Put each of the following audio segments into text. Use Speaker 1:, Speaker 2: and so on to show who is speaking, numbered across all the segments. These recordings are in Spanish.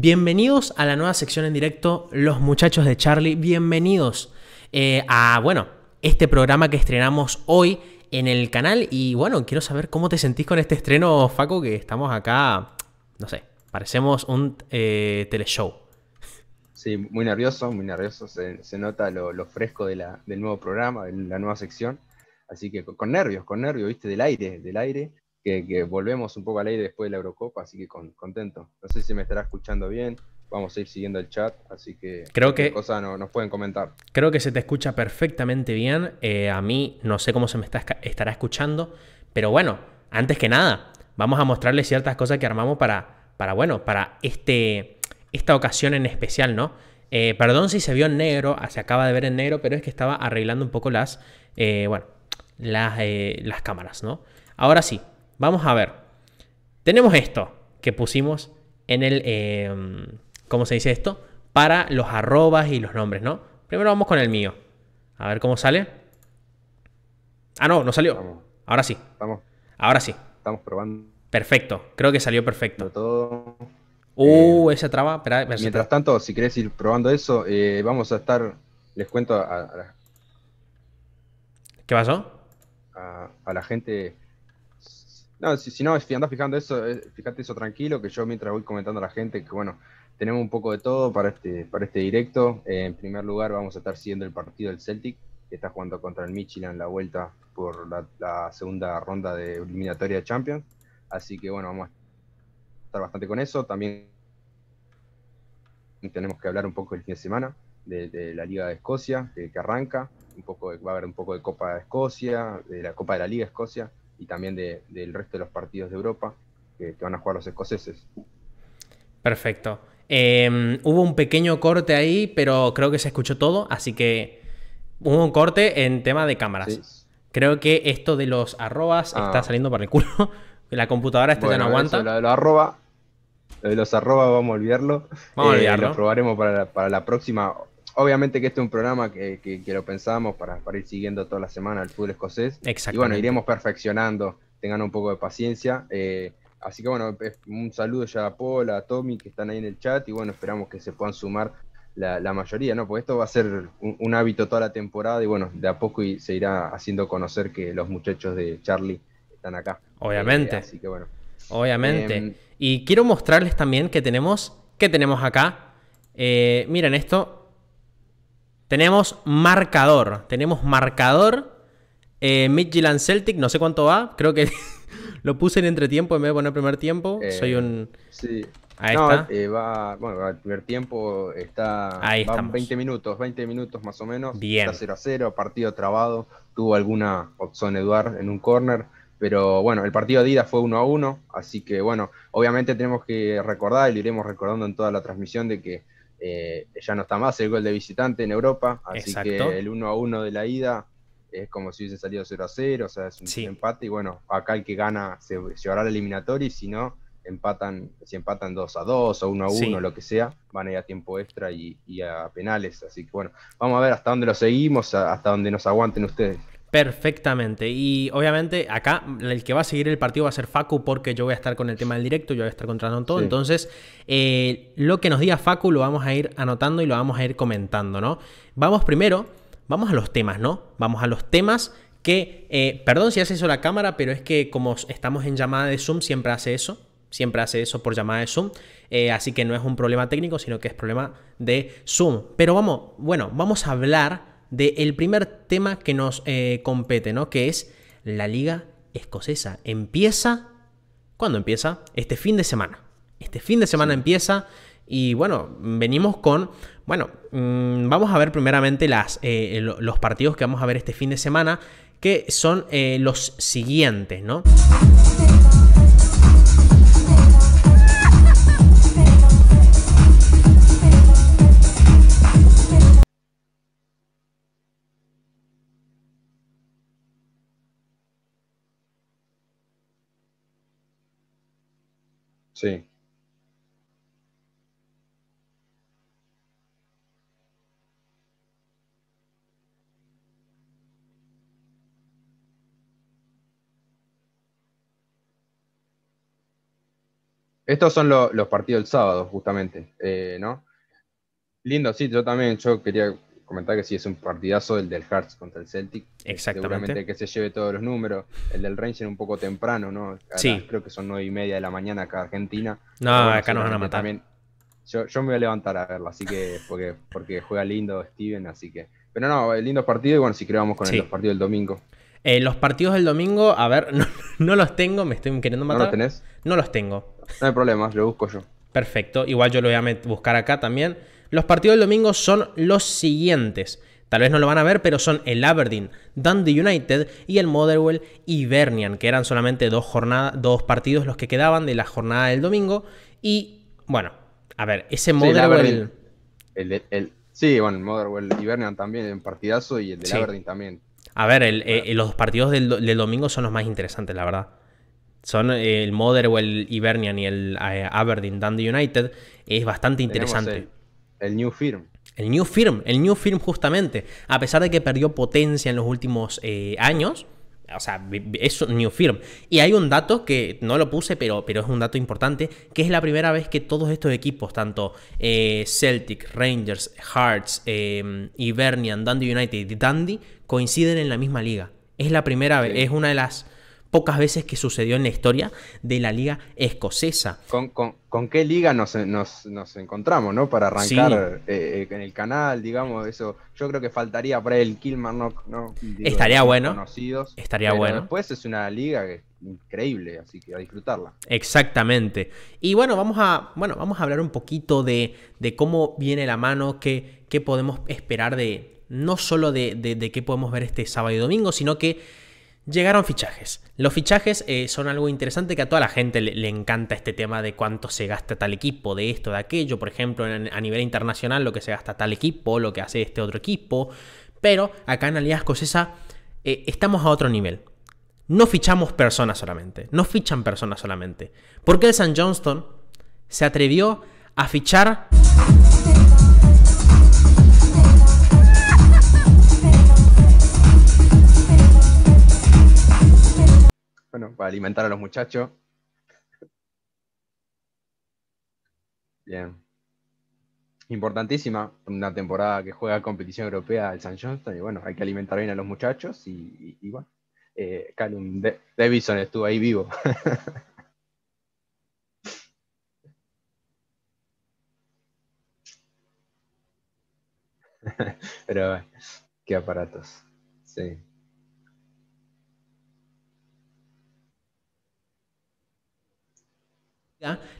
Speaker 1: Bienvenidos a la nueva sección en directo, los muchachos de Charlie. Bienvenidos eh, a, bueno, este programa que estrenamos hoy en el canal. Y bueno, quiero saber cómo te sentís con este estreno, Faco, que estamos acá, no sé, parecemos un eh, teleshow.
Speaker 2: Sí, muy nervioso, muy nervioso. Se, nota lo, fresco de la, del nuevo programa, de la nueva sección. Así que con nervios, con nervios, viste, del aire, del aire que, volvemos un poco al aire después de la Eurocopa, así que con, contento. No sé si me estará escuchando bien, vamos a ir siguiendo el chat, así que creo que cosa no, nos pueden comentar.
Speaker 1: Creo que se te escucha perfectamente bien, eh, a mí no sé cómo se me está, estará escuchando, pero bueno, antes que nada, vamos a mostrarles ciertas cosas que armamos para, para bueno, para este, esta ocasión en especial, ¿no? Eh, perdón si se vio en negro, ah, se acaba de ver en negro, pero es que estaba arreglando un poco las, eh, bueno, las, las, cámaras, ¿no? Ahora sí, Vamos a ver. Tenemos esto que pusimos en el... Eh, ¿Cómo se dice esto? Para los arrobas y los nombres, ¿no? Primero vamos con el mío. A ver cómo sale. Ah, no, no salió. Ahora sí. Ahora sí. Estamos probando. Perfecto. Creo que salió perfecto. Todo, uh, eh, esa traba. mientras
Speaker 2: tanto, si querés ir probando eso, eh, vamos a estar. Les cuento a, ¿Qué pasó? A, a, la gente no, si, si no, si andás fijando eso, eh, fíjate eso tranquilo, que yo mientras voy comentando a la gente que bueno, tenemos un poco de todo para este, para este directo. Eh, en primer lugar vamos a estar siguiendo el partido del Celtic, que está jugando contra el en la vuelta por la, segunda ronda de eliminatoria de Champions. Así que bueno, vamos a estar bastante con eso. También tenemos que hablar un poco el fin de semana de, la Liga de Escocia, que, arranca. Un poco de, va a haber un poco de Copa de Escocia, de la Copa de la Liga de Escocia, y también del resto de los partidos de Europa que, van a jugar los escoceses.
Speaker 1: Perfecto. Em, hubo un pequeño corte ahí, pero creo que se escuchó todo, así que hubo un corte en tema de cámaras. Creo que esto de los arrobas ah. está saliendo para el culo. La computadora esta ya no aguanta. lo de
Speaker 2: los arroba, de los arroba vamos a olvidarlo. Vamos a eh, olvidarlo. lo probaremos para para la próxima obviamente que este es un programa que, lo pensamos para, ir siguiendo toda la semana el fútbol escocés. Y bueno, iremos perfeccionando, tengan un poco de paciencia. Eh, así que bueno, un saludo ya a Paul, a Tommy, que están ahí en el chat, y bueno, esperamos que se puedan sumar la, mayoría, ¿no? Porque esto va a ser un, hábito toda la temporada, y bueno, de a poco y se irá haciendo conocer que los muchachos de Charlie están acá.
Speaker 1: Obviamente. Eh, así que bueno. Obviamente. Em, y quiero mostrarles también que tenemos, que tenemos acá. Eh, miren esto, tenemos marcador. Tenemos marcador. Eh, Midtjylland Celtic, no sé cuánto va. Creo que lo puse en entretiempo en vez de poner primer tiempo. Eh, Soy un. Sí. Ahí
Speaker 2: eh, va, bueno, el primer tiempo está. Ahí va 20 minutos, 20 minutos más o menos. Bien. Está 0 a 0, partido trabado. Tuvo alguna opción Eduard en un corner. Pero bueno, el partido de ida fue 1 a 1. Así que bueno, obviamente tenemos que recordar y lo iremos recordando en toda la transmisión de que eh, ya no está más el gol de visitante en Europa, así que el 1 a 1 de la ida es como si hubiese salido 0 a 0, o sea, es un empate y bueno, acá el que gana se llevará la eliminatoria y si no, empatan, si empatan 2 a 2 o 1 a 1, lo que sea, van a ir a tiempo extra y, y, a penales, así que bueno, vamos a ver hasta dónde lo seguimos, hasta dónde nos aguanten ustedes.
Speaker 1: Perfectamente. Y obviamente acá el que va a seguir el partido va a ser Facu porque yo voy a estar con el tema del directo, yo voy a estar controlando todo. Entonces, eh, lo que nos diga Facu lo vamos a ir anotando y lo vamos a ir comentando, ¿no? Vamos primero, vamos a los temas, ¿no? Vamos a los temas que, eh, perdón si hace eso la cámara, pero es que como estamos en llamada de Zoom, siempre hace eso. Siempre hace eso por llamada de Zoom. Eh, así que no es un problema técnico, sino que es problema de Zoom. Pero vamos, bueno, vamos a hablar del primer tema que nos eh, compete, ¿no? Que es la Liga Escocesa. Empieza. ¿Cuándo empieza? Este fin de semana. Este fin de semana empieza. Y bueno, venimos con. Bueno, mm, vamos a ver primeramente las, eh, los partidos que vamos a ver este fin de semana, que son eh, los siguientes, ¿no?
Speaker 2: Sí. Estos son los partidos del sábado, justamente, eh, ¿no? Lindo, sí, yo también, yo quería Comentar que sí, es un partidazo el del Hearts contra el Celtic. Exactamente. Seguramente que se lleve todos los números. El del Ranger un poco temprano, ¿no? sí. Creo que son nueve y media de la mañana acá en Argentina. No, acá nos van a matar. yo, me voy a levantar a verlo, así que, porque, porque juega lindo Steven, así que. Pero no, el lindo partido y bueno, si creamos con el, los
Speaker 1: partidos del domingo. Eh, los partidos del domingo, a ver, no, no, los tengo, me estoy queriendo matar. ¿No los tenés? No los tengo. No hay problema, lo busco yo. Perfecto, igual yo lo voy a buscar acá también. Los partidos del domingo son los siguientes. Tal vez no lo van a ver, pero son el Aberdeen, Dundee United y el Motherwell y que eran solamente dos, dos partidos los que quedaban de la jornada del domingo. Y bueno, a ver, ese Motherwell.
Speaker 2: Sí, el, bueno, el Motherwell y también, un partidazo, y el del Aberdeen también.
Speaker 1: A ver, el, dos eh, eh, los partidos del, domingo son los más interesantes, la verdad. Son eh, el Motherwell, Hibernian y el Aberdeen, Dundee United. Es bastante interesante. El New Firm. El New Firm, el New Firm justamente, a pesar de que perdió potencia en los últimos eh, años, o sea, es New Firm. Y hay un dato que no lo puse, pero, pero es un dato importante, que es la primera vez que todos estos equipos, tanto eh, Celtic, Rangers, Hearts, eh, Dundee United y Dundee, coinciden en la misma liga. Es la primera vez, es una de las pocas veces que sucedió en la historia de la liga escocesa.
Speaker 2: ¿Con, qué liga nos, encontramos, no? Para arrancar eh, eh, en el canal, digamos, eso. Yo creo que faltaría para el Kilmarnock, ¿no? estaría bueno. estaría bueno. Después es una liga increíble, así que a disfrutarla.
Speaker 1: Exactamente. Y bueno, vamos a, bueno, vamos a hablar un poquito de, cómo viene la mano, qué, qué podemos esperar de, no solo de qué podemos ver este sábado y domingo, sino que Llegaron fichajes. Los fichajes eh, son algo interesante que a toda la gente le, encanta este tema de cuánto se gasta tal equipo, de esto, de aquello. Por ejemplo, a nivel internacional, lo que se gasta tal equipo, lo que hace este otro equipo. Pero acá en Alianza Escocesa eh, estamos a otro nivel. No fichamos personas solamente. No fichan personas solamente. Porque el San Johnston se atrevió a fichar
Speaker 2: Bueno, para alimentar a los muchachos. Bien. Importantísima, una temporada que juega competición europea el San Johnston, y bueno, hay que alimentar bien a los muchachos, y, eh, Callum Davison estuvo ahí vivo. Pero, qué aparatos.
Speaker 1: Sí.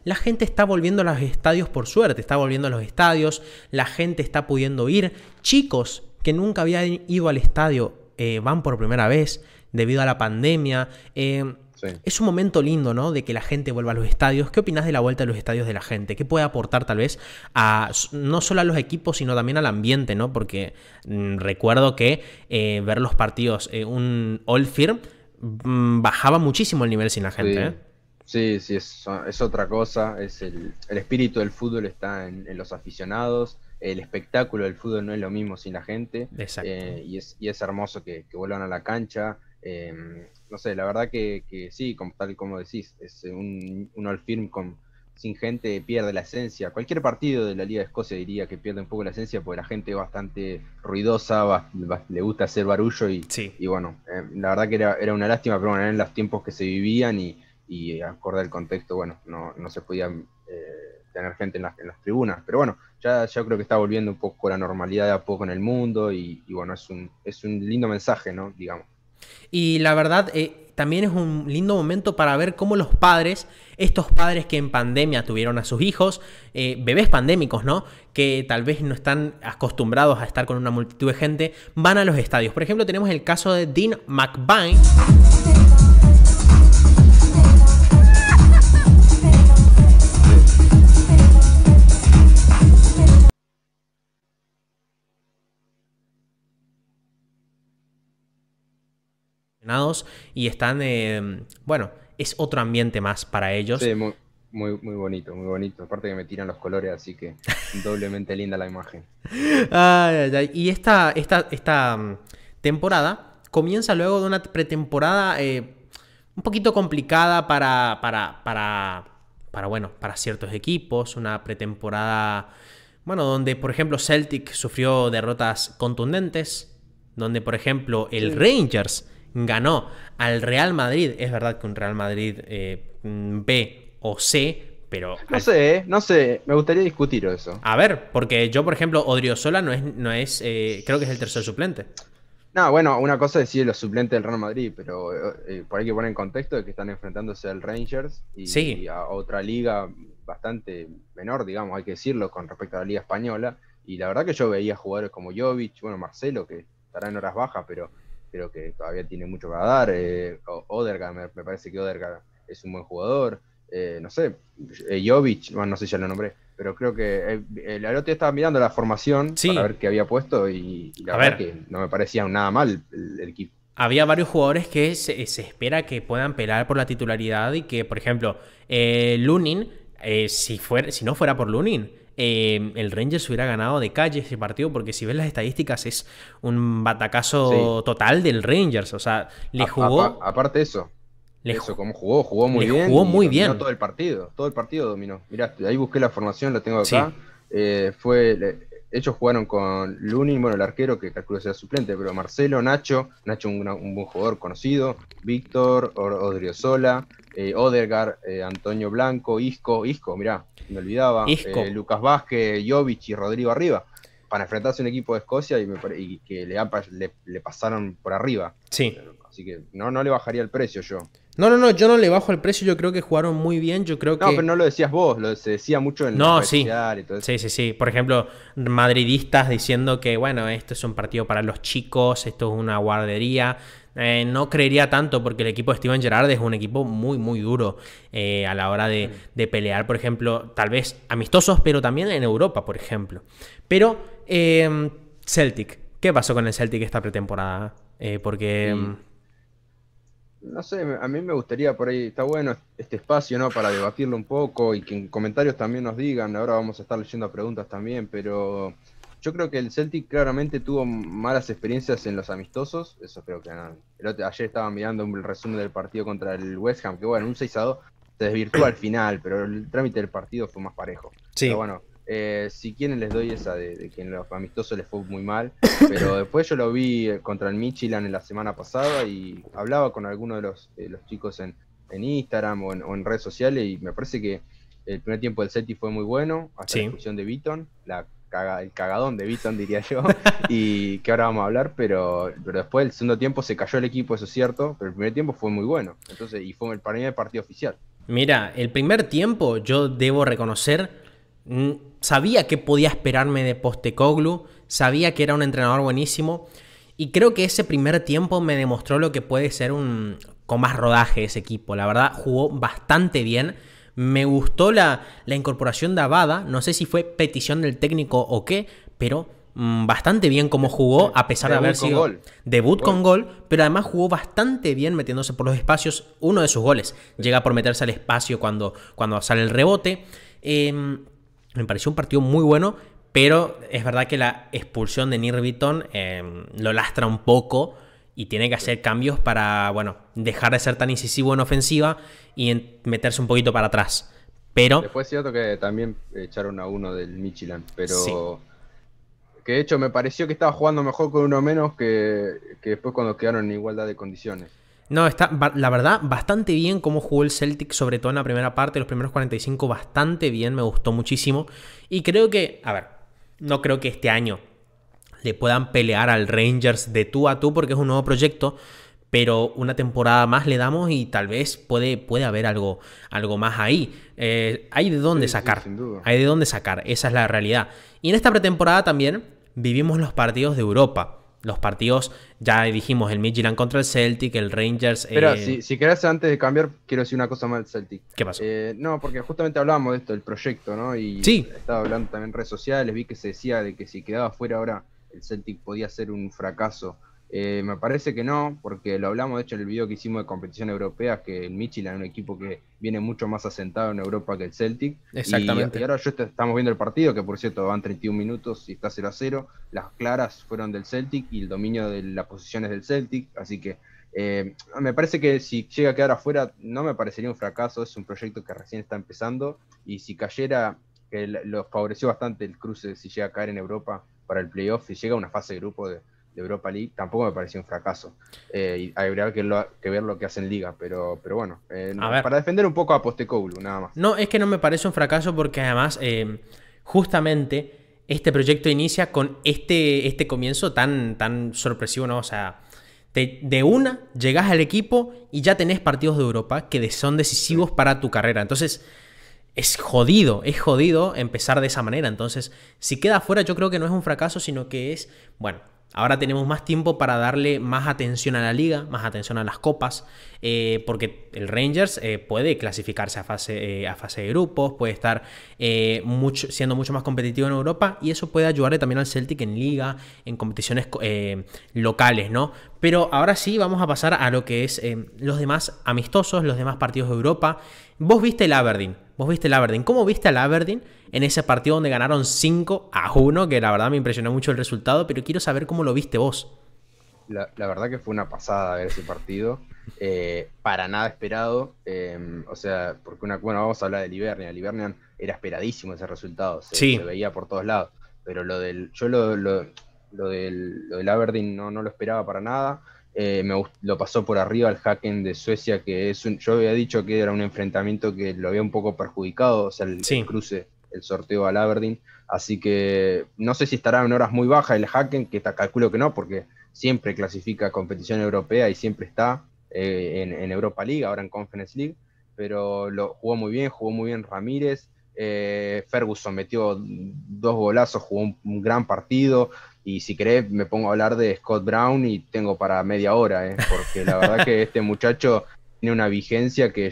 Speaker 1: la gente está volviendo a los estadios por suerte, está volviendo a los estadios, la gente está pudiendo ir, chicos que nunca habían ido al estadio eh, van por primera vez debido a la pandemia. Eh, es un momento lindo, ¿no? De que la gente vuelva a los estadios. ¿Qué opinas de la vuelta a los estadios de la gente? ¿Qué puede aportar tal vez no solo a los equipos, sino también al ambiente, ¿no? Porque mm, recuerdo que eh, ver los partidos, un All Firm mm, bajaba muchísimo el nivel sin la gente. ¿eh?
Speaker 2: Sí, sí, es, otra cosa. Es el, espíritu del fútbol está en, los aficionados. El espectáculo del fútbol no es lo mismo sin la gente. Eh, y, es, y, es, hermoso que, vuelvan a la cancha. Eh, no sé, la verdad que, sí, como, tal como decís, es un, un all firm con, sin gente pierde la esencia. Cualquier partido de la Liga de Escocia diría que pierde un poco la esencia porque la gente es bastante ruidosa, le gusta hacer barullo y, y bueno, eh, la verdad que era, era una lástima, pero bueno, eran los tiempos que se vivían y, y acorde al contexto, bueno, no, se podía eh, tener gente en las, en las, tribunas. Pero bueno, ya, ya creo que está volviendo un poco la normalidad de a poco en el mundo y, bueno, es un, es un lindo mensaje, ¿no? Digamos.
Speaker 1: Y la verdad, eh, también es un lindo momento para ver cómo los padres, estos padres que en pandemia tuvieron a sus hijos, eh, bebés pandémicos, ¿no? Que tal vez no están acostumbrados a estar con una multitud de gente, van a los estadios. Por ejemplo, tenemos el caso de Dean McBain. y están, em, bueno, es otro ambiente más para ellos.
Speaker 2: muy, muy, bonito, muy bonito. Aparte que me tiran los colores, así que doblemente linda la imagen.
Speaker 1: y esta, esta, esta mm, temporada comienza luego de una pretemporada eh, un poquito complicada para, para, para, bueno, para ciertos equipos, una pretemporada... Bueno, donde por ejemplo Celtic sufrió derrotas contundentes, donde por ejemplo el Rangers ganó al Real Madrid. Es verdad que un Real Madrid eh, mm, B o C, pero... No
Speaker 2: sé, no sé, me gustaría discutir eso.
Speaker 1: A ver, porque yo, por ejemplo, Odriozola no es, no es eh, creo que es el tercer suplente. No,
Speaker 2: bueno, una cosa es decir los suplentes del Real Madrid, pero eh, por ahí que poner en contexto de que están enfrentándose al Rangers y, y, a otra liga bastante menor, digamos, hay que decirlo, con respecto a la liga española. Y la verdad que yo veía jugadores como Jovic, bueno, Marcelo, que estará en horas bajas, pero creo que todavía tiene mucho para dar. Eh, Oderga, me, parece que Oderga es un buen jugador. Eh, no sé, eh, Jovic, no sé si ya lo nombré, pero creo que el, el estaba mirando la formación sí. para ver qué había puesto y, la ver. que no me parecía nada mal
Speaker 1: el, equipo había varios jugadores que se, espera que puedan pelar por la titularidad y que, por ejemplo, Lunin, si, fuera, si no fuera por Lunin, Em, el Rangers hubiera ganado de calle ese partido, porque si ves las estadísticas es un batacazo total del Rangers. O sea, le jugó... aparte eso. eso, como jugó, jugó muy bien. Jugó muy bien. Todo
Speaker 2: el partido, todo el partido dominó. Mirá, ahí busqué la formación, la tengo acá. Eh, fue, ellos jugaron con Luni, bueno, el arquero que calculo sea suplente, pero Marcelo, Nacho, Nacho un, un buen jugador conocido, Víctor, Odriozola, eh, eh, Antonio Blanco, Isco, Isco, mirá, me olvidaba, eh, Lucas Vázquez, Jovic y Rodrigo arriba, para enfrentarse a un equipo de Escocia y, me, que le, pasaron por arriba. Sí. Así que no, no le bajaría el precio yo.
Speaker 1: No, no, no, yo no le bajo el precio, yo creo que jugaron muy bien, yo creo que... No, pero no lo decías vos, lo, se decía mucho en no, sí. Y todo eso. Sí, sí, sí, por ejemplo, madridistas diciendo que, bueno, esto es un partido para los chicos, esto es una guardería, eh, no creería tanto porque el equipo de Steven Gerrard es un equipo muy, muy duro eh, a la hora de, pelear, por ejemplo, tal vez amistosos, pero también en Europa, por ejemplo. Pero eh, Celtic, ¿qué pasó con el Celtic esta pretemporada? porque... Mm,
Speaker 2: no sé, a mí me gustaría por ahí, está bueno este espacio, ¿no? Para debatirlo un poco y que en comentarios también nos digan, ahora vamos a estar leyendo preguntas también, pero yo creo que el Celtic claramente tuvo malas experiencias en los amistosos. Eso creo que ayer estaban mirando el resumen del partido contra el West Ham, que bueno, un 6 a 2 se desvirtuó al final, pero el trámite del partido fue más parejo. Sí. Pero bueno, eh, si quieren les doy esa de, que en los amistosos les fue muy mal, pero después yo lo vi eh, contra el Michelin en la semana pasada y hablaba con algunos de los, los chicos en, Instagram o en, redes sociales y me parece que el primer tiempo del Celtic fue muy bueno, hasta la expulsión de Beaton, la el cagadón de Beaton, diría yo, y que ahora vamos a hablar, pero, después el segundo tiempo se cayó el equipo, eso es cierto, pero el primer tiempo fue muy bueno, entonces, y fue el, para mí partido oficial.
Speaker 1: Mira, el primer tiempo yo debo reconocer, mm, sabía que podía esperarme de Postecoglu, sabía que era un entrenador buenísimo, y creo que ese primer tiempo me demostró lo que puede ser un con más rodaje ese equipo. La verdad, jugó bastante bien me gustó la, incorporación de Abada, no sé si fue petición del técnico o qué, pero mm, bastante bien como jugó, a pesar de haber sido debut con gol, pero además jugó bastante bien metiéndose por los espacios. Uno de sus goles llega por meterse al espacio cuando, cuando sale el rebote. Em, me pareció un partido muy bueno, pero es verdad que la expulsión de Nirviton em, lo lastra un poco y tiene que hacer cambios para, bueno, dejar de ser tan incisivo en ofensiva y meterse un poquito para atrás. Pero...
Speaker 2: Fue cierto que también echaron a uno del Michelin, pero... Que de hecho me pareció que estaba jugando mejor con uno menos que, que después cuando quedaron en igualdad de condiciones.
Speaker 1: No, está, la verdad, bastante bien cómo jugó el Celtic, sobre todo en la primera parte, los primeros 45, bastante bien, me gustó muchísimo. Y creo que, a ver, no creo que este año le puedan pelear al Rangers de tú a tú porque es un nuevo proyecto. Pero una temporada más le damos y tal vez puede, puede haber algo, algo más ahí. Eh, hay de dónde sacar. hay de dónde sacar. Esa es la realidad. Y en esta pretemporada también vivimos los partidos de Europa los partidos, ya dijimos, el Midland contra el Celtic, el Rangers... Pero eh, si,
Speaker 2: si, querés, antes de cambiar, quiero decir una cosa más del Celtic. ¿Qué pasó? Eh, no, porque justamente hablábamos de esto, del proyecto, ¿no? Y sí. estaba hablando también en redes sociales, vi que se decía de que si quedaba fuera ahora el Celtic podía ser un fracaso. Eh, me parece que no, porque lo hablamos de hecho en el video que hicimos de competición europea, que el Michelin es un equipo que viene mucho más asentado en Europa que el Celtic. Exactamente. Y, ahora yo estamos viendo el partido, que por cierto van 31 minutos y está 0 a 0. Las claras fueron del Celtic y el dominio de las posiciones del Celtic, así que eh, me parece que si llega a quedar afuera no me parecería un fracaso, es un proyecto que recién está empezando y si cayera que lo favoreció bastante el cruce si llega a caer en Europa para el playoff, si llega a una fase de grupo de, Europa League, tampoco me pareció un fracaso. Eh, y habría que, ver lo que hacen en Liga, pero, pero bueno, eh, para defender un poco a Postecoglou, nada más.
Speaker 1: No, es que no me parece un fracaso porque además, eh, justamente, este proyecto inicia con este, este comienzo tan, tan sorpresivo, ¿no? O sea, de una llegas al equipo y ya tenés partidos de Europa que son decisivos para tu carrera. Entonces es jodido, es jodido empezar de esa manera. Entonces, si queda fuera, yo creo que no es un fracaso, sino que es, bueno, ahora tenemos más tiempo para darle más atención a la liga, más atención a las copas, eh, porque el Rangers eh, puede clasificarse a fase, eh, a fase de grupos, puede estar mucho, siendo mucho más competitivo en Europa y eso puede ayudarle también al Celtic en liga, en competiciones locales, ¿no? Pero ahora sí vamos a pasar a lo que es los demás amistosos, los demás partidos de Europa. Vos viste el Aberdeen, Vos viste el Aberdeen. ¿Cómo viste al Aberdeen en ese partido donde ganaron 5 a 1? Que la verdad me impresionó mucho el resultado, pero quiero saber cómo lo viste vos. La,
Speaker 2: verdad que fue una pasada ver ese partido. Eh, para nada esperado. Em, o sea, porque una, bueno, vamos a hablar del Ibernian. El era esperadísimo ese resultado. Se, veía por todos lados. Pero lo del. Yo lo, lo, del, lo Aberdeen no, no lo esperaba para nada. Eh, lo pasó por arriba al Haken de Suecia, que es un, yo había dicho que era un enfrentamiento que lo había un poco perjudicado, o sea, el, cruce, el sorteo al Aberdeen. Así que no sé si estará en horas muy bajas el Haken, que calculo que no, porque siempre clasifica a competición europea y siempre está eh, en, Europa League, ahora en Conference League. Pero lo jugó muy bien, jugó muy bien Ramírez. Eh, Ferguson metió dos golazos, jugó un gran partido. Y si querés, me pongo a hablar de Scott Brown y tengo para media hora, ¿eh? porque la verdad que este muchacho tiene una vigencia que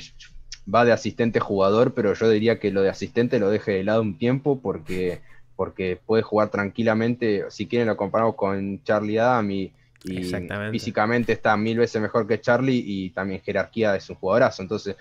Speaker 2: va de asistente jugador, pero yo diría que lo de asistente lo deje de lado un tiempo porque, porque puede jugar tranquilamente. Si quieren, lo comparamos con Charlie Adam y, físicamente está mil veces mejor que Charlie y también jerarquía de su jugadorazo. Entonces,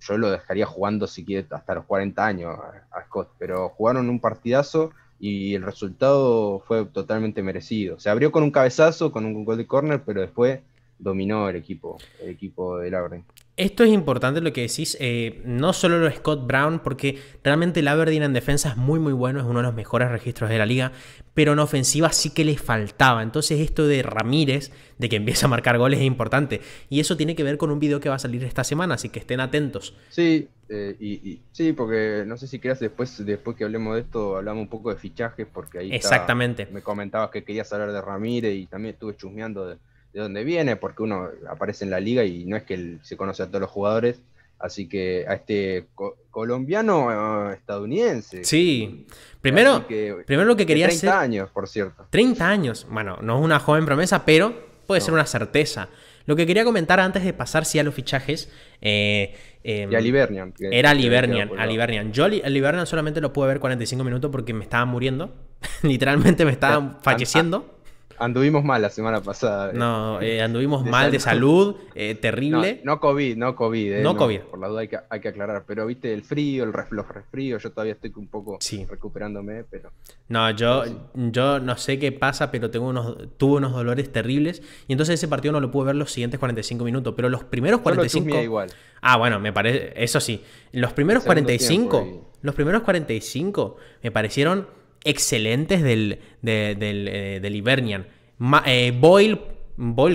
Speaker 2: yo lo dejaría jugando si quiere hasta los 40 años a Scott, pero jugaron un partidazo y el resultado fue totalmente merecido. Se abrió con un cabezazo, con un gol de córner, pero después dominó el equipo, el equipo del orden.
Speaker 1: Esto es importante lo que decís, eh, no solo lo de Scott Brown, porque realmente el Aberdeen en defensa es muy muy bueno, es uno de los mejores registros de la liga, pero en ofensiva sí que le faltaba. Entonces esto de Ramírez, de que empieza a marcar goles, es importante. Y eso tiene que ver con un video que va a salir esta semana, así que estén atentos.
Speaker 2: Sí, eh, y, sí porque no sé si quieras después, después que hablemos de esto, hablamos un poco de fichajes, porque ahí... Exactamente. me comentabas que querías hablar de Ramírez y también estuve chusmeando de de dónde viene, porque uno aparece en la liga y no es que se conoce a todos los jugadores. Así que a este colombiano ah, estadounidense. Sí.
Speaker 1: Primero, primero lo que quería hacer. 30
Speaker 2: años, por cierto.
Speaker 1: 30 años. Bueno, no es una joven promesa, pero puede ser una certeza. Lo que quería comentar antes de pasar sí a los fichajes. Eh, em, y a
Speaker 2: Era Libernian,
Speaker 1: a Yo a Libernian solamente lo pude ver 45 minutos porque me estaba muriendo. Literalmente me estaba falleciendo anduvimos mal la semana pasada. Eh. No, eh, anduvimos mal de salud, eh, terrible.
Speaker 2: No, COVID, no COVID. no, COVID. Por la duda hay que, hay que, aclarar, pero viste el frío, el los resfríos, yo todavía estoy un poco recuperándome, pero...
Speaker 1: No, yo, yo no sé qué pasa, pero tengo unos, tuve unos dolores terribles y entonces ese partido no lo pude ver los siguientes 45 minutos, pero los primeros 45... igual. Ah, bueno, me parece, eso sí. Los primeros 45, los primeros 45 me parecieron excelentes del, del, eh, Ibernian. Eh, Boyle,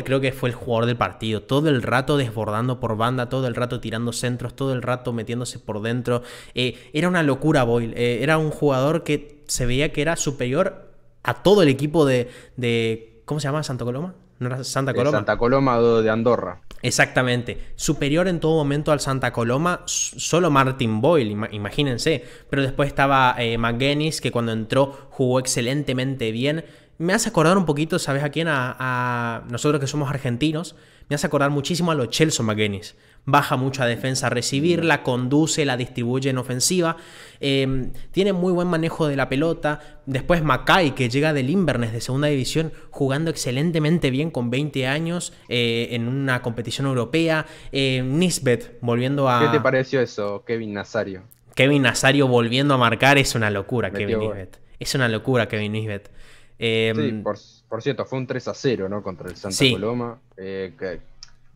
Speaker 1: creo que fue el jugador del partido. Todo el rato desbordando por banda, todo el rato tirando centros, todo el rato metiéndose por dentro. Eh, era una locura Boyle. era un jugador que se veía que era superior a todo el equipo de, de ¿Cómo se llama? ¿Santo Coloma? ¿No Santa eh, Coloma? Santa Coloma de Andorra. Exactamente. Superior en todo momento al Santa Coloma, solo Martin Boyle, imagínense. Pero después estaba eh, McGuinness, que cuando entró jugó excelentemente bien. Me hace acordar un poquito, ¿sabes a quién? a nosotros que somos argentinos me hace acordar muchísimo a los Chelsea McGuinness. Baja mucha defensa a recibirla, conduce, la distribuye en ofensiva. Em, tiene muy buen manejo de la pelota. Después Mackay, que llega del Inverness de segunda división, jugando excelentemente bien con 20 años eh, en una competición europea. Em, Nisbet volviendo a. ¿Qué te pareció eso, Kevin Nazario? Kevin Nazario volviendo a marcar es una locura, Kevin Nisbet. Es una locura, Kevin Nisbet. Em, sí, por por cierto, fue un 3 a 0, ¿no? Contra el Santa Coloma,
Speaker 2: eh,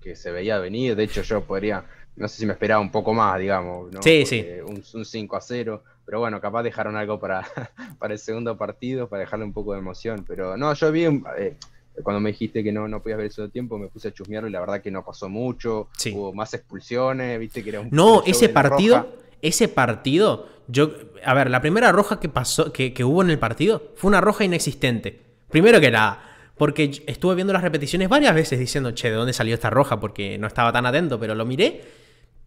Speaker 2: que, se veía venir. De hecho, yo podría, no sé si me esperaba un poco más, digamos, Un, 5 a 0. Pero bueno, capaz dejaron algo para, para el segundo partido, para dejarle un poco de emoción. Pero no, yo vi, eh, cuando me dijiste que no, no podías ver eso de tiempo, me puse a chusmearlo y la verdad que no pasó mucho. Hubo más expulsiones, viste que era un... No, ese partido...
Speaker 1: ese partido, yo, a ver, la primera roja que pasó, que, que, hubo en el partido, fue una roja inexistente. Primero que nada, porque estuve viendo las repeticiones varias veces diciendo, che, ¿de dónde salió esta roja? Porque no estaba tan atento, pero lo miré,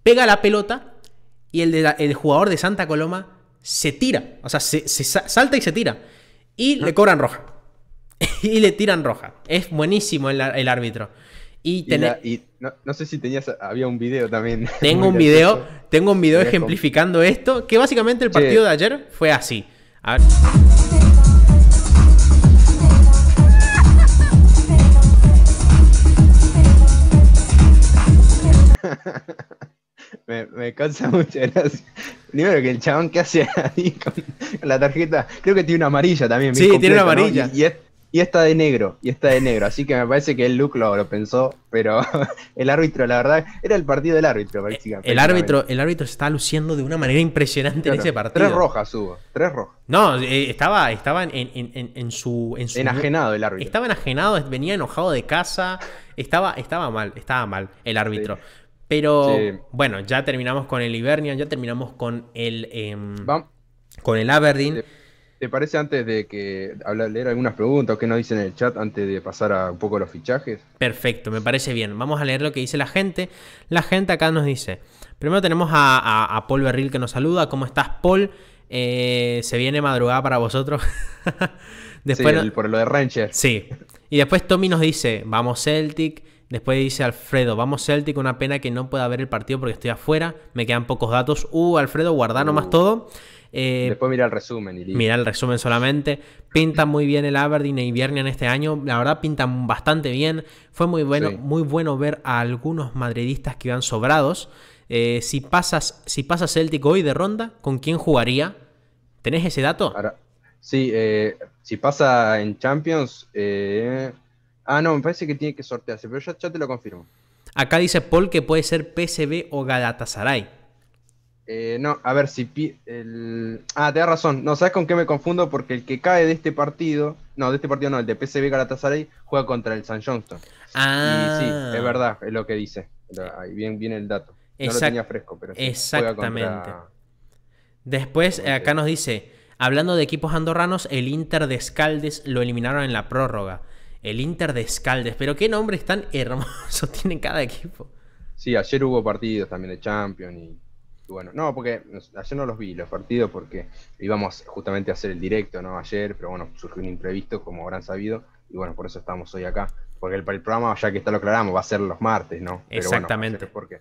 Speaker 1: pega la pelota y el, jugador de Santa Coloma se tira, o sea, se, salta y se tira. Y ah. le cobran roja. y le tiran roja. Es buenísimo el, árbitro. Y, no, sé si tenías, había un video también. Tengo un video, tengo un video ejemplificando esto, que básicamente el partido de ayer fue así. A ver.
Speaker 2: me, me causa mucha gracia. Primero que el chabón que hace ahí con la tarjeta, creo que tiene una amarilla también. Sí, tiene una amarilla. Y, está de negro, y está de negro. Así que me parece que el look lo, pensó, pero el árbitro, la verdad, era el partido del árbitro, eh, El árbitro,
Speaker 1: el árbitro está luciendo de una manera impresionante en ese partido. Tres rojas hubo, tres rojas. No, eh, estaba, en, su, Enajenado el árbitro. Estaba enajenado, venía enojado de casa. Estaba, estaba mal, estaba mal el árbitro. Pero bueno, ya terminamos con el Hibernian, ya terminamos con el, em, con el Aberdeen. ¿Te, parece antes
Speaker 2: de que hablar, leer algunas preguntas o que nos dicen en el chat antes de pasar a un poco los fichajes?
Speaker 1: Perfecto, me parece bien. Vamos a leer lo que dice la gente. La gente acá nos dice: primero tenemos a, Paul Berril que nos saluda. ¿Cómo estás, Paul? Eh, se viene madrugada para vosotros. Después, sí, por lo de Ranger. Sí. Y después Tommy nos dice: Vamos, Celtic. Después dice Alfredo, vamos Celtic, una pena que no pueda ver el partido porque estoy afuera, me quedan pocos datos. Uh, Alfredo, guarda nomás uh. todo. Eh, Después mira el resumen. mira el resumen solamente. Pinta muy bien el Aberdeen y e en este año. La verdad, pintan bastante bien. Fue muy bueno, muy bueno ver a algunos madridistas que iban sobrados. Eh, si, pasas, si Celtic hoy de ronda, ¿con quién jugaría? ¿Tenés ese dato? sí, eh, si pasa en Champions, Ah, no, me parece que tiene que sortearse,
Speaker 2: pero ya, te lo confirmo.
Speaker 1: Acá dice Paul que puede ser PSB o Galatasaray.
Speaker 2: Eh, no, a ver si. Ah, te da razón. No, ¿sabes con qué me confundo? Porque el que cae de este partido. No, de este partido no, el de PCB Galatasaray juega contra el San Johnston. Ah. sí, es verdad, es lo que dice. Ahí viene el dato. No lo tenía fresco, pero. Sí, exactamente.
Speaker 1: Después, eh, acá nos dice: hablando de equipos andorranos, el Inter de Escaldes lo eliminaron en la prórroga. El Inter de Escaldes. Pero qué nombres tan hermosos tiene cada equipo.
Speaker 2: Sí, ayer hubo partidos también de Champions y, bueno, no, porque ayer no los vi los partidos porque íbamos justamente a hacer el directo, ¿no? Ayer, pero bueno, surgió un imprevisto, como habrán sabido, y bueno, por eso estamos hoy acá. Porque el, el programa, ya que está lo aclaramos, va a ser los martes, ¿no? Exactamente. Bueno,
Speaker 1: porque...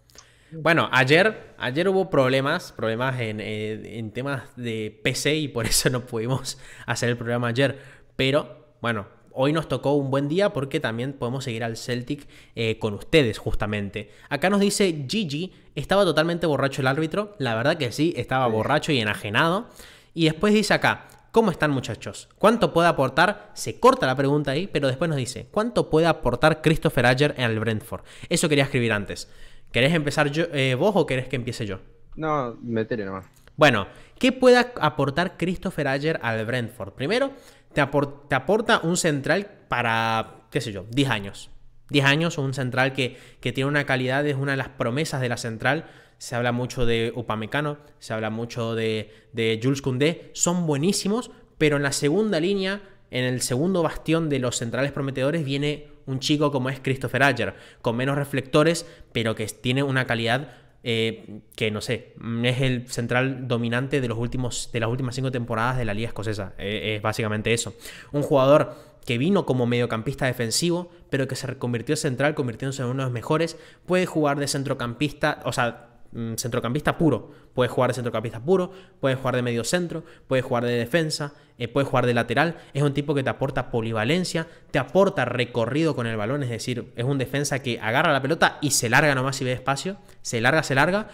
Speaker 1: Bueno, ayer, ayer hubo problemas, problemas en, eh, en, temas de PC y por eso no pudimos hacer el programa ayer. Pero bueno, hoy nos tocó un buen día porque también podemos seguir al Celtic eh, con ustedes, justamente. Acá nos dice Gigi, estaba totalmente borracho el árbitro, la verdad que sí, estaba borracho y enajenado. Y después dice acá, ¿cómo están muchachos? ¿Cuánto puede aportar? Se corta la pregunta ahí, pero después nos dice, ¿cuánto puede aportar Christopher Ayer en el Brentford? Eso quería escribir antes. ¿Querés empezar eh, vos o querés que empiece yo? No, meteré nomás. Bueno, ¿qué puede aportar Christopher Ayer al Brentford? Primero, te, aporta un central para, qué sé yo, 10 años. 10 años, un central que, tiene una calidad, es una de las promesas de la central. Se habla mucho de Upamecano, se habla mucho de, de Jules Koundé, son buenísimos, pero en la segunda línea, en el segundo bastión de los centrales prometedores, viene un chico como es Christopher Ayer, con menos reflectores, pero que tiene una calidad eh, que no sé, mm, es el central dominante de, los últimos, de las últimas cinco temporadas de la Liga Escocesa. E, es básicamente eso. Un jugador que vino como mediocampista defensivo, pero que se convirtió en central, convirtiéndose en uno de los mejores, puede jugar de centrocampista, o sea, Mm, centrocampista puro. Puedes jugar de centrocampista puro, puedes jugar de medio centro, puedes jugar de defensa, eh, puedes jugar de lateral. Es un tipo que te aporta polivalencia, te aporta recorrido con el balón, es decir, es un defensa que agarra la pelota y se larga nomás si ve espacio. Se larga, se larga.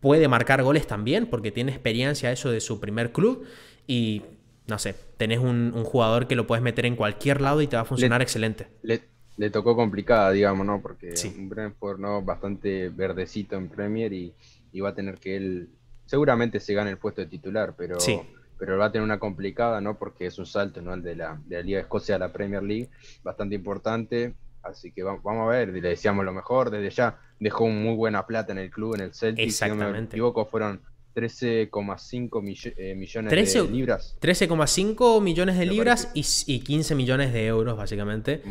Speaker 1: Puede marcar goles también porque tiene experiencia eso de su primer club y no sé, tenés un, jugador que lo puedes meter en cualquier lado y te va a funcionar excelente
Speaker 2: le tocó complicada, digamos, ¿no? Porque un Brentford ¿no? bastante verdecito en Premier y, va a tener que él, seguramente se gane el puesto de titular, pero, pero va a tener una complicada, ¿no? Porque es un salto, ¿no? El de la, de la Liga de Escocia a la Premier League, bastante importante. Así que vamos a ver, le decíamos lo mejor. Desde ya dejó muy buena plata en el club, en el Celtic. Exactamente. Si no me equivoco, fueron 13,5 eh, millones de
Speaker 1: libras. 13,5 millones de libras y, y, 15 millones de euros, básicamente.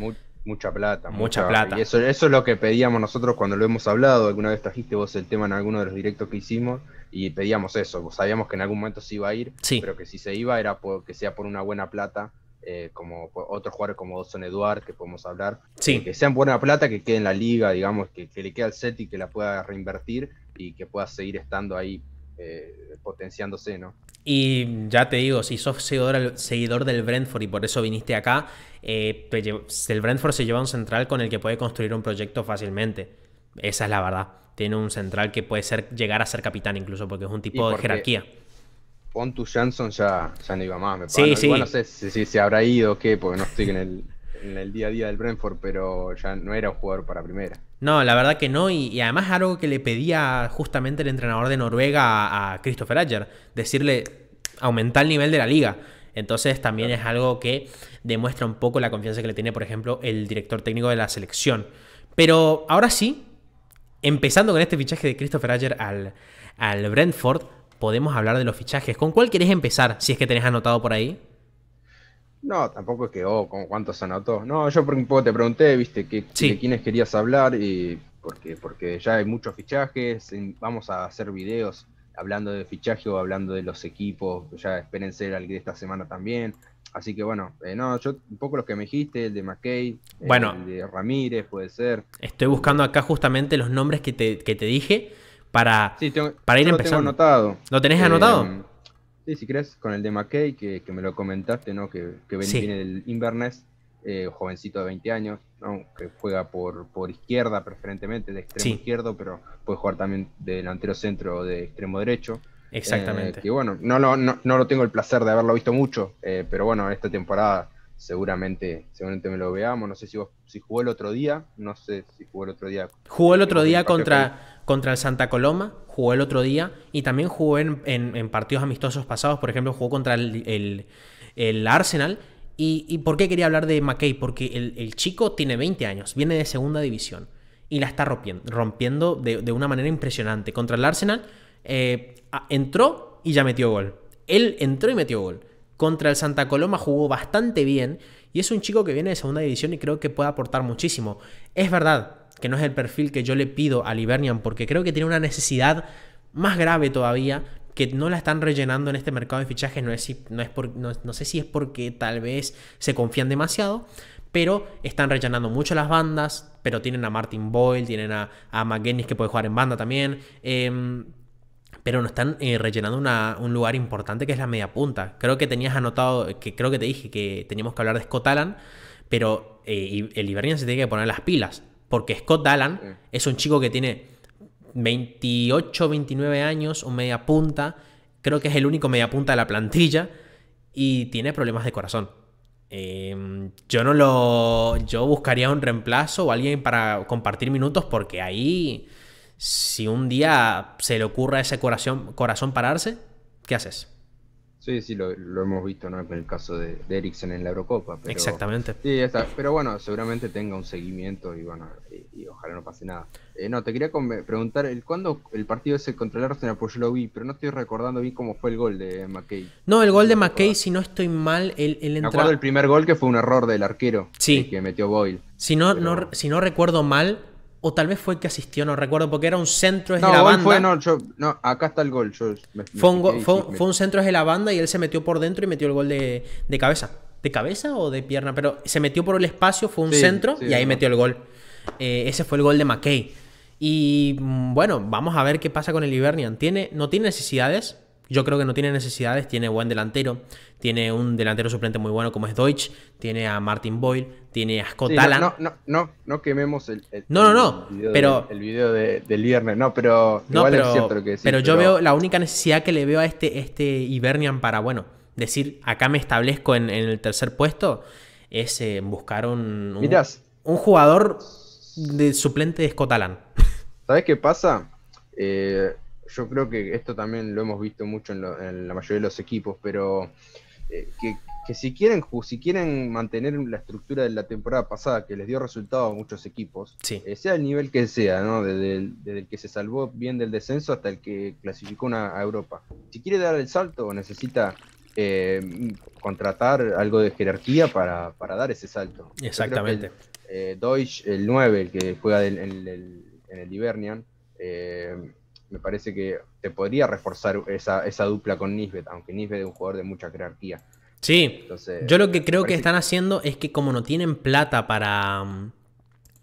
Speaker 1: Mucha plata. Mucha, plata. Y eso, eso
Speaker 2: es lo que pedíamos nosotros cuando lo hemos hablado. Alguna vez trajiste vos el tema en alguno de los directos que hicimos y pedíamos eso. Sabíamos que en algún momento se iba a ir, sí. pero que si se iba era que sea por una buena plata. Eh, como otros jugadores como son Eduard, que podemos hablar, sí. Eh, que sean buena plata, que quede en
Speaker 1: la liga, digamos,
Speaker 2: que, le quede al set y que la pueda reinvertir y que pueda seguir estando ahí eh, potenciándose, ¿no?
Speaker 1: Y ya te digo, si sos seguidor, seguidor del Brentford y por eso viniste acá, eh, el Brentford se lleva un central con el que puede construir un proyecto fácilmente. Esa es la verdad. Tiene un central que puede llegar a ser capitán incluso, porque es un tipo de jerarquía.
Speaker 2: Pontus Jansson ya, ya no iba más, me parece. no, Igual no sé si, habrá ido o qué, porque no estoy en el, día a día del Brentford, pero ya no era un jugador para primera.
Speaker 1: No, la verdad que no, y, además algo que le pedía justamente el entrenador de Noruega a, Christopher Ayer, decirle aumentar el nivel de la liga. Entonces también es algo que demuestra un poco la confianza que le tiene, por ejemplo, el director técnico de la selección. Pero ahora sí, empezando con este fichaje de Christopher Ayer al, Brentford, podemos hablar de los fichajes. ¿Con cuál querés empezar? Si es que tenés anotado por ahí.
Speaker 2: No, tampoco es que, oh, ¿con cuántos anotó? No, yo por un poco te pregunté, viste, que, de quiénes querías hablar, y porque, porque ya hay muchos fichajes, vamos a hacer videos hablando de fichaje o hablando de los equipos, ya esperen ser el de esta semana también. Así que bueno, eh, no, yo un poco los que me dijiste, el de McKay, eh, el de Ramírez, puede ser.
Speaker 1: Estoy buscando acá justamente los nombres que te, que te dije para, para ir empezando. Lo tengo anotado. ¿Lo tenés anotado? Eh,
Speaker 2: sí, si crees con el de McKay, que, que me lo comentaste, ¿no? Que, que viene el Inverness. Eh, jovencito de 20 años, que juega por, por izquierda preferentemente, de extremo izquierdo, pero puede jugar también de delantero centro o de extremo derecho.
Speaker 1: Exactamente. y
Speaker 2: eh, bueno, no, no, no, lo tengo el placer de haberlo visto mucho, eh, pero bueno, esta temporada seguramente, seguramente me lo veamos. No sé si, si jugó el otro día, no sé si jugó el otro día.
Speaker 1: Jugó el otro día contra, contra el Santa Coloma, jugó el otro día y también jugó en, partidos amistosos pasados, por ejemplo, jugó contra el, el Arsenal ¿Y, por qué quería hablar de McKay? Porque el, chico tiene 20 años, viene de segunda división y la está rompiendo, rompiendo de, una manera impresionante. Contra el Arsenal eh, entró y ya metió gol. Él entró y metió gol. Contra el Santa Coloma jugó bastante bien y es un chico que viene de segunda división y creo que puede aportar muchísimo. Es verdad que no es el perfil que yo le pido al Livernian porque creo que tiene una necesidad más grave todavía que no la están rellenando en este mercado de fichajes. No, es, no, es no, sé si es porque tal vez se confían demasiado, pero están rellenando mucho las bandas. Pero tienen a Martin Boyle, tienen a, a McGinnis que puede jugar en banda también. Em, pero no están eh, rellenando un lugar importante que es la media punta. Creo que tenías anotado, que creo que te dije que teníamos que hablar de Scott Allen, pero eh, el Ibernian se tiene que poner las pilas. Porque Scott Allen es un chico que tiene 28, 29 años, un media punta. Creo que es el único media punta de la plantilla y tiene problemas de corazón. Em, yo no lo. Yo buscaría un reemplazo o alguien para compartir minutos porque ahí, si un día se le ocurra a ese corazón, corazón pararse, ¿qué haces?
Speaker 2: Sí, sí, lo, hemos visto ¿no? en el caso de, de en la Eurocopa. Exactamente. Sí, está, pero bueno, seguramente tenga un seguimiento y bueno, y, ojalá no pase nada. Eh, no, te quería preguntar, ¿cuándo el partido ese contra el Arsenal? Pues yo lo vi, pero no estoy recordando bien cómo fue el gol de McKay.
Speaker 1: No, el gol de McKay, si no estoy mal, el, el entra... Me el primer gol que fue un error del arquero. Sí. Que metió Boyle. Si si no recuerdo mal, o tal vez fue el que asistió, no recuerdo, porque era un centro de la banda.
Speaker 2: no, no, acá está el gol.
Speaker 1: fue, un, centro de la banda y él se metió por dentro y metió el gol de, cabeza. ¿De cabeza o de pierna? Pero se metió por el espacio, fue un centro y ahí metió el gol. Eh, ese fue el gol de McKay. Y mm, bueno, vamos a ver qué pasa con el Ibernian. Tiene, no tiene necesidades, yo creo que no tiene necesidades, tiene buen delantero, tiene un delantero suplente muy bueno como es Deutsch, tiene a Martin Boyle, tiene a Scott No,
Speaker 2: no, no, no, quememos el, no, no, video, pero, el video del viernes, no,
Speaker 1: pero pero, Pero yo veo la única necesidad que le veo a este, este Hibernian para, bueno, decir, acá me establezco en, el tercer puesto, es eh, buscar un, jugador de suplente de Scott ¿Sabes qué pasa? Eh, yo creo que esto también
Speaker 2: lo hemos visto mucho en, la mayoría de los equipos, pero eh, que, si quieren si quieren mantener la estructura de la temporada pasada que les dio resultado a muchos equipos, eh, sea el nivel que sea, ¿no? Desde el, que se salvó bien del descenso hasta el que clasificó a Europa. Si quiere dar el salto, necesita eh, contratar algo de jerarquía para, dar ese salto.
Speaker 1: Exactamente.
Speaker 2: Deutsch, el 9, el que juega en, el, en Ibernian, me parece que te podría reforzar esa, esa dupla con Nisbet, aunque Nisbet es un jugador de mucha jerarquía.
Speaker 1: Sí, yo lo que creo que están haciendo es que como no tienen plata para... Mm,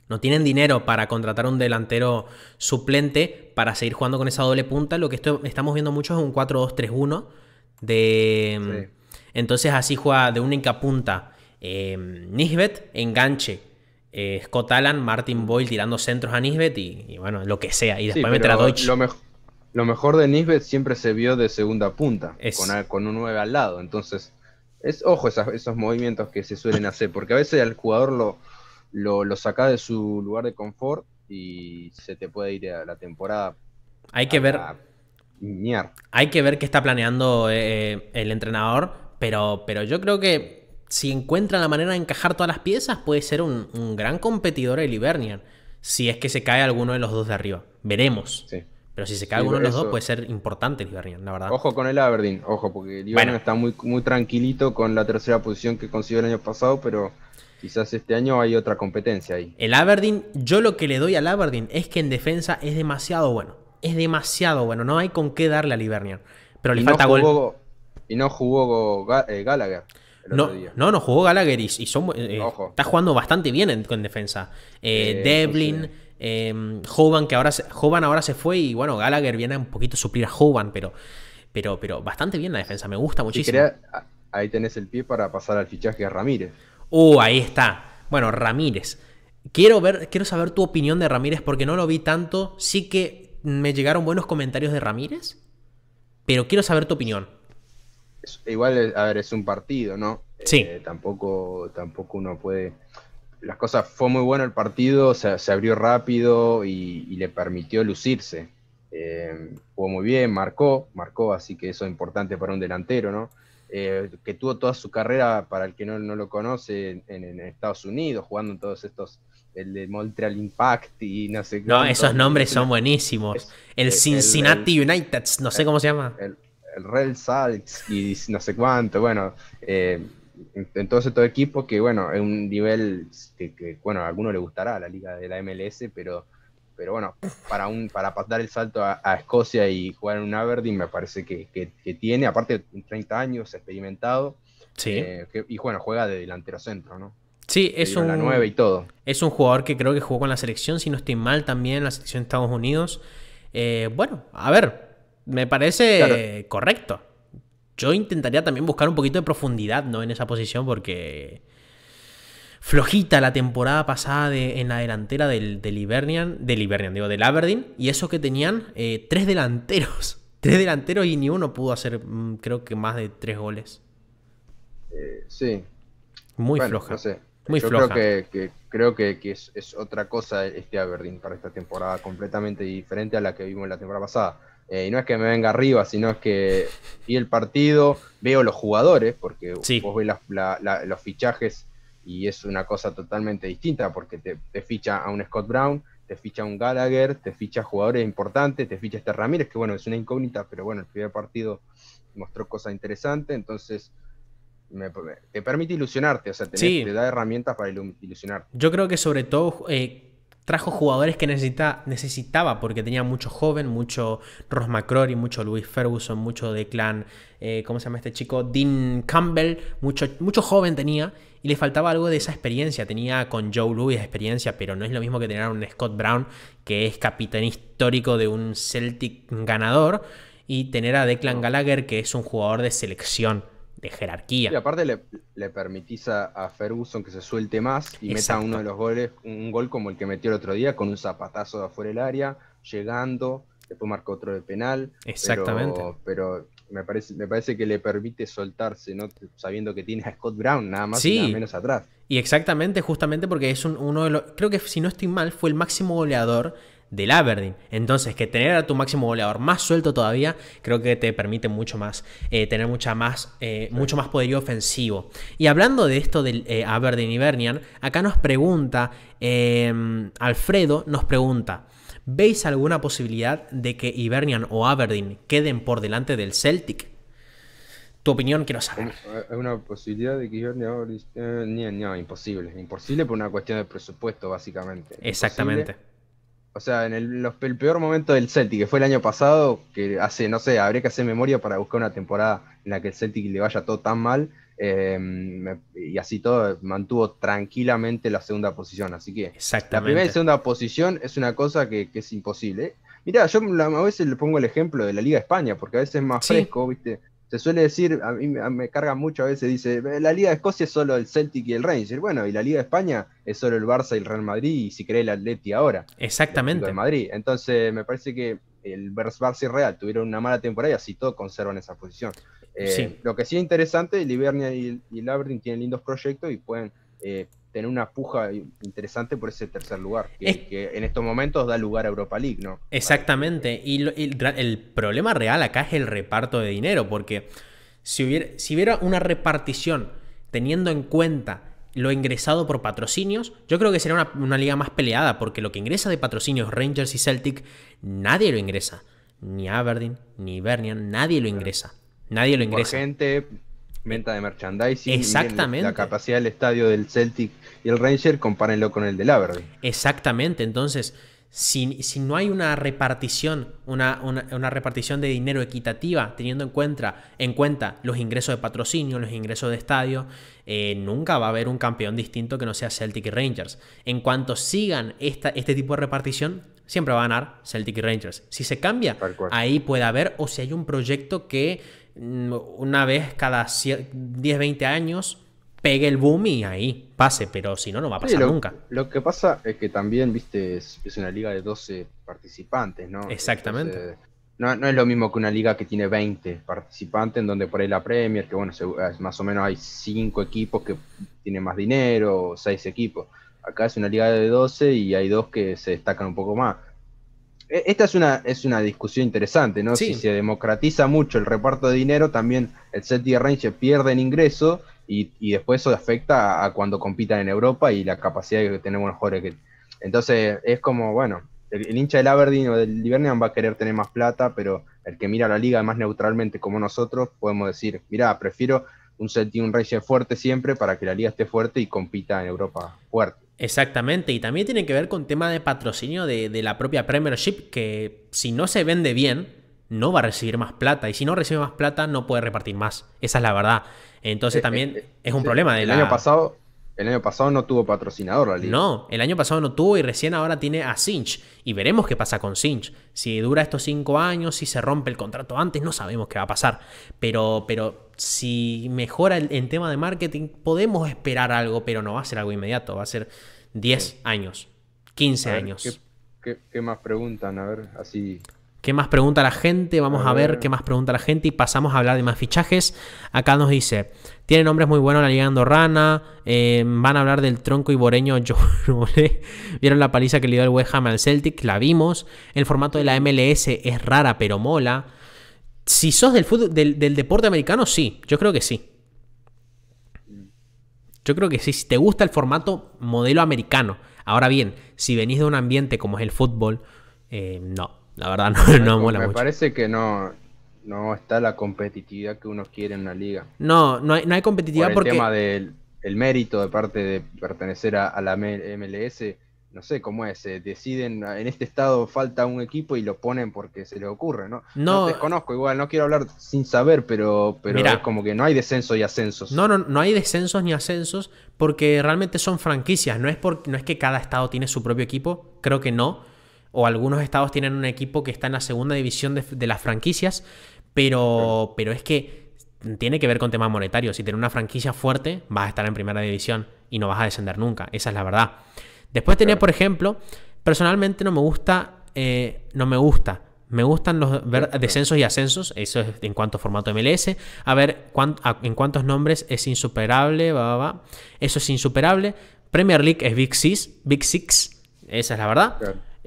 Speaker 1: no tienen dinero para contratar un delantero suplente para seguir jugando con esa doble punta. Lo que estamos viendo mucho es un 4-2-3-1 de... Mm, entonces así juega de única punta eh, Nisbet, enganche eh, Scott Allen, Martin Boyle tirando centros a Nisbet y, bueno, lo que sea. Y después meter a Deutsch.
Speaker 2: Lo, mejor de Nisbet siempre se vio de segunda punta, con, un 9 al lado. Entonces, es ojo esos movimientos que se suelen hacer, porque a veces el jugador lo, saca de su lugar de confort y se te puede ir a la temporada.
Speaker 1: Hay que ver. Hay que ver qué está planeando eh, el entrenador, pero, pero yo creo que si encuentra la manera de encajar todas las piezas, puede ser un, gran competidor el Ibernian. Si es que se cae alguno de los dos de arriba. Veremos. Pero si se cae alguno de los dos, puede ser importante el Ibernian, la
Speaker 2: verdad. Ojo con el Aberdeen, ojo, porque el Ibernian está muy, tranquilito con la tercera posición que consiguió el año pasado, pero quizás este año hay otra competencia ahí.
Speaker 1: El Aberdeen, yo lo que le doy al Aberdeen es que en defensa es demasiado bueno. Es demasiado bueno, no hay con qué darle al Ibernian. Pero le y falta no jugó, gol.
Speaker 2: Y no jugó eh, Gallagher no,
Speaker 1: no, jugó Gallagher y, eh, está jugando bastante bien en, defensa. Eh, Devlin, em, que ahora se, ahora se fue y bueno, Gallagher viene un poquito a suplir a Hoban, pero, pero, pero bastante bien la defensa, me gusta muchísimo. ahí tenés el pie para pasar al fichaje a Ramírez. Uh, ahí está. Bueno, Ramírez. Quiero, ver, quiero saber tu opinión de Ramírez porque no lo vi tanto. Sí que me llegaron buenos comentarios de Ramírez, pero quiero saber tu opinión
Speaker 2: igual, a ver, es un partido, ¿no? Sí. Eh, tampoco, tampoco uno puede. Las cosas, fue muy bueno el partido, se, abrió rápido y, le permitió lucirse. Eh, jugó muy bien, marcó, marcó, así que eso es importante para un delantero, ¿no? Eh, que tuvo toda su carrera, para el que no, lo conoce, en, Estados Unidos, jugando en todos estos, el de Montreal Impact y no sé qué. No, esos nombres son
Speaker 1: buenísimos. el Cincinnati United, no sé cómo se llama. El,
Speaker 2: el Real Salt y no sé cuánto, bueno, eh, entonces todo equipo que, bueno, es un nivel que, bueno, a alguno le gustará la liga de la MLS, pero, pero bueno, para, un, para dar el salto a, Escocia y jugar en un Aberdeen me parece que, tiene, aparte de 30 años, experimentado, sí. Eh, y bueno, juega de delantero centro, ¿no?
Speaker 1: Sí, es un, es un jugador que creo que jugó con la selección, si no estoy mal, también en la selección de Estados Unidos. Eh, bueno, a ver, me parece correcto. Yo intentaría también buscar un poquito de profundidad, ¿no? En esa posición, porque. Flojita la temporada pasada en la delantera del, del del Ibernian, digo, del Aberdeen, y eso que tenían eh, tres delanteros. Tres delanteros y ni uno pudo hacer, mm, creo que más de tres goles.
Speaker 2: Eh, sí.
Speaker 1: Muy floja. Muy Yo Creo
Speaker 2: que, creo que, es, otra cosa este Aberdeen para esta temporada, completamente diferente a la que vimos la temporada pasada. Eh, y no es que me venga arriba, sino es que vi el partido, veo los jugadores, porque vos ves los fichajes y es una cosa totalmente distinta, porque te, ficha a un Scott Brown, te ficha a un Gallagher, te ficha a jugadores importantes, te ficha a este Ramírez, que bueno, es una incógnita, pero bueno, el primer partido mostró cosas interesantes, entonces te permite ilusionarte, o sea, te da herramientas para ilusionarte.
Speaker 1: Yo creo que sobre todo... Eh, trajo jugadores que necesitaba porque tenía mucho joven, mucho Ross McCrory, mucho Louis Ferguson, mucho de clan, eh, ¿cómo se llama este chico? Dean Campbell, mucho, mucho joven tenía y le faltaba algo de esa experiencia. Tenía con Joe Louis experiencia, pero no es lo mismo que tener a un Scott Brown, que es capitán histórico de un Celtic ganador, y tener a Declan Gallagher, que es un jugador de selección de jerarquía. Y
Speaker 2: aparte le, le permitís a, Ferguson que se suelte más y meta uno de los goles, un gol como el que metió el otro día, con un zapatazo de afuera del área, llegando, después marcó otro de penal. Exactamente. Pero, me, parece, me parece que le permite soltarse, ¿no? Sabiendo que tiene a Scott Brown nada más y nada menos
Speaker 1: atrás. Y exactamente, justamente porque es un, uno de los. Creo que si no estoy mal, fue el máximo goleador del Aberdeen. Entonces, que tener a tu máximo goleador más suelto todavía, creo que te permite mucho más, eh, tener mucha más, eh, mucho más poderío ofensivo. Y hablando de esto del eh, Aberdeen y acá nos pregunta, em, Alfredo nos pregunta, ¿veis alguna posibilidad de que Ibernian o Aberdeen queden por delante del Celtic? Tu opinión quiero saber.
Speaker 2: Es una posibilidad de que Ibernian no, imposible. Imposible por una cuestión de presupuesto, básicamente.
Speaker 1: Exactamente
Speaker 2: o sea, en el, peor momento del Celtic, que fue el año pasado, que hace, no sé, habría que hacer memoria para buscar una temporada en la que el Celtic le vaya todo tan mal, em, y así todo mantuvo tranquilamente la segunda posición. Así que
Speaker 1: la primera y segunda
Speaker 2: posición es una cosa que, es imposible. ¿eh? Mirá, yo a veces le pongo el ejemplo de la Liga España, porque a veces es más fresco, ¿viste? se suele decir, a mí me cargan mucho a veces, dice, la Liga de Escocia es solo el Celtic y el Rangers. Bueno, y la Liga de España es solo el Barça y el Real Madrid, y si cree el Atleti ahora.
Speaker 1: Exactamente. El
Speaker 2: Madrid. Entonces, me parece que el Barça y Real tuvieron una mala temporada y así todos conservan esa posición. Eh, lo que sí es interesante, Ibernia y, el Aberdeen tienen lindos proyectos y pueden eh, tener una puja interesante por ese tercer lugar, que, en estos momentos da lugar a Europa League, ¿no?
Speaker 1: Exactamente, y, el, problema real acá es el reparto de dinero, porque si hubiera, si hubiera una repartición teniendo en cuenta lo ingresado por patrocinios, yo creo que sería una, liga más peleada, porque lo que ingresa de patrocinios Rangers y Celtic, nadie lo ingresa. Ni Aberdeen, ni Bernian, nadie lo ingresa. Nadie lo ingresa. gente, Venta de merchandising. Exactamente. La
Speaker 2: capacidad del estadio del Celtic y el Ranger, compárenlo con el del Aberdeen.
Speaker 1: Exactamente. Entonces, si, no hay una repartición, una, una, repartición de dinero equitativa, teniendo en cuenta, en cuenta los ingresos de patrocinio, los ingresos de estadio, eh, nunca va a haber un campeón distinto que no sea Celtic y Rangers. En cuanto sigan esta, este tipo de repartición, siempre va a ganar Celtic y Rangers. Si se cambia, ahí puede haber, o si hay un proyecto que Mm, una vez cada 10, 20 años pegue el boom y ahí pase, pero si no, no va a pasar nunca.
Speaker 2: Lo que pasa es que también, viste, es, una liga de 12 participantes, ¿no? Exactamente.
Speaker 1: no, no, es lo mismo que una liga
Speaker 2: que tiene 20 participantes, en donde por ahí la Premier, que bueno, ah, más o menos hay 5 equipos que tienen más dinero, 6 equipos. Acá es una liga de 12 y hay dos que se destacan un poco más. E, esta es una, es una discusión interesante, ¿no? Si se democratiza mucho el reparto de dinero, también el set y el range pierden ingreso y, después eso afecta a, cuando compitan en Europa y la capacidad que tenemos los jugadores. Entonces es como, bueno, el, hincha del Aberdeen o del Liverpool va a querer tener más plata, pero el que mira la liga más neutralmente como nosotros, podemos decir, mira, prefiero un set y un range fuerte siempre para que la liga esté fuerte y compita en Europa fuerte.
Speaker 1: Exactamente, y también tiene que ver con tema de patrocinio de, de la propia Premiership, que si no se vende bien, no va a recibir más plata, y si no recibe más plata, no puede repartir más. Esa es la verdad. Entonces eh, eh, también eh, es un problema del Año
Speaker 2: pasado, el año pasado no tuvo patrocinador la
Speaker 1: No, el año pasado no tuvo y recién ahora tiene a Cinch. Y veremos qué pasa con Cinch. Si dura estos cinco años, si se rompe el contrato antes, no sabemos qué va a pasar. Pero, pero si mejora el, en tema de marketing, podemos esperar algo, pero no va a ser algo inmediato. Va a ser 10 años, 15 años.
Speaker 2: qué más preguntan? A ver, así
Speaker 1: ¿Qué más pregunta la gente? Vamos a ver qué más pregunta la gente y pasamos a hablar de más fichajes. Acá nos dice, tiene nombres muy buenos la Liga Andorrana, eh, van a hablar del tronco iboreño boreño ¿Vieron la paliza que le dio el West Ham al Celtic? La vimos. El formato de la MLS es rara pero mola. Si sos del, deporte americano, sí, yo creo que sí. Yo creo que sí, si te gusta el formato modelo americano. Ahora bien, si venís de un ambiente como es el fútbol, eh, no, la verdad no, me mucho. Me parece
Speaker 2: que no, no está la competitividad que uno quiere en una liga. No, no hay, no hay competitividad porque el tema del el mérito de parte de pertenecer a, la MLS, no sé cómo es, deciden, en este estado falta un equipo y lo ponen porque se le ocurre, ¿no? No, no desconozco, igual no quiero hablar sin saber, pero, pero es como que no hay descensos y ascensos.
Speaker 1: No, no, no hay descensos ni ascensos porque realmente son franquicias, no es, no es que cada estado tiene su propio equipo, creo que no o algunos estados tienen un equipo que está en la segunda división de, las franquicias, pero, pero es que tiene que ver con temas monetarios. Si tienes una franquicia fuerte, vas a estar en primera división y no vas a descender nunca. Esa es la verdad. Después tenía, por ejemplo, personalmente no me gusta, eh, no me gusta. Me gustan los descensos y ascensos, eso es en cuanto a formato MLS. A ver en cuántos nombres es insuperable, Eso es insuperable. Premier League es Big Six, Big Six, esa es la verdad.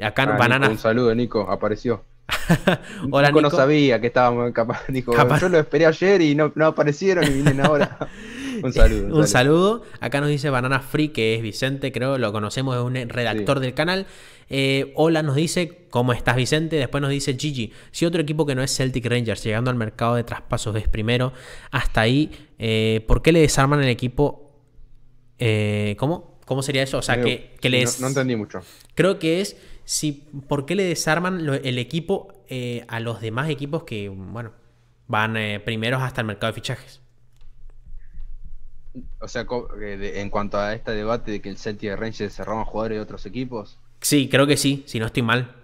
Speaker 1: Eh, acá ah, un
Speaker 2: saludo, Nico, apareció. Hola, Nico, no sabía que estábamos capaz. Dijo, yo lo esperé ayer y no, no aparecieron y vienen ahora. un saludo. Un,
Speaker 1: saludo. Acá nos dice Banana Free, que es Vicente, creo, lo conocemos, es un redactor del canal. hola, eh, nos dice, ¿cómo estás Vicente? Después nos dice Gigi, si otro equipo que no es Celtic Rangers llegando al mercado de traspasos es primero, hasta ahí, eh, ¿por qué le desarman el equipo? ¿Cómo? ¿Cómo sería eso? O sea, que, que les... no entendí mucho. Creo que es ¿por qué le desarman el equipo eh, a los demás equipos que, bueno, van eh, primeros hasta el mercado de fichajes?
Speaker 2: O sea, eh, en cuanto a este debate de que el Celtic de Rangers a jugadores de otros equipos.
Speaker 1: Sí, creo que sí, si no estoy mal.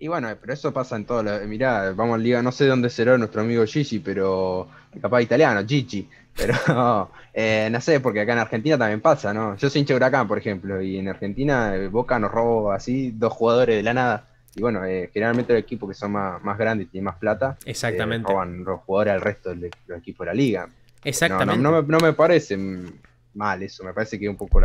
Speaker 2: Y bueno, pero eso pasa en todo. La... Mirá, vamos a liga, no sé dónde será nuestro amigo Gigi, pero capaz italiano, Gigi. Pero eh, no sé, porque acá en Argentina también pasa, ¿no? Yo soy hincha de Huracán, por ejemplo, y en Argentina eh, Boca nos robó así dos jugadores de la nada. Y bueno, eh, generalmente los equipos que son más, más grandes y tienen más plata,
Speaker 1: eh, Exactamente. roban los jugadores al resto del, equipo de la liga. Exactamente. No,
Speaker 2: me, parece mal eso, me parece que es un poco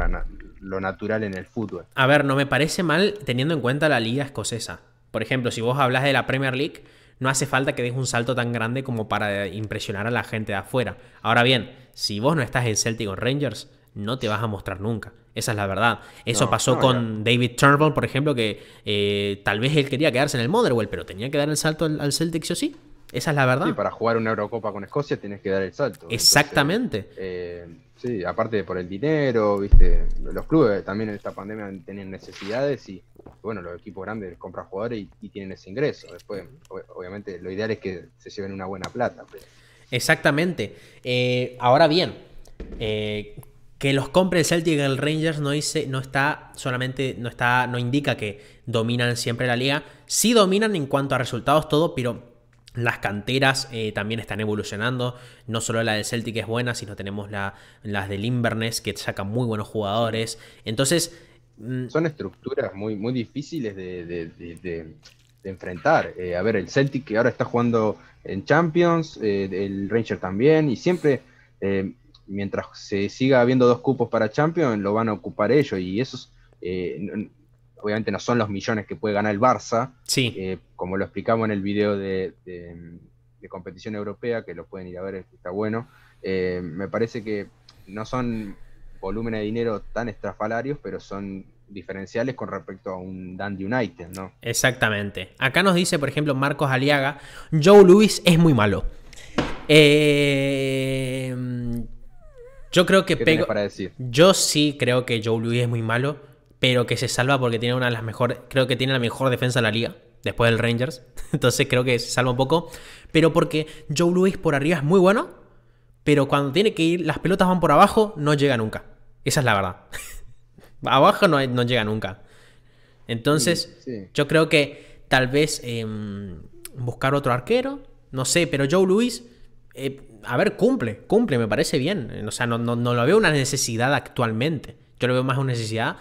Speaker 2: lo natural en el fútbol.
Speaker 1: A ver, no me parece mal teniendo en cuenta la liga escocesa. Por ejemplo, si vos hablas de la Premier League, no hace falta que des un salto tan grande como para impresionar a la gente de afuera. Ahora bien, si vos no estás en Celtic o Rangers, no te vas a mostrar nunca. Esa es la verdad. Eso pasó con David Turnbull, por ejemplo, que eh, tal vez él quería quedarse en el Motherwell, pero tenía que dar el salto al, Celtic sí o sí. Esa es la verdad. Y para jugar una Eurocopa con Escocia tienes que dar el salto. Exactamente. Eh,
Speaker 2: sí, aparte por el dinero, viste, los clubes también en esta pandemia tienen necesidades y bueno, los equipos grandes compran jugadores y, tienen ese ingreso. Después, obviamente, lo ideal es que se lleven una buena plata.
Speaker 1: Exactamente. Eh, ahora bien, eh, que los compre el Celtic y el Rangers no dice, no está solamente, no está, no indica que dominan siempre la liga. Sí dominan en cuanto a resultados todo, pero las canteras eh, también están evolucionando. No solo la del Celtic es buena, sino tenemos la, las del Inverness que sacan muy buenos jugadores. Entonces, Mm. Son estructuras muy,
Speaker 2: muy difíciles de, enfrentar. Eh, a ver, el Celtic que ahora está jugando en Champions, eh, el Ranger también, y siempre eh, mientras se siga habiendo dos cupos para Champions, lo van a ocupar ellos, y esos obviamente no son los millones que puede ganar el Barça, sí. como lo explicamos en el video de, competición europea, que lo pueden ir a ver, está bueno. me parece que no son Volumen de dinero tan estrafalarios, pero son diferenciales con respecto a
Speaker 1: un Dandy United, ¿no? Exactamente. Acá nos dice, por ejemplo, Marcos Aliaga, Joe Luis es muy malo. Eh, yo creo que ¿Qué pego... Yo sí creo que Joe Louis es muy malo, pero que se salva porque tiene una de las mejores, creo que tiene la mejor defensa de la liga después del Rangers. Entonces creo que se salva un poco, pero porque Joe Luis por arriba es muy bueno, pero cuando tiene que ir las pelotas van por abajo, no llega nunca. Esa es la verdad. Abajo no, llega nunca. Entonces, mm, yo creo que tal vez em, buscar otro arquero, no sé, pero Joe Luis, eh, a ver, cumple, cumple, me parece bien. O sea, no, no, lo veo una necesidad actualmente. Yo lo veo más una necesidad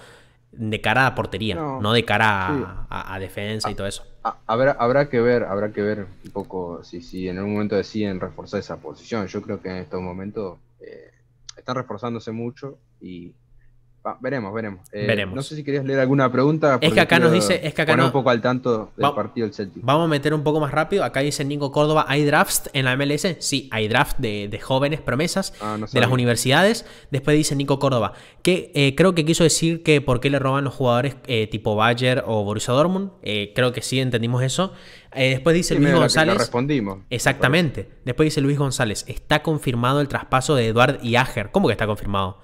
Speaker 1: de cara a portería, no, de cara a, defensa y todo eso.
Speaker 2: habrá, habrá que ver, habrá que ver un poco si, si en algún momento deciden reforzar esa posición. Yo creo que en estos momentos eh, están
Speaker 1: reforzándose mucho y veremos, veremos. Eh, veremos. No
Speaker 2: sé si querías leer alguna pregunta. Es que acá nos dice. Es que un poco al tanto del partido
Speaker 1: del Celtic. Vamos a meter un poco más rápido. Acá dice Nico Córdoba: ¿hay drafts en la MLS? Sí, hay draft de, jóvenes promesas ah, de las universidades. Después dice Nico Córdoba: que eh, creo que quiso decir que por qué le roban los jugadores eh, tipo Bayer o Borussia Dortmund. creo que sí entendimos eso. después dice Luis González.
Speaker 2: respondimos.
Speaker 1: Exactamente. Después dice Luis González: está confirmado el traspaso de Eduard y Ager. ¿Cómo que está confirmado?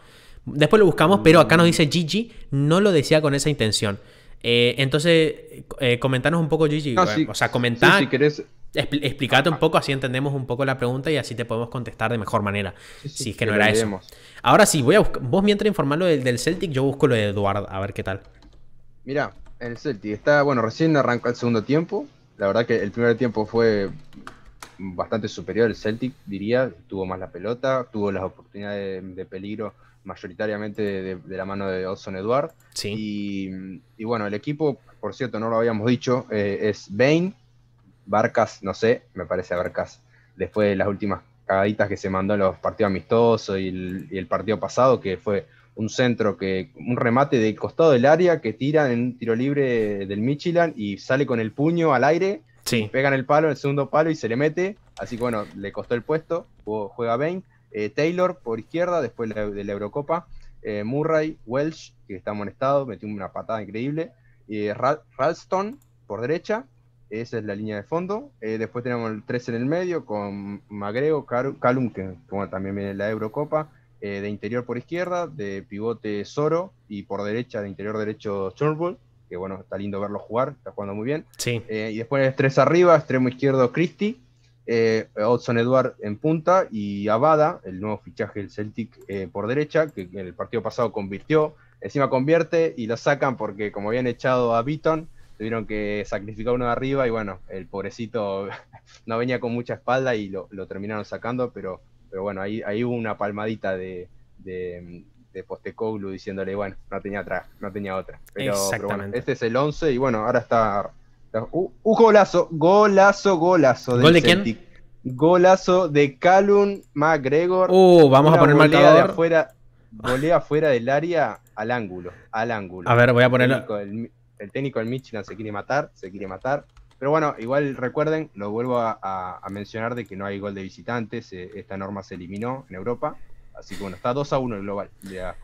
Speaker 1: Después lo buscamos, pero acá nos dice mm. Gigi, no lo decía con esa intención. Eh, entonces, eh, comentanos un poco, Gigi. o sea, comentar. Sí, si un poco, así entendemos un poco la pregunta y así te podemos contestar de mejor manera. Sí, si es que, no era eso. Ahora sí, voy a Vos mientras informarlo lo del, Celtic, yo busco lo de Eduard, a ver qué tal. Mira,
Speaker 2: el Celtic está, bueno, recién arrancó el segundo tiempo. La verdad que el primer tiempo fue bastante superior el Celtic, diría. Tuvo más la pelota, tuvo las oportunidades de peligro mayoritariamente de, la mano de Odson Eduard. Sí. Y, bueno, el equipo, por cierto, no lo habíamos dicho, eh, es Bane, Barcas, no sé, me parece a Barcas, después de las últimas cagaditas que se mandó en los partidos amistosos y el, partido pasado, que fue un centro que, un remate del costado del área que tira en un tiro libre del Michelin y sale con el puño al aire, sí. pegan el palo, el segundo palo y se le mete. Así que bueno, le costó el puesto, juega Bane eh, Taylor por izquierda, después de la Eurocopa, eh, Murray, Welsh, que está amonestado, metió una patada increíble, eh, Ralston por derecha, esa es la línea de fondo, después tenemos el 3 en el medio con Magrego, Calum, que, también viene la Eurocopa, de interior por izquierda, de pivote Soro y por derecha, de interior derecho Turnbull, que bueno, está lindo verlo jugar, está jugando muy bien. Sí. y después el tres arriba, extremo izquierdo Christie, eh, Odson en punta y Abada, el nuevo fichaje del Celtic eh, por derecha, que en el partido pasado convirtió, encima convierte y lo sacan porque como habían echado a Beaton, tuvieron que sacrificar uno de arriba y bueno, el pobrecito no venía con mucha espalda y lo, terminaron sacando, pero, pero bueno, ahí, hubo una palmadita de, de, Postecoglu diciéndole, bueno, no tenía atrás, no tenía otra. Pero, este es el 11 y bueno, ahora está un golazo, golazo, golazo. ¿Gol de quién? Golazo de Calum McGregor. Uh, vamos a poner marcador. De afuera, golea fuera del área al ángulo, al ángulo. A ver, voy a poner... El técnico, el, del Michigan se quiere matar, se quiere matar. Pero bueno, igual recuerden, lo vuelvo a, mencionar de que no hay gol de visitantes, eh, esta norma se eliminó en Europa. Así que bueno, está 2 a 1 el global a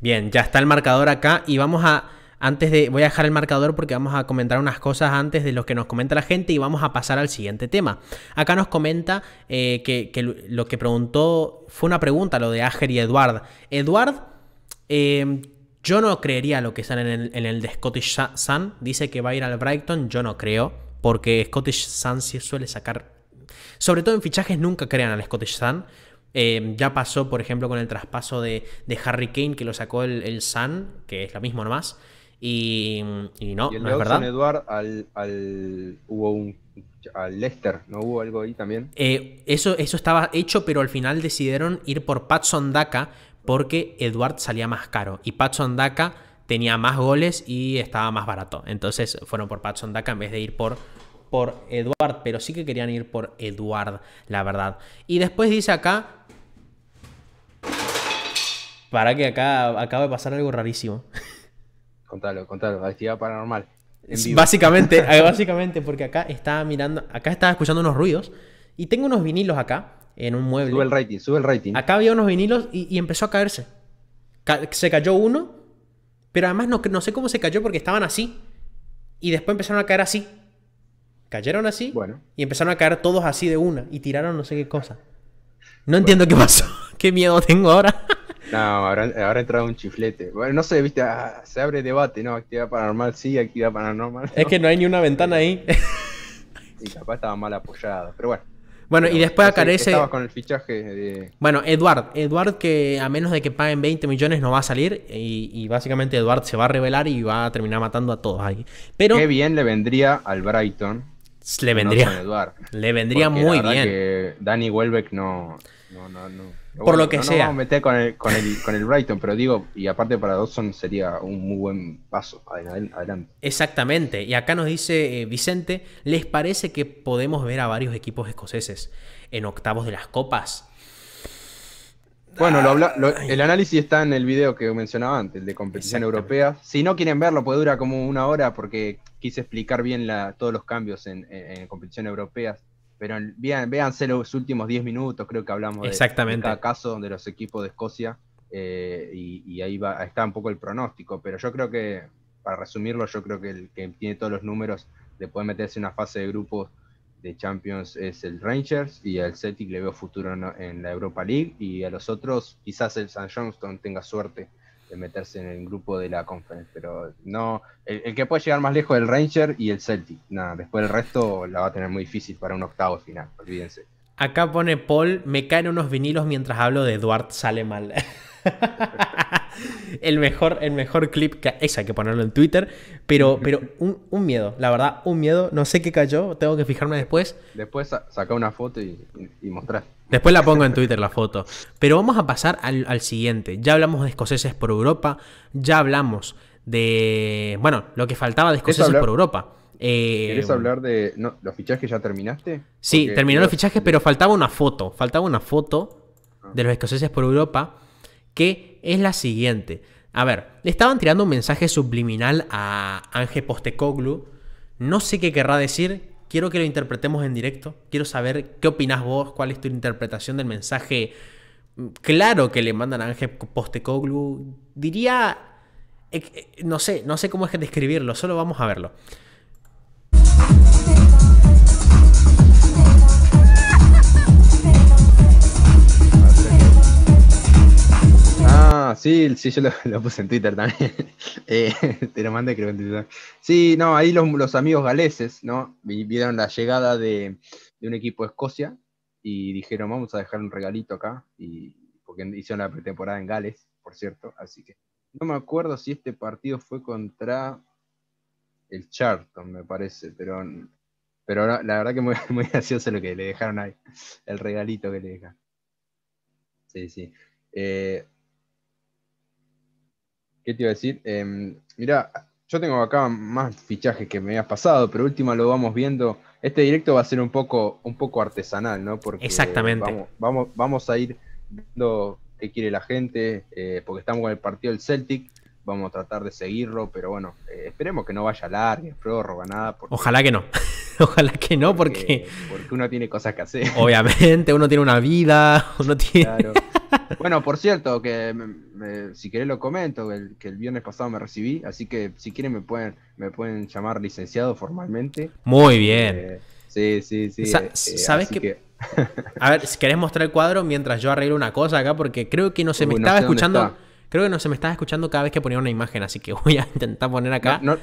Speaker 1: Bien, ya está el marcador acá y vamos a antes de, voy a dejar el marcador porque vamos a comentar unas cosas antes de lo que nos comenta la gente y vamos a pasar al siguiente tema. Acá nos comenta eh, que, lo que preguntó fue una pregunta, lo de Ager y Edward. Edward, em, yo no creería lo que sale en el, de Scottish Sun. Dice que va a ir al Brighton, yo no creo, porque Scottish Sun sí suele sacar. Sobre todo en fichajes nunca crean al Scottish Sun, em, ya pasó, por ejemplo, con el traspaso de, Harry Kane, que lo sacó el, el Sun, que es lo mismo nomás. Y, no, no es verdad.
Speaker 2: Edward al, al, hubo un al Lester, ¿no hubo algo ahí también?
Speaker 1: Eh, eso, eso estaba hecho, pero al final decidieron ir por Patson Daka porque Edward salía más caro y Patson Daka tenía más goles y estaba más barato. Entonces fueron por Patson Daka en vez de ir por por pero sí que querían ir por Edward, la verdad. Y después dice acá para que acá acaba de pasar algo rarísimo. Contalo, contalo, actividad paranormal. Básicamente, eh, básicamente, porque acá estaba mirando, acá estaba escuchando unos ruidos y tengo unos vinilos acá en un mueble. Sube el rating, sube el rating. Acá había unos vinilos y, empezó a caerse. se cayó uno, pero además no, no sé cómo se cayó porque estaban así y después empezaron a caer así. Cayeron así y empezaron a caer todos así de una y tiraron no sé qué cosa. No entiendo qué pasó. qué miedo tengo ahora.
Speaker 2: No, ahora, ahora entrado un chiflete. Bueno, no sé, viste, ah, se abre debate, ¿no? Actividad paranormal sí,
Speaker 1: actividad paranormal. Es que no hay ni una ventana ahí.
Speaker 2: Y capaz estaba mal apoyado, pero bueno.
Speaker 1: Bueno, y después aparece. Estaba con
Speaker 2: el fichaje de.
Speaker 1: Bueno, Eduard. Eduard, que a menos de que paguen 20 millones, no va a salir. Y, básicamente Eduard se va a revelar y va a terminar matando a todos ahí. Pero. Qué bien le vendría al Brighton.
Speaker 2: Le vendría.
Speaker 1: le vendría muy bien. Que
Speaker 2: Danny Welbeck no, no,
Speaker 1: no, no por lo que sea. No vamos
Speaker 2: a meter con el, Brighton, pero digo, y aparte para Dawson sería un muy buen paso adelante.
Speaker 1: Exactamente. Y acá nos dice eh, Vicente, ¿les parece que podemos ver a varios equipos escoceses en octavos de las copas?
Speaker 2: Bueno, el análisis está en el video que mencionaba antes, el de competición europea. Si no quieren verlo, puede durar como una hora porque quise explicar bien todos los cambios en competición europea pero vean, véanse los últimos 10 minutos, creo que hablamos Exactamente. de, cada caso de los equipos de Escocia eh, y, ahí va, está un poco el pronóstico. Pero yo creo que, para resumirlo, yo creo que el que tiene todos los números de poder meterse en una fase de grupos de Champions es el Rangers y al Celtic le veo futuro en, en, la Europa League y a los otros quizás el San Johnston tenga suerte meterse en el grupo de la conferencia pero no, el, que puede llegar más lejos es el Ranger y el Celtic. Nada, después el resto la va a tener muy difícil para un octavo final,
Speaker 1: olvídense. Acá pone Paul, me caen unos vinilos mientras hablo de Eduard sale mal. el, mejor, el mejor clip, que, hay que ponerlo en Twitter, pero, pero un, miedo, la verdad, un miedo, no sé qué cayó, tengo que fijarme después. Después saca una foto y, y, Después la pongo en Twitter la foto. Pero vamos a pasar al, siguiente. Ya hablamos de escoceses por Europa, ya hablamos de, bueno, lo que faltaba de escoceses por Europa. Eh, hablar
Speaker 2: de los fichajes ya terminaste? Sí, terminó los
Speaker 1: fichajes, pero faltaba una foto. Faltaba una foto ah. de los escoceses por Europa que es la siguiente. A ver, le estaban tirando un mensaje subliminal a Ángel Postecoglu. No sé qué querrá decir, quiero que lo interpretemos en directo, quiero saber qué opinas vos, cuál es tu interpretación del mensaje mm, claro que le mandan a Ángel Postecoglu. Diría, eh, eh, no sé, no sé cómo es que describirlo, solo vamos a verlo.
Speaker 2: Ah, sí, sí, yo lo, puse en Twitter también. Eh, te lo mandé, creo, en Twitter. Sí, no, ahí los, amigos galeses, ¿no? Vieron la llegada de, un equipo de Escocia y dijeron, vamos a dejar un regalito acá, y, porque hicieron la pretemporada en Gales, por cierto, así que no me acuerdo si este partido fue contra el Charlton, me parece, pero, pero la, verdad que muy, muy gracioso lo que le dejaron ahí, el regalito que le dejaron. Sí, sí. Eh, ¿Qué te iba a decir? Em, mira, yo tengo acá más fichajes que me habías pasado, pero última lo vamos viendo. Este directo va a ser un poco, un poco artesanal, ¿no? Porque Exactamente. Vamos, vamos, a ir viendo qué quiere la gente, eh, porque estamos con el partido del Celtic. Vamos a tratar de seguirlo, pero bueno, eh, esperemos que no vaya larga, prórroga, nada.
Speaker 1: Ojalá que no. Ojalá que no, porque, eh,
Speaker 2: porque... uno tiene cosas que hacer. Obviamente,
Speaker 1: uno tiene una vida, uno tiene. Claro.
Speaker 2: Bueno, por cierto, que si querés lo comento, que el, viernes pasado me recibí, así que si quieren me pueden, me
Speaker 1: pueden llamar licenciado formalmente.
Speaker 2: Muy eh, bien. sí, sí, sí. Eh, ¿Sabes Que...
Speaker 1: A ver, si querés mostrar el cuadro mientras yo arreglo una cosa acá, porque creo que no se me estaba escuchando. Creo que no se me estaba escuchando cada vez que ponía una imagen, así que voy a intentar poner acá. No,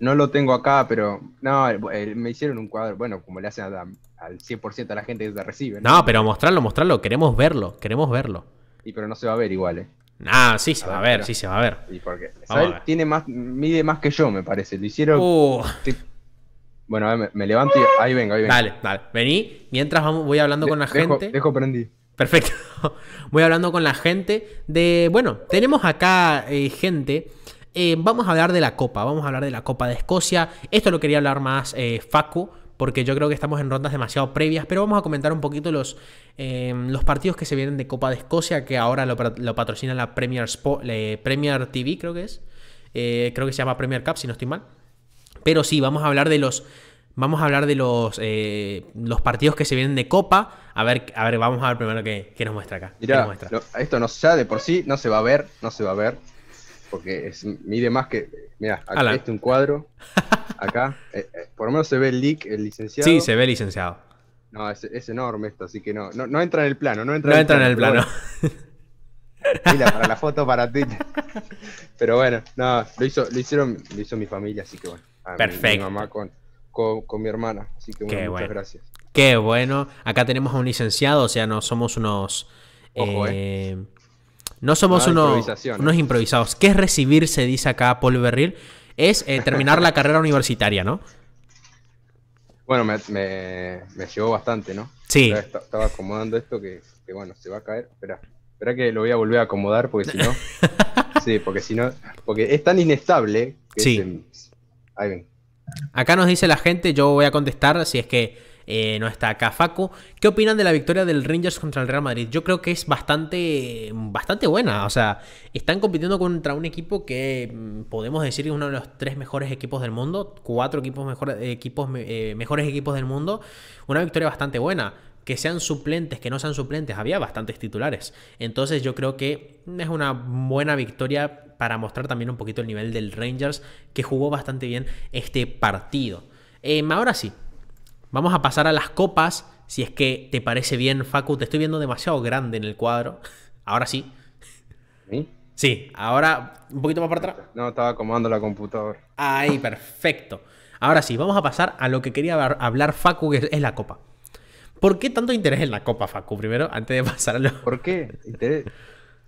Speaker 2: no, lo tengo acá, pero. No, eh, me hicieron un cuadro. Bueno, como le hacen al 100% a la gente que se recibe. ¿no? no,
Speaker 1: pero mostrarlo, mostrarlo. Queremos verlo, queremos verlo. Y pero no se va a ver igual, ¿eh? Ah, sí se va a ver, sí se va a ver. ¿Y por tiene más, mide más que yo, me parece. Lo hicieron. Uh. Bueno, a ver, me, levanto y ahí vengo, Dale, dale. Vení, mientras vamos, voy hablando con la gente. Dejo prendí. Perfecto. voy hablando con la gente de. Bueno, tenemos acá eh, gente. Eh, vamos a hablar de la Copa, vamos a hablar de la Copa de Escocia. Esto lo quería hablar más eh, Facu, porque yo creo que estamos en rondas demasiado previas, pero vamos a comentar un poquito los, eh, los partidos que se vienen de Copa de Escocia, que ahora lo, patrocina la Premier, eh, Premier TV, creo que es. Eh, creo que se llama Premier Cup, si no estoy mal. Pero sí, vamos a hablar de los. Vamos a hablar de los, los partidos que se vienen de Copa. A ver, a ver vamos a ver primero qué, nos muestra acá. Mira,
Speaker 2: esto no, ya de por sí no se va a ver, no se va a ver porque es, mide más que. Mira, acá este un cuadro. Acá. Eh, eh, por lo menos se ve el el licenciado. Sí, se
Speaker 1: ve licenciado. No, es,
Speaker 2: enorme esto, así que no, no, entra en el plano. No entra, en, el plano, en el plano. Mira, para la foto, para ti. Pero bueno, no, lo, hizo, lo hicieron, hizo mi familia, así que bueno. Perfecto. Mi, mamá con, mi hermana, así que bueno, muchas gracias.
Speaker 1: Qué bueno. Acá tenemos a un licenciado, o sea, no somos unos. eh. eh no somos unos improvisados. ¿Qué es recibirse, dice acá Paul Berril? Es eh, terminar la carrera universitaria, ¿no?
Speaker 2: Bueno, me, llevó bastante, ¿no? Sí. Estaba, acomodando esto que, bueno, se va a caer. Espera, espera que lo voy a volver a acomodar porque si no. sí, porque si no. Porque es tan inestable. Que sí. ahí
Speaker 1: ven. Acá nos dice la gente, yo voy a contestar si es que eh, no está acá Facu. ¿Qué opinan de la victoria del Rangers contra el Real Madrid? Yo creo que es bastante, bastante buena. O sea, están compitiendo contra un equipo que mm, podemos decir que es uno de los tres mejores equipos del mundo, cuatro equipos, equipos eh, mejores equipos del mundo. Una victoria bastante buena que sean suplentes, que no sean suplentes, había bastantes titulares. Entonces yo creo que es una buena victoria para mostrar también un poquito el nivel del Rangers, que jugó bastante bien este partido. Em, ahora sí, Vamos a pasar a las copas. Si es que te parece bien, Facu, te estoy viendo demasiado grande en el cuadro. Ahora sí. ¿Sí? Sí, ahora un poquito más para atrás. No, estaba acomodando la computadora. Ahí, perfecto. Ahora sí, vamos a pasar a lo que quería hablar Facu, que es la copa. ¿Por qué tanto interés en la copa, Facu? Primero, antes de pasarlo. ¿Por qué?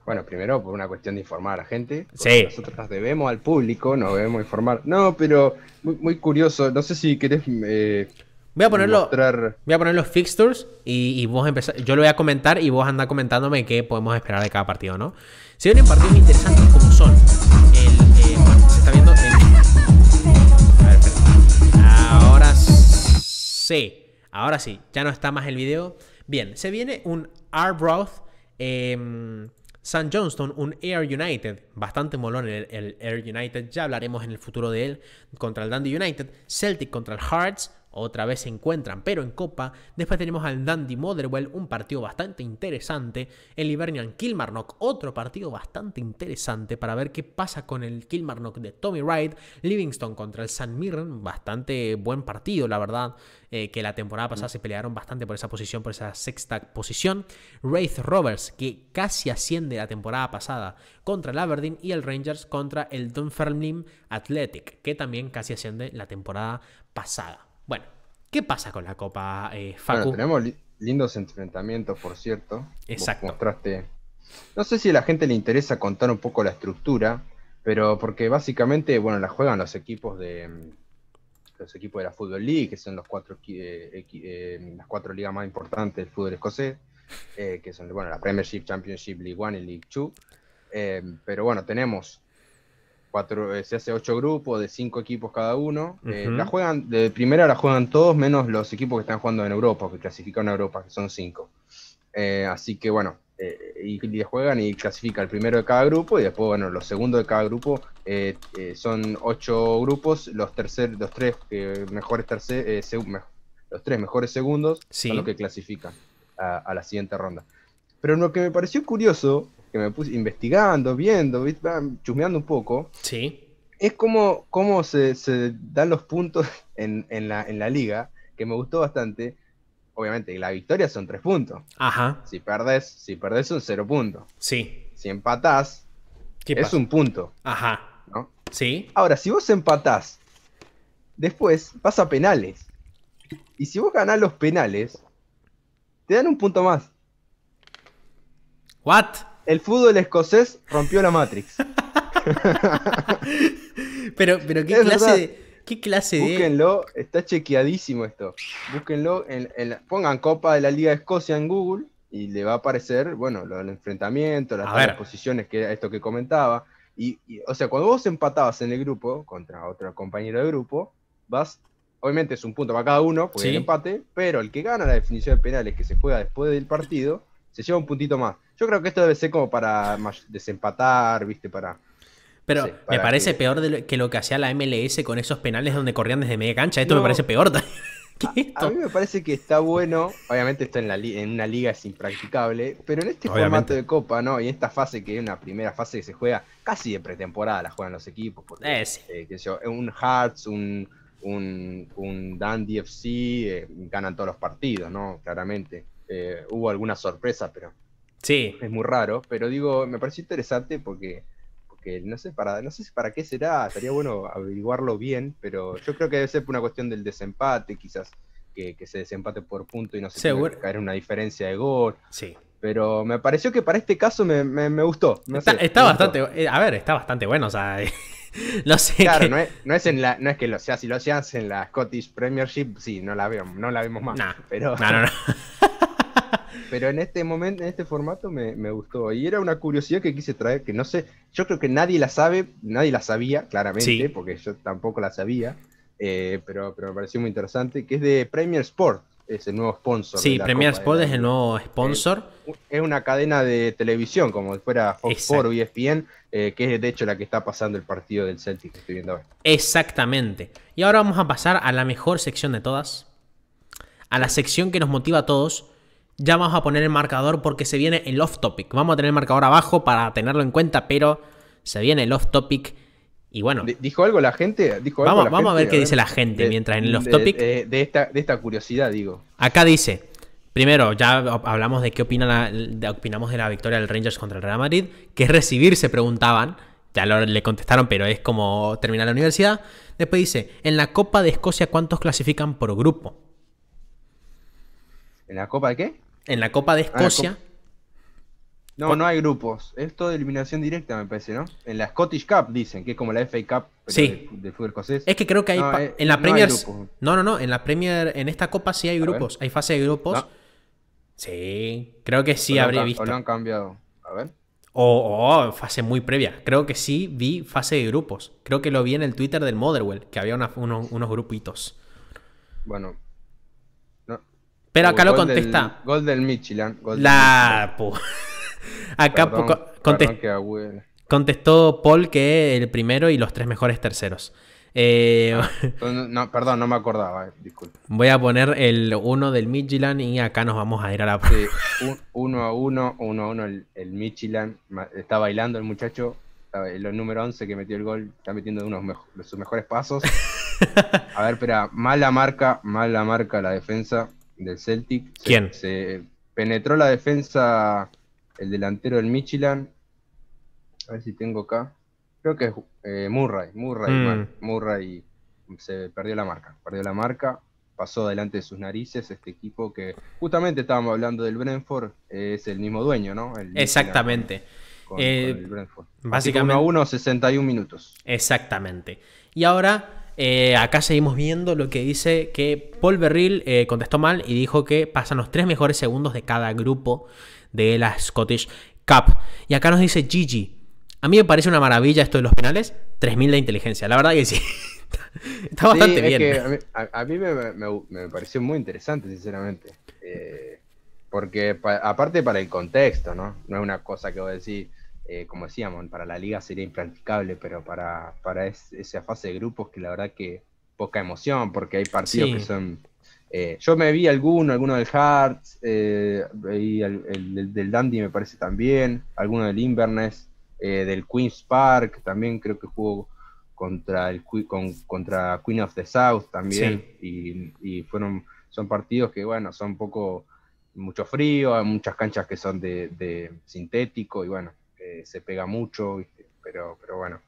Speaker 1: Bueno, primero por
Speaker 2: una cuestión de informar a la gente. Sí. Nosotros debemos al público, nos debemos informar. No, pero muy, curioso. No sé si querés eh, Voy a poner, voy
Speaker 1: a poner los fixtures y, vos empezar, yo lo voy a comentar y vos andás comentándome qué podemos esperar de cada partido, ¿no? Se un partidos interesantes como son el... Eh, se está viendo el... A ver, Ahora sí, ahora sí, ya no está más el video. Bien, se viene un Arbroath em, San Johnston, un Air United, bastante molón el, el, Air United, ya hablaremos en el futuro de él, contra el Dundee United, Celtic contra el Hearts, otra vez se encuentran, pero en Copa. Después tenemos al Dundee Motherwell, un partido bastante interesante. El Hibernian Kilmarnock, otro partido bastante interesante para ver qué pasa con el Kilmarnock de Tommy Wright. Livingston contra el San Mirren, bastante buen partido, la verdad. Eh, que la temporada pasada se pelearon bastante por esa posición, por esa sexta posición. Wraith Rovers, que casi asciende la temporada pasada contra el Aberdeen y el Rangers contra el Dunfermline Athletic, que también casi asciende la temporada pasada. Bueno, ¿qué pasa con la Copa eh, Bueno, tenemos
Speaker 2: lindos enfrentamientos, por cierto. Exacto. No sé si a la gente le interesa contar un poco la estructura, pero porque básicamente, bueno, la juegan los equipos de mm, los equipos de la Football League, que son los cuatro, eh, eh, las cuatro ligas más importantes del fútbol escocés, eh, que son bueno, la Premiership, Championship, League One y League Two. pero bueno, tenemos eh, se hace ocho grupos de cinco equipos cada uno. Eh, la juegan, de primera la juegan todos, menos los equipos que están jugando en Europa, que clasifican a Europa, que son cinco. Eh, así que bueno, y, juegan y clasifica el primero de cada grupo, y después, bueno, los segundos de cada grupo son ocho grupos, los tercer, tres mejores tercer, los tres mejores segundos son los que clasifican a la siguiente ronda. Pero lo que me pareció curioso que me puse investigando, viendo, chusmeando un poco. Sí. Es como, se, dan los puntos en, la, liga, que me gustó bastante. Obviamente, la victoria son tres puntos. Ajá. Si perdés, si perdés son cero puntos. Sí. Si empatás, es un punto. Ajá. ¿no? Sí. Ahora, si vos empatás, después vas a penales. Y si vos ganás los penales, te dan un punto más. ¿What? el fútbol escocés rompió la Matrix. pero, pero qué clase de. Búsquenlo, está chequeadísimo esto. Búsquenlo, en, pongan Copa de la Liga de Escocia en Google y le va a aparecer, bueno, el enfrentamiento, las posiciones, que esto que comentaba. Y, o sea, cuando vos empatabas en el grupo contra otro compañero de grupo, vas, obviamente es un punto para cada uno, porque el empate, pero el que gana la definición de penales que se juega después del partido, se lleva un puntito más. Yo creo que esto debe ser como para desempatar, ¿viste? Para. Pero me
Speaker 1: parece peor que lo que hacía la MLS con esos penales donde corrían desde media cancha. Esto me parece peor
Speaker 2: que esto. A, mí me parece que está bueno. Obviamente, esto en, en una liga es impracticable. Pero en este formato de Copa, ¿no? Y en esta fase que es una primera fase que se juega casi de pretemporada, la juegan los equipos. Porque, eh, eh, un Hearts, un, un, un FC, eh, ganan todos los partidos, ¿no? Claramente. hubo alguna sorpresa, pero Sí. Es muy raro, pero digo, me pareció interesante porque, no, sé para, no sé para qué será, estaría bueno averiguarlo bien, pero yo creo que debe ser una cuestión del desempate, quizás que, se desempate por punto y no se puede caer una diferencia de gol. Sí. Pero me pareció que para este caso me, gustó. está, bastante,
Speaker 1: eh, a ver, está bastante bueno, no sé. Claro, no, es,
Speaker 2: no, es, en la, no es que lo sea, si lo hacías en la Scottish Premiership, sí, no la vemos, no la vemos más. pero... No, no, no. Pero en este momento, en este formato me, gustó. Y era una curiosidad que quise traer, que no sé, yo creo que nadie la sabe, nadie la sabía, claramente, porque yo tampoco la sabía, eh, pero, pero me pareció muy interesante, que es de Premier Sport, es el nuevo sponsor. Sí, Premier Sport es
Speaker 1: el nuevo sponsor.
Speaker 2: es una cadena de televisión, como si fuera Fox Sport o ESPN, eh, que es de hecho la que está pasando el partido del Celtic que estoy viendo ahora.
Speaker 1: Exactamente. Y ahora vamos a pasar a la mejor sección de todas, a la sección que nos motiva a todos, ya vamos a poner el marcador porque se viene el off topic. Vamos a tener el marcador abajo para tenerlo en cuenta, pero se viene el off topic. Y bueno. ¿Dijo algo la gente? vamos, a ver qué dice la gente mientras en el off topic.
Speaker 2: Eh, de, esta, curiosidad, digo.
Speaker 1: Acá dice. Primero, ya hablamos de qué opina opinamos de la victoria del Rangers contra el Real Madrid. Que es recibir? Se preguntaban. Ya le contestaron, pero es como terminar la universidad. Después dice, en la Copa de Escocia, ¿cuántos clasifican por grupo? ¿En la Copa de qué? en la Copa de ah, Escocia.
Speaker 2: no, no hay grupos. Esto de eliminación directa, me parece, ¿no? En la Scottish Cup dicen, que es como la FA Cup de fútbol escocés. Es que creo que hay. Eh, en la Premier.
Speaker 1: No, no, no. En la Premier. En esta Copa sí hay grupos. Hay fase de grupos.
Speaker 2: Sí. Creo que sí habría visto. O lo han cambiado. A ver.
Speaker 1: O oh, fase muy previa. Creo que sí vi fase de grupos. Creo que lo vi en el Twitter del Motherwell, que había unos, unos grupitos. Bueno, pero acá lo contesta.
Speaker 2: gol del Michigan. la. acá
Speaker 1: contestó Paul que el primero y los tres mejores terceros. Eh, ah,
Speaker 2: perdón, no me acordaba, eh, disculpe.
Speaker 1: Voy a poner el uno del Midland y acá nos vamos a ir a la. Sí,
Speaker 2: uno a uno, uno a uno el, el Está bailando el muchacho. El eh, número 11 que metió el gol está metiendo unos sus mejores pasos. A ver, espera, mala marca, mala marca la defensa del Celtic. Se, ¿Quién? Se penetró la defensa el delantero del Michelin. A ver si tengo acá. Creo que es eh, Murray. Murray, mm. Murray se perdió la marca. Perdió la marca. Pasó delante de sus narices este equipo que justamente estábamos hablando del Brentford. Eh, es el mismo dueño, ¿no? Exactamente.
Speaker 1: Eh, básicamente. 1
Speaker 2: a 1, 61 minutos.
Speaker 1: Exactamente. Y ahora eh, acá seguimos viendo lo que dice que Paul Berril eh, contestó mal y dijo que pasan los tres mejores segundos de cada grupo de la Scottish Cup. Y acá nos dice Gigi. A mí me parece una maravilla esto de los penales. 3.000 de inteligencia. La verdad que sí. Está bastante bien.
Speaker 2: a mí, me, pareció muy interesante, sinceramente. Eh, porque aparte para el contexto, ¿no? No es una cosa que voy a decir, eh, como decíamos, para la liga sería impracticable, pero para, para esa fase de grupos que la verdad que poca emoción, porque hay partidos que son... Eh, yo me vi alguno, alguno del Hearts, eh, del Dundee me parece también, alguno del Inverness, del Queen's Park, también creo que jugó contra, el, con, contra Queen of the South también, y, fueron, son partidos que bueno, son poco mucho frío, hay muchas canchas que son de sintético, y bueno, eh, se pega mucho, Pero, pero bueno.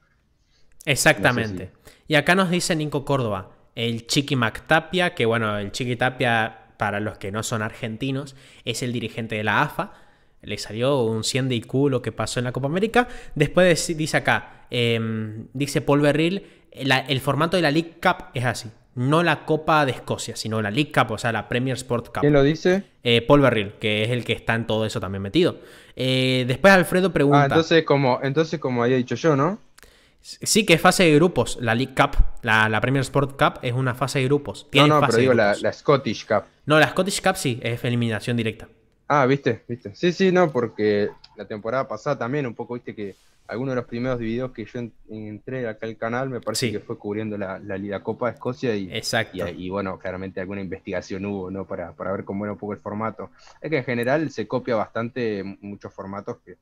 Speaker 1: Exactamente. Y acá nos dice Nico Córdoba, el Chiqui tapia que bueno, el Chiqui Tapia, para los que no son argentinos, es el dirigente de la AFA. Le salió un 100 de IQ lo que pasó en la Copa América. Después dice acá, em, dice Paul Berril, el, el formato de la League Cup es así no la Copa de Escocia, sino la League Cup, o sea, la Premier Sport Cup. ¿Quién lo dice? Eh, Paul Barril, que es el que está en todo eso también metido. Eh, después Alfredo ah, pregunta. Ah, entonces como, entonces como había dicho yo, ¿no? Sí, que es fase de grupos. La League Cup, la, Premier Sport Cup es una fase de grupos. no, no, pero digo la, la, Scottish Cup. No, la Scottish Cup sí, es eliminación
Speaker 2: directa. Ah, viste, viste. Sí, sí, no, porque la temporada pasada también, un poco, viste que alguno de los primeros videos que yo entré acá al canal me parece que fue cubriendo la, liga Copa de Escocia y, Exacto. Y, bueno, claramente alguna investigación hubo, ¿no? Para, para, ver cómo era un poco el formato. Es que en general se copia bastante muchos formatos que,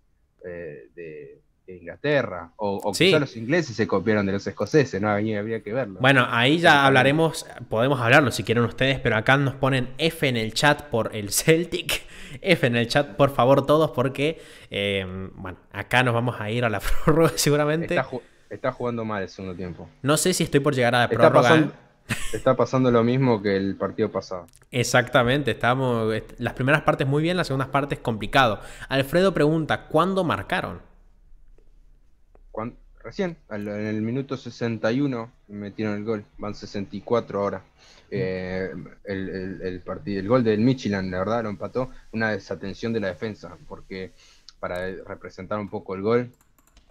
Speaker 2: eh, de, Inglaterra, o, o los ingleses se copiaron de los escoceses, ¿no? había habría que verlo.
Speaker 1: Bueno, ahí ya hablaremos, podemos hablarlo si quieren ustedes, pero acá nos ponen F en el chat por el Celtic. F en el chat, por favor, todos, porque, eh, bueno, acá nos vamos a ir a la
Speaker 2: prórroga seguramente. Está, jugando mal el segundo tiempo.
Speaker 1: No sé si estoy por llegar a la está prórroga. Pasando,
Speaker 2: ¿eh? está pasando lo mismo que el partido pasado.
Speaker 1: Exactamente, estamos las primeras partes muy bien, las segundas partes complicado. Alfredo pregunta, ¿cuándo marcaron?
Speaker 2: Recién, en el minuto 61 metieron el gol, van 64 ahora. Eh, el, partido, el gol del michiland la verdad, lo empató, una desatención de la defensa, porque para representar un poco el gol,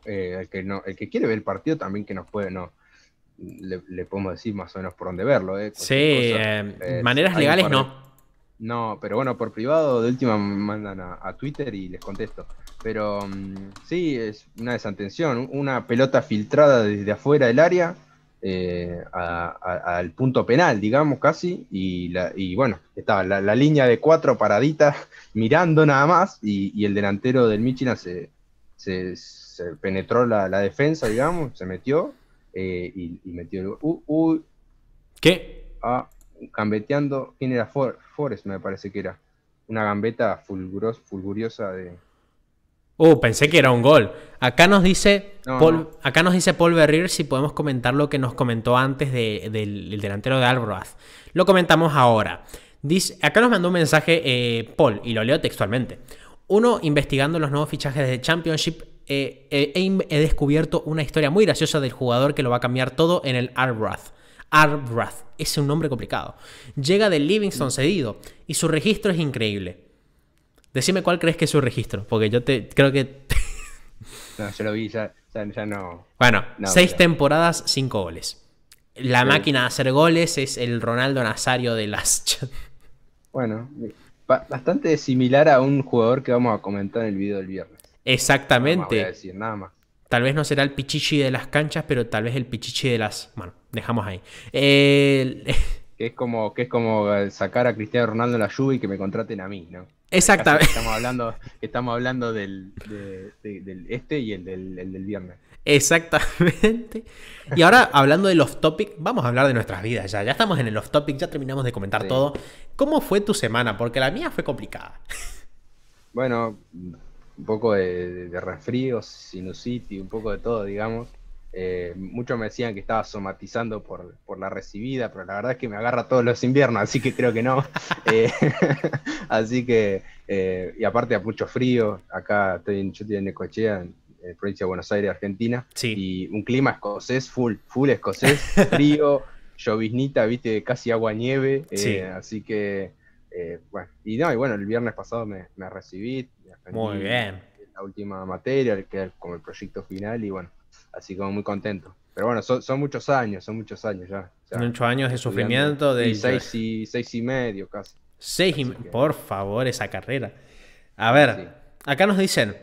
Speaker 2: eh, el, que no, el que quiere ver el partido también que nos puede, no, le, podemos decir más o menos por dónde verlo. Eh, sí, maneras legales no. No, pero bueno, por privado de última me mandan a, Twitter y les contesto. Pero mm, sí, es una desatención, una pelota filtrada desde afuera del área eh, al punto penal, digamos casi, y, bueno, estaba la, línea de cuatro paraditas mirando nada más, y, el delantero del Michina se, penetró la, defensa, digamos, se metió eh, y, metió el ¿Qué? Ah, gambeteando, ¿quién era? me parece que era. Una gambeta fulgurosa fulguriosa de,
Speaker 1: Uh, pensé que era un gol. Acá nos dice Paul, acá nos dice si podemos comentar lo que nos comentó antes del, delantero de Albroath. Lo comentamos ahora. acá nos mandó un mensaje eh, Paul y lo leo textualmente. Uno, investigando los nuevos fichajes de Championship, eh, eh, he descubierto una historia muy graciosa del jugador que lo va a cambiar todo en el Arbroath. Arbroath es un nombre complicado. Llega del Livingston cedido y su registro es increíble. Decime cuál crees que es su registro, porque yo te creo que. no, yo lo vi, ya, no. Bueno, seis temporadas, cinco goles. La máquina de hacer goles es el Ronaldo Nazario de las.
Speaker 2: bueno, bastante similar a un jugador que vamos a comentar en el video del viernes.
Speaker 1: Exactamente. voy a decir nada más. Tal vez no será el pichichi de las canchas, pero tal vez el pichichi de las. Bueno, dejamos ahí. Que es como, que es como sacar a Cristiano Ronaldo en la lluvia y que me contraten a mí, ¿no?
Speaker 2: Exactamente. Estamos hablando, estamos hablando del, este y el del,
Speaker 1: viernes. Exactamente. Y ahora, hablando del off-topic, vamos a hablar de nuestras vidas ya. Ya estamos en el off-topic, ya terminamos de comentar todo. ¿Cómo fue tu semana? Porque la mía fue complicada.
Speaker 2: Bueno, un poco de, de resfríos, sinusitis, un poco de todo, digamos. Eh, muchos me decían que estaba somatizando por, por, la recibida, pero la verdad es que me agarra todos los inviernos, así que creo que no. Eh, así que, eh, y aparte a mucho frío, acá estoy en, yo estoy en Necochea, en, provincia de Buenos Aires, Argentina, sí. y un clima escocés, full, full escocés, frío, lloviznita, viste, casi agua nieve, sí. así que, bueno, y no, y bueno, el viernes pasado me, recibí. Muy bien. La última materia, que como el proyecto final, y bueno Así como muy contento. Pero bueno, son, muchos años, son muchos años ya.
Speaker 1: muchos años de sufrimiento. De... seis
Speaker 2: y, seis y medio casi.
Speaker 1: Seis Por favor, esa carrera. A ver, acá nos dicen...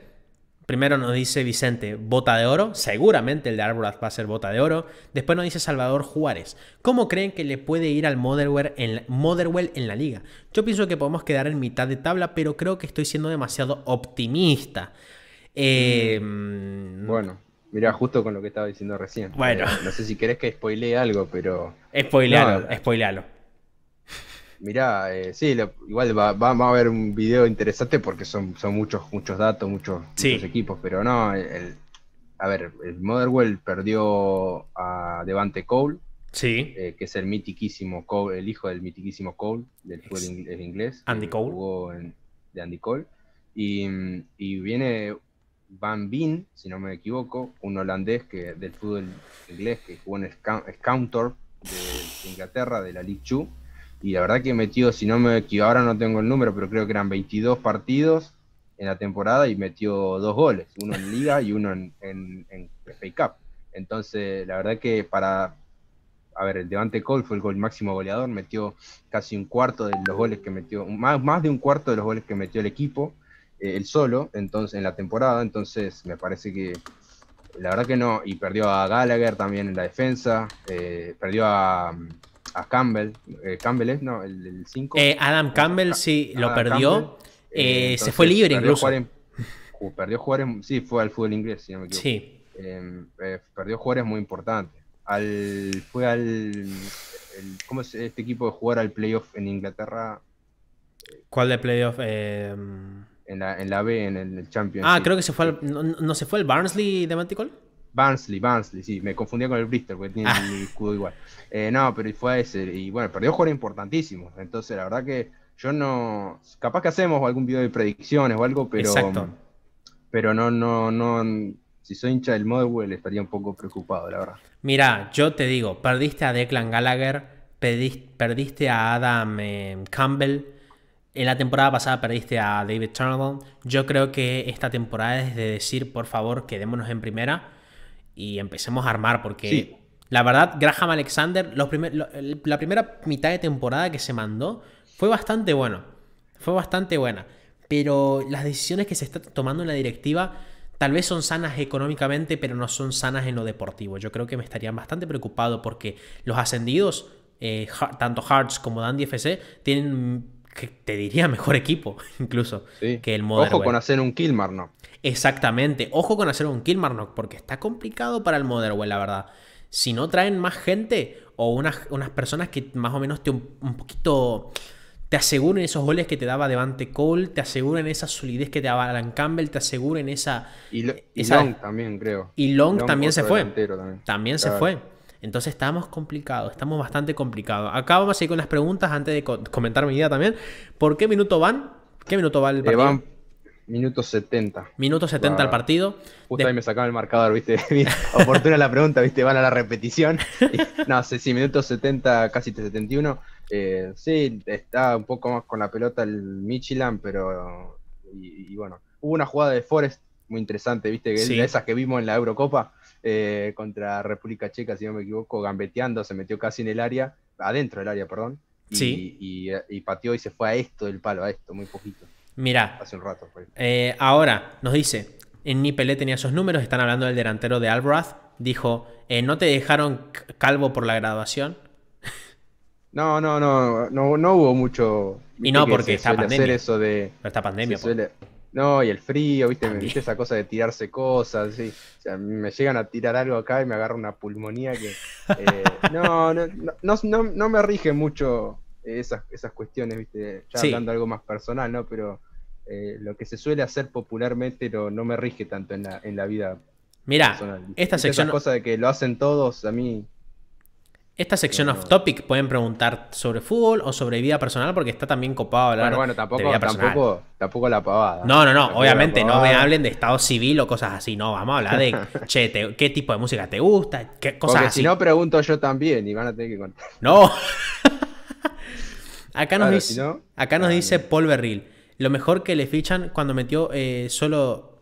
Speaker 1: Primero nos dice Vicente, bota de oro. Seguramente el de Álvarez va a ser bota de oro. Después nos dice Salvador Juárez. ¿Cómo creen que le puede ir al Motherwell en, la, en la liga? Yo pienso que podemos quedar en mitad de tabla, pero creo que estoy siendo demasiado optimista. Eh, mm, bueno. Mirá, justo con lo que estaba diciendo recién. Bueno. Eh, no sé si querés que spoilee algo, pero. Spoilealo, spoilealo.
Speaker 2: Mirá, eh, sí, igual va, a haber un video interesante porque son, son muchos, muchos datos, muchos, equipos, pero no, el, a ver, el Motherwell perdió a Devante Cole, sí. Eh, que es el mitiquísimo Cole, el hijo del mitiquísimo Cole, del fútbol inglés. Andy de Andy Cole. Y, y viene Van Bin, si no me equivoco, un holandés que, del fútbol inglés que jugó en el de Inglaterra, de la League Two. Y la verdad que metió, si no me equivoco, ahora no tengo el número, pero creo que eran 22 partidos en la temporada y metió dos goles, uno en Liga y uno en, en, FA Cup. Entonces, la verdad que para. A ver, el Devante Cole fue el máximo goleador, metió casi un cuarto de los goles que metió, más, más de un cuarto de los goles que metió el equipo el eh, solo entonces, en la temporada, entonces me parece que la verdad que no, y perdió a Gallagher también en la defensa, eh, perdió a, Campbell, eh, Campbell es, no, el 5.
Speaker 1: Adam Campbell sí, lo perdió,
Speaker 2: se fue libre perdió incluso. perdió jugadores, sí, fue al fútbol inglés, si no me equivoco. Sí. Em, perdió jugadores muy importantes. Al, fue al, ¿cómo es este equipo de jugar al playoff en Inglaterra?
Speaker 1: ¿Cuál de playoff? Eh en la, en la B, en el Champions. Ah, creo que se fue no, se fue el Barnsley de
Speaker 2: Manticol? Barnsley, Barnsley, sí, me confundía con el Bristol, porque tiene ah. el escudo igual. Eh, no, pero fue a ese, y bueno, perdió jugadores importantísimos, entonces la verdad que yo no, capaz que hacemos algún video de predicciones o algo, pero... Exacto. Pero no, no, no, si soy hincha del Motherwell estaría un poco preocupado, la verdad.
Speaker 1: Mira, yo te digo, perdiste a Declan Gallagher, perdiste a Adam eh, Campbell, en la temporada pasada perdiste a David Turnbull. Yo creo que esta temporada es de decir, por favor, quedémonos en primera y empecemos a armar, porque la verdad, Graham Alexander, la primera mitad de temporada que se mandó fue bastante bueno. Fue bastante buena. Pero las decisiones que se está tomando en la directiva tal vez son sanas económicamente, pero no son sanas en lo deportivo. Yo creo que me estarían bastante preocupado porque los ascendidos, eh, tanto Hearts como Dandy FC, tienen que te diría mejor equipo, incluso, que el modo Ojo con hacer un Kilmarnock. Exactamente, ojo con hacer un Kilmarnock, porque está complicado para el Moderwell, la verdad. Si no traen más gente o unas, unas personas que más o menos te un, poquito te aseguren esos goles que te daba Devante Cole, te aseguren esa solidez que te daba Alan Campbell, te aseguren esa... Y, Long también, creo. Y Long, también se fue. También, se fue. Entonces estamos complicados, estamos bastante complicados. Acá vamos a ir con las preguntas antes de comentar mi idea también. ¿Por qué minuto van? ¿Qué minuto va el eh, partido? van minuto 70. Minuto 70 al partido. Justo me sacaron el marcador,
Speaker 2: viste. Oportuna la pregunta, viste, van a la repetición. no sé, sí, minuto 70, casi 71. Eh, sí, está un poco más con la pelota el Michelin, pero. Y, bueno, hubo una jugada de Forest muy interesante, viste, de esas que vimos en la Eurocopa. Eh, contra República Checa, si no me equivoco, gambeteando, se metió casi en el área, adentro del área, perdón, y, sí. y, pateó y se fue a esto del palo, a esto, muy poquito. Mira, hace un
Speaker 1: rato. Eh, ahora nos dice, en Nipelé tenía esos números, están hablando del delantero de Albrath, dijo, eh, ¿no te dejaron calvo por la graduación?
Speaker 2: No, no, no, no, hubo mucho. Y no, porque está pandemia. eso de, está pandemia. No, y el frío, ¿viste? esa cosa de tirarse cosas, sí. O sea, me llegan a tirar algo acá y me agarra una pulmonía que. Eh, no, no, no, no, me rige mucho esas, esas cuestiones, ¿viste? Ya hablando algo más personal, ¿no? Pero eh, lo que se suele hacer popularmente no, no me rige tanto en la, en la vida
Speaker 1: Mira, esta sección. Esa
Speaker 2: cosa de que lo hacen todos, a mí
Speaker 1: esta sección off topic pueden preguntar sobre fútbol o sobre vida personal porque está también copado hablar bueno, bueno, tampoco, vida personal. Tampoco, tampoco la pavada.
Speaker 2: No, no, no, obviamente no me hablen
Speaker 1: de estado civil o cosas así, no, vamos a hablar de, qué tipo de música te gusta, qué cosas porque Si no,
Speaker 2: pregunto yo también y van a tener que contar.
Speaker 1: No. acá nos, dice, acá nos dice Paul Berril, lo mejor que le fichan cuando metió eh, solo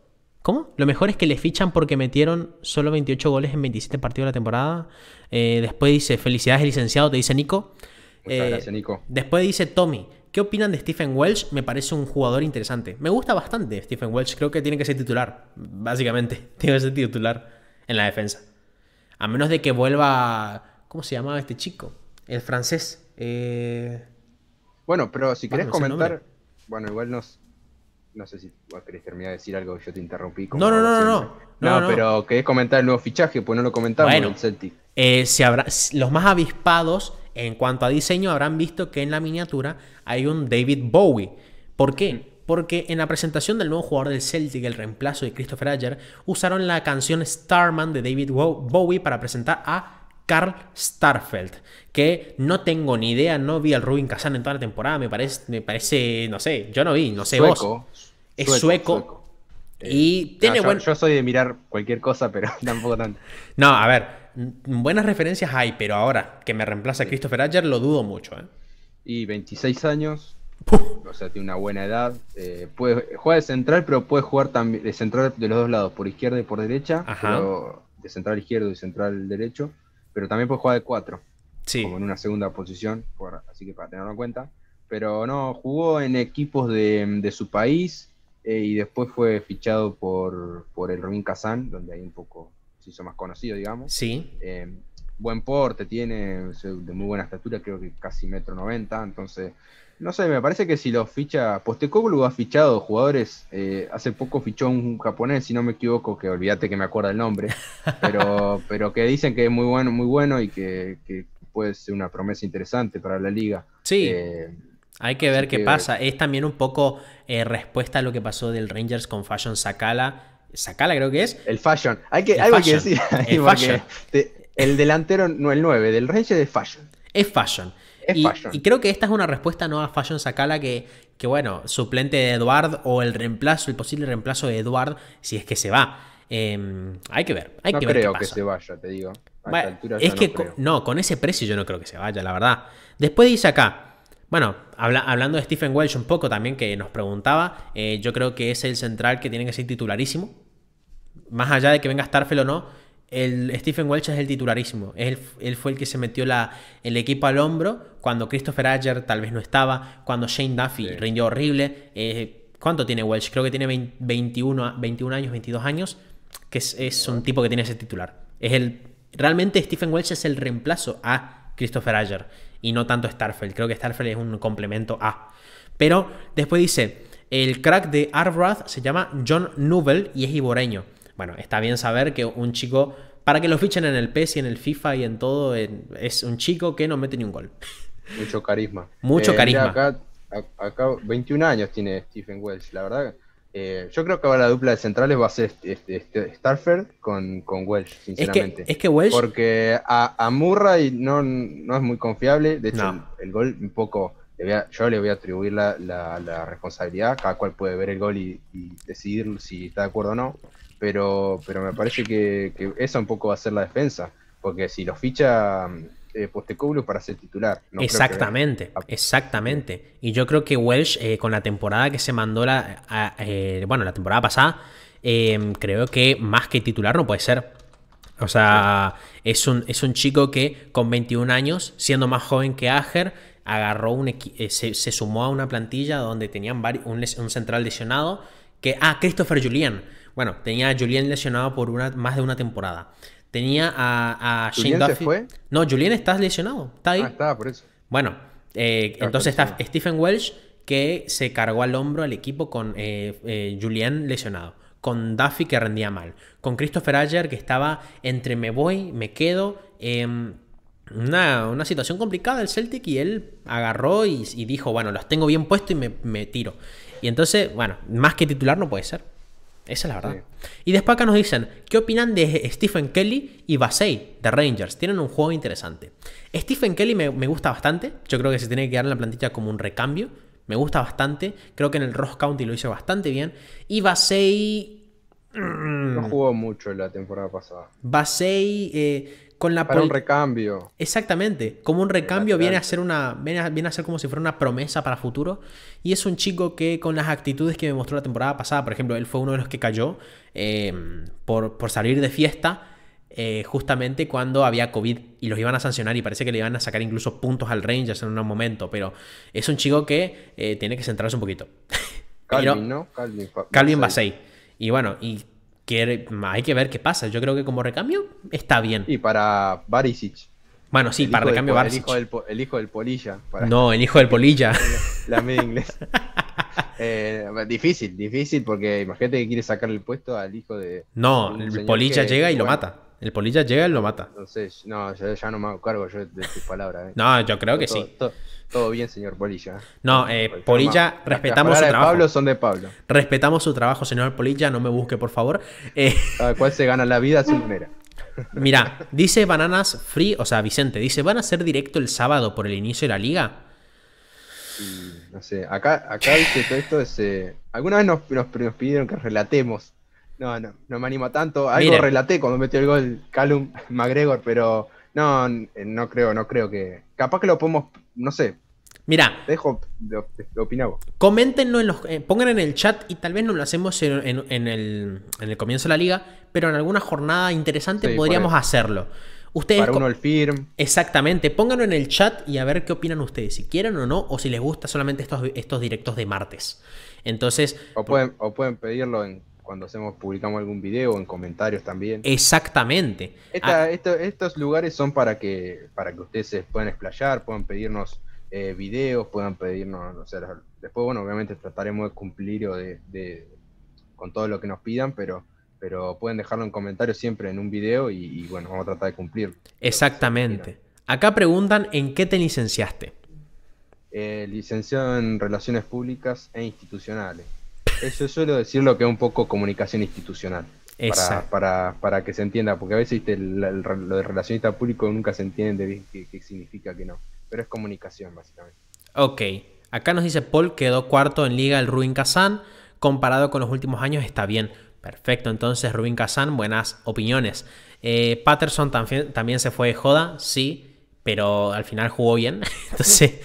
Speaker 1: ¿Cómo? Lo mejor es que le fichan porque metieron solo 28 goles en 27 partidos de la temporada. Eh, después dice, felicidades licenciado, te dice Nico.
Speaker 2: Eh, gracias, Nico.
Speaker 1: Después dice Tommy, ¿qué opinan de Stephen Welsh? Me parece un jugador interesante. Me gusta bastante Stephen Welsh, creo que tiene que ser titular, básicamente. Tiene que ser titular en la defensa. A menos de que vuelva... ¿Cómo se llamaba este chico? El francés. Eh,
Speaker 2: bueno, pero si ah, querés comentar... Bueno, igual nos, no sé si querés terminar de decir algo, yo te interrumpí. no, no, no, no, no, pero querés
Speaker 1: comentar el nuevo fichaje, pues no lo comentamos en el Celtic. Eh, los más avispados en cuanto a diseño habrán visto que en la miniatura hay un David Bowie. ¿Por qué? Mm. Porque en la presentación del nuevo jugador del Celtic, el reemplazo de Christopher Ayer, usaron la canción Starman de David Bowie para presentar a Carl Starfeld, que no tengo ni idea, no vi al Rubin Kazan en toda la temporada, me parece, me parece, no sé, yo no vi, no sé vos. Es sueco. y eh, tiene yo, soy de mirar cualquier cosa, pero tampoco tanto. no, a ver, buenas referencias hay, pero ahora que me reemplaza Christopher Ayer lo dudo mucho. ¿eh? Y 26 años, o sea, tiene una buena edad.
Speaker 2: Eh, juega de central, pero puede jugar también de central de los dos lados, por izquierda y por derecha. de central izquierdo y central derecho. Pero también puede jugar de cuatro. Sí. Como en una segunda posición, por, así que para tenerlo en cuenta. Pero no, jugó en equipos de, de su país eh, y después fue fichado por, por el Rubin Kazan, donde ahí un poco se hizo más conocido, digamos. Sí. Eh, buen porte, tiene de muy buena estatura, creo que casi metro noventa. entonces, no sé, me parece que si los ficha, Postecoglou pues ha fichado jugadores, eh, hace poco fichó un japonés, si no me equivoco, que olvídate que me acuerdo el nombre, pero, pero que dicen que es muy bueno, muy bueno y que, puede ser una promesa interesante para la liga.
Speaker 1: Sí. Hay que ver qué pasa. Es también un poco eh, respuesta a lo que pasó del Rangers con Fashion Sakala. Sakala creo que es. El Fashion. Hay que, el decir.
Speaker 2: el, delantero, no el 9, del Rangers es Fashion.
Speaker 1: Es Fashion. y, creo que esta es una respuesta no a Fashion Sakala que, que, bueno, suplente de Eduard o el reemplazo, el posible reemplazo de Eduard si es que se va. Em, hay que ver. Hay que creo ver qué pasa. que se
Speaker 2: vaya, te digo. A es que no,
Speaker 1: no, con ese precio yo no creo que se vaya, la verdad. Después dice acá. Bueno, hablando de Stephen Welsh un poco también, que nos preguntaba, eh, yo creo que es el central que tiene que ser titularísimo. Más allá de que venga Starfield o no, el Stephen Welch es el titularísimo. Él, fue el que se metió el equipo al hombro cuando Christopher Ayer tal vez no estaba, cuando Shane Duffy rindió horrible. Eh, ¿Cuánto tiene Welsh? Creo que tiene 21, años, 22 años, que es, un tipo que tiene ese titular. Es el, realmente Stephen Welsh es el reemplazo a Christopher Ayer y no tanto Starfield. Creo que Starfield es un complemento a. Pero después dice, el crack de Arbroath se llama John Nubel y es iboreño. Bueno, está bien saber que un chico, para que lo fichen en el PES y en el FIFA y en todo, es un chico que no mete ni un gol.
Speaker 2: Mucho carisma. Mucho eh, carisma. Acá, acá 21 años tiene Stephen Wells, la verdad eh, yo creo que ahora la dupla de centrales va a ser este, este con, con, Welsh, sinceramente. Es que, Welsh. Porque a, Murray no, no, es muy confiable. De hecho, el, gol un poco. yo le voy a atribuir la, responsabilidad. Cada cual puede ver el gol y, decidir si está de acuerdo o no. Pero, pero me parece que, que esa un poco va a ser la defensa. Porque si los ficha eh, pues para ser titular.
Speaker 1: exactamente, ah, exactamente. Y yo creo que Welsh, eh, con la temporada que se mandó, la, eh, bueno, la temporada pasada, eh, creo que más que titular no puede ser. O sea, es, un, es un chico que con 21 años, siendo más joven que Ager, agarró un se, se, sumó a una plantilla donde tenían un, un central lesionado. Que, ah, Christopher Julian. Bueno, tenía a Julian lesionado por una, más de una temporada. Tenía a, a Duffy. fue? No, Julien está lesionado. Está ahí. Ah, está, por eso. Bueno, eh, entonces está Stephen Welsh que se cargó al hombro al equipo con eh, eh lesionado, con Duffy que rendía mal, con Christopher Ayer que estaba entre me voy, me quedo. Em, una, una, situación complicada el Celtic y él agarró y, dijo, bueno, los tengo bien puestos y me, me tiro. Y entonces, bueno, más que titular no puede ser. Esa es la verdad. Y después acá nos dicen, ¿qué opinan de Stephen Kelly y Bassey de Rangers? Tienen un juego interesante. Stephen Kelly me, gusta bastante. Yo creo que se tiene que dar en la plantilla como un recambio. Me gusta bastante. Creo que en el Ross County lo hizo bastante bien. Y Bassey
Speaker 2: mm, No jugó mucho la temporada pasada.
Speaker 1: Basei, eh, con la para un recambio. Exactamente, como un recambio viene a ser una viene a, ser como si fuera una promesa para futuro y es un chico que con las actitudes que me mostró la temporada pasada, por ejemplo, él fue uno de los que cayó em, por, salir de fiesta eh, justamente cuando había COVID y los iban a sancionar y parece que le iban a sacar incluso puntos al Rangers en un momento, pero es un chico que eh, tiene que centrarse un poquito.
Speaker 2: Calvin,
Speaker 1: ¿no? Calvin, Calvin Basey. Y bueno, y hay que ver qué pasa. Yo creo que como recambio está bien. Y para Barisic. Bueno, sí, para recambio Barisic. El
Speaker 2: hijo del, el hijo del Polilla. No, el hijo del
Speaker 1: Polilla. la, media
Speaker 2: eh, difícil, difícil, porque imagínate que quiere sacar el puesto al hijo de. No, el Polilla llega y lo mata.
Speaker 1: El Polilla llega y lo mata.
Speaker 2: No no, yo ya no me cargo yo de tus palabras. Eh. No, yo creo que sí. Todo bien, señor Polilla. No, eh, Polilla, respetamos su trabajo. Pablo
Speaker 1: son de Pablo. Respetamos su trabajo, señor Polilla, no me busque, por favor. Eh... Cada cual se gana la vida sin primera. Mira, dice Bananas Free, o sea, Vicente, dice, ¿van a ser directo el sábado por el inicio de la liga?
Speaker 2: No sé, acá, acá dice todo esto, es, eh, alguna vez nos, pidieron que relatemos. No, no, no me anima tanto. Algo relaté cuando metió el gol Calum McGregor, pero no, eh, no creo, no creo que. Capaz que lo podemos,
Speaker 1: no sé, Mira, dejo de, de Coméntenlo en los, eh, pongan en el chat y tal vez no lo hacemos en, el, comienzo de la liga, pero en alguna jornada interesante podríamos hacerlo. Ustedes para uno el firm. Exactamente, pónganlo en el chat y a ver qué opinan ustedes, si quieren o no, o si les gusta solamente estos, estos directos de martes. Entonces.
Speaker 2: O pueden, o pueden pedirlo en cuando hacemos, publicamos algún video, O en comentarios también.
Speaker 1: Exactamente. Ah,
Speaker 2: estos lugares son para que, para que ustedes puedan explayar, puedan pedirnos eh, videos, puedan pedirnos, o sea, después, bueno, obviamente trataremos de cumplir o de, con todo lo que nos pidan, pero, pero pueden dejarlo en comentarios siempre en un video y, bueno, vamos a tratar de cumplir.
Speaker 1: Exactamente. Acá preguntan en qué te
Speaker 2: licenciaste. Eh, licenciado en Relaciones Públicas e Institucionales. Eso suelo decirlo que es un poco comunicación institucional. Para, para, para, que se entienda, porque a veces lo de relacionista público nunca se entiende bien qué, qué significa que no pero es comunicación
Speaker 1: básicamente. Ok, acá nos dice Paul quedó cuarto en liga el Rubin Kazan, comparado con los últimos años está bien. Perfecto, entonces Rubin Kazan, buenas opiniones. Eh, Patterson también, también se fue de joda, sí, pero al final jugó bien. Entonces,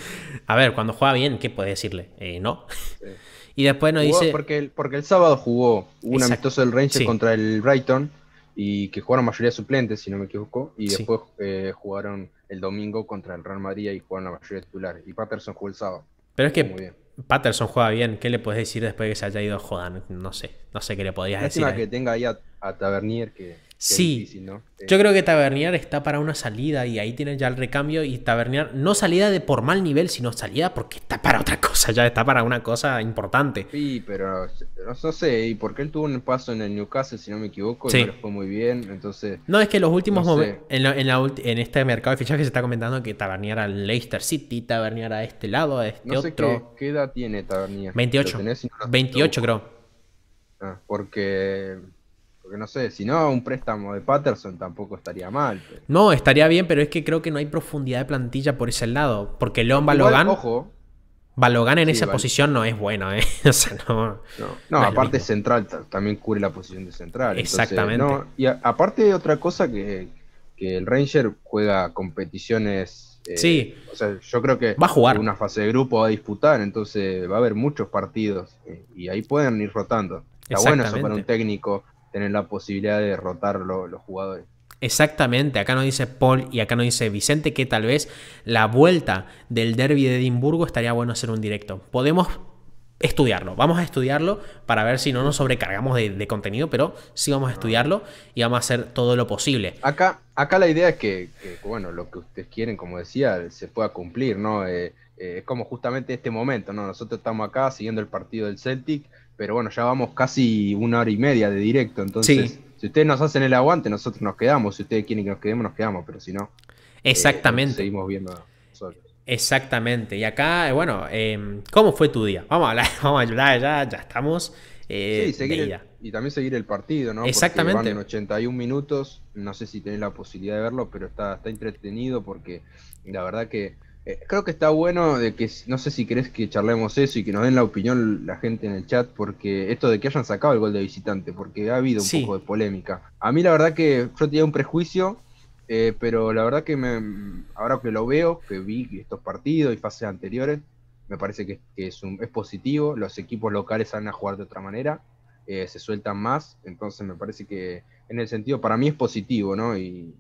Speaker 1: a ver, cuando juega bien, ¿qué puedes decirle? Eh, no. Y después nos dice. Porque
Speaker 2: el, porque el sábado jugó un amistoso del Ranger contra el Brighton y que jugaron
Speaker 1: mayoría suplentes, si no me equivoco, y después
Speaker 2: eh, jugaron el domingo contra el Real Madrid y jugaron la mayoría titulares Y Patterson jugó el sábado.
Speaker 1: Pero es que muy Patterson juega bien, ¿qué le puedes decir después de que se haya ido a Jodan? No sé, no sé qué le podías decir. que
Speaker 2: tenga ahí a, a Tavernier que
Speaker 1: sí, yo creo que Tavernier está para una salida y ahí tiene ya el recambio y Tavernier no salida de por mal nivel, sino salida porque está para otra cosa, ya está para una cosa importante. Sí,
Speaker 2: pero no sé, y por qué él tuvo un paso en el Newcastle, si no me equivoco, y fue muy bien, entonces...
Speaker 1: No, es que los últimos momentos, en, este mercado de fichajes se está comentando que Tavernier al Leicester City, Tavernier a este lado, a este no sé otro...
Speaker 2: Qué, edad tiene Tavernier? 28,
Speaker 1: 28 creo.
Speaker 2: Ah, porque porque no sé, si no, un préstamo de Patterson
Speaker 1: tampoco estaría mal. No, estaría bien, pero es que creo que no hay profundidad de plantilla por ese lado. Porque León Balogán Ojo. Balogan en esa posición no es bueno, ¿eh? O sea, no. No, aparte
Speaker 2: central también cubre la posición de central. Exactamente. y aparte aparte, otra cosa que, el Ranger juega competiciones eh, sí. O sea, yo creo que va a jugar. una fase de grupo va a disputar, entonces va a haber muchos partidos eh, y ahí pueden ir rotando. Está bueno eso para un técnico tener la posibilidad de derrotar los jugadores.
Speaker 1: Exactamente, acá nos dice Paul y acá nos dice Vicente que tal vez la vuelta del derby de Edimburgo estaría bueno hacer un directo. Podemos estudiarlo, vamos a estudiarlo para ver si no nos sobrecargamos de, contenido, pero sí vamos a estudiarlo y vamos a hacer todo lo posible.
Speaker 2: Acá, acá la idea es que, bueno, lo que ustedes quieren, como decía, se pueda cumplir, ¿no? Eh, eh, es como justamente este momento, ¿no? Nosotros estamos acá siguiendo el partido del Celtic pero bueno, ya vamos casi una hora y media de directo, entonces si ustedes nos hacen el aguante, nosotros nos quedamos. Si ustedes quieren que nos quedemos, nos quedamos, pero si no,
Speaker 1: eh, exactamente. seguimos viendo nosotros. Exactamente. Y acá, eh, bueno, em, ¿cómo fue tu día? Vamos a hablar, vamos ayudar, ya, ya estamos. Eh, sí, seguir
Speaker 2: y también seguir el partido, ¿no? Exactamente. Porque en 81 minutos, no sé si tenés la posibilidad de verlo, pero está, está entretenido porque la verdad que eh, creo que está bueno de que, no sé si querés que charlemos eso y que nos den la opinión la gente en el chat, porque esto de que hayan sacado el gol de visitante, porque ha habido un poco de polémica. A mí la verdad que yo tenía un prejuicio, eh, pero la verdad que me, ahora que lo veo, que vi estos partidos y fases anteriores, me parece que, es, un, es positivo, los equipos locales salen a jugar de otra manera, eh, se sueltan más, entonces me parece que en el sentido, para mí es positivo, ¿no? Y,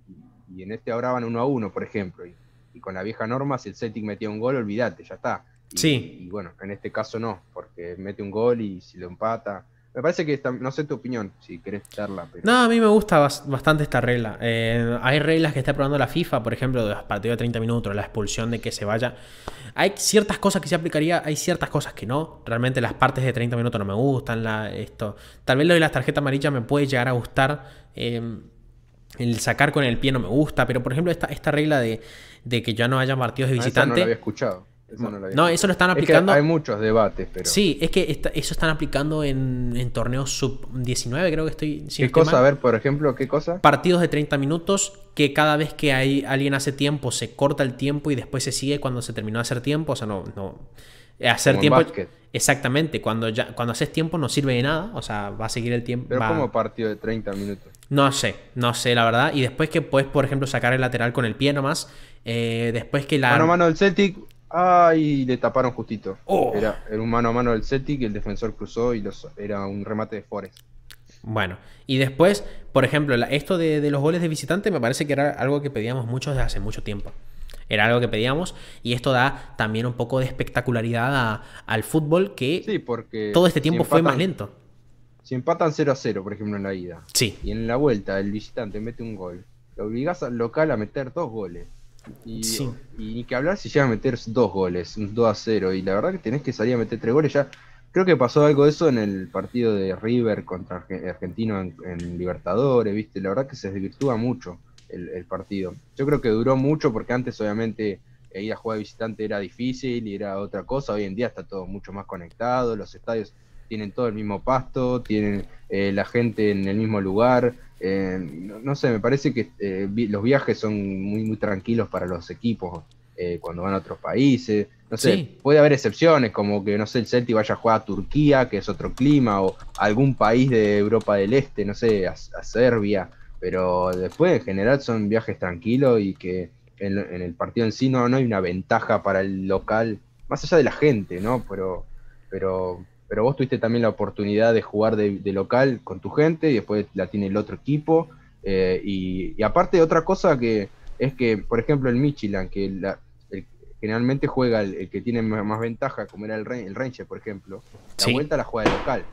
Speaker 2: y en este ahora van uno a uno, por ejemplo. Y, y con la vieja norma, si el Celtic metía un gol, olvídate, ya está. sí. Y bueno, en este caso no, porque mete un gol y si lo empata. Me parece que no sé tu opinión, si querés darla. No,
Speaker 1: a mí me gusta bastante esta regla. Eh, hay reglas que está probando la FIFA, por ejemplo, de los partidos de 30 minutos, la expulsión de que se vaya. Hay ciertas cosas que se aplicaría, hay ciertas cosas que no. Realmente las partes de 30 minutos no me gustan. La, esto. Tal vez lo de las tarjetas amarillas me puede llegar a gustar. Eh, el sacar con el pie no me gusta, pero por ejemplo esta, esta regla de, de que ya no haya partidos de ah, visitante... eso no lo había escuchado.
Speaker 2: Eso no, eso lo están aplicando. hay muchos debates,
Speaker 1: pero. Sí, es que eso están aplicando en, en torneos sub-19, creo que estoy. Si ¿Qué cosa? A ver,
Speaker 2: por ejemplo, ¿qué cosa?
Speaker 1: Partidos de 30 minutos que cada vez que hay, alguien hace tiempo se corta el tiempo y después se sigue cuando se terminó de hacer tiempo. O sea, no. no hacer tiempo. exactamente, cuando, ya, cuando haces tiempo no sirve de nada, o sea, va a seguir el tiempo. Pero como
Speaker 2: partido de 30 minutos.
Speaker 1: No sé, no sé, la verdad. Y después que puedes, por ejemplo, sacar el lateral con el pie nomás. Eh, después que la. Mano a mano
Speaker 2: del Celtic. Ay, le taparon justito. Oh. Era, era, un mano a mano del Celtic, el defensor cruzó y
Speaker 1: los, era un remate de Forest. Bueno, y después, por ejemplo, esto de, los goles de visitante me parece que era algo que pedíamos muchos desde hace mucho tiempo. Era algo que pedíamos y esto da también un poco de espectacularidad al fútbol que porque todo este tiempo fue más lento.
Speaker 2: Si empatan 0 a 0, por ejemplo, en la ida. Sí. Y en la vuelta el visitante mete un gol. Lo obligás al local a meter dos goles. Y, ni que hablar si llega a meter dos goles, un 2 a 0. Y la verdad que tenés que salir a meter tres goles ya. Creo que pasó algo de eso en el partido de River contra Argentino en, Libertadores, ¿viste? La verdad que se desvirtúa mucho el, el, partido. Yo creo que duró mucho porque antes, obviamente, eh, ir a jugar visitante era difícil y era otra cosa. Hoy en día está todo mucho más conectado, los estadios tienen todo el mismo pasto, tienen eh, la gente en el mismo lugar. Eh, no, sé, me parece que eh, los viajes son muy, muy tranquilos para los equipos cuando van a otros países. No sé, puede haber excepciones, como que, no sé, el Celtic vaya a jugar a Turquía, que es otro clima, o algún país de Europa del Este, no sé, a, Serbia. Pero después, en general, son viajes tranquilos y que en, en el partido en sí no, no hay una ventaja para el local, más allá de la gente, ¿no? Pero, pero pero vos tuviste también la oportunidad de jugar de, local con tu gente y después la tiene el otro equipo. Eh, y, aparte otra cosa que es que, por ejemplo, el Michelin, que la, generalmente juega el, que tiene más, ventaja, como era el, el Ranger, por ejemplo, la vuelta la juega de local.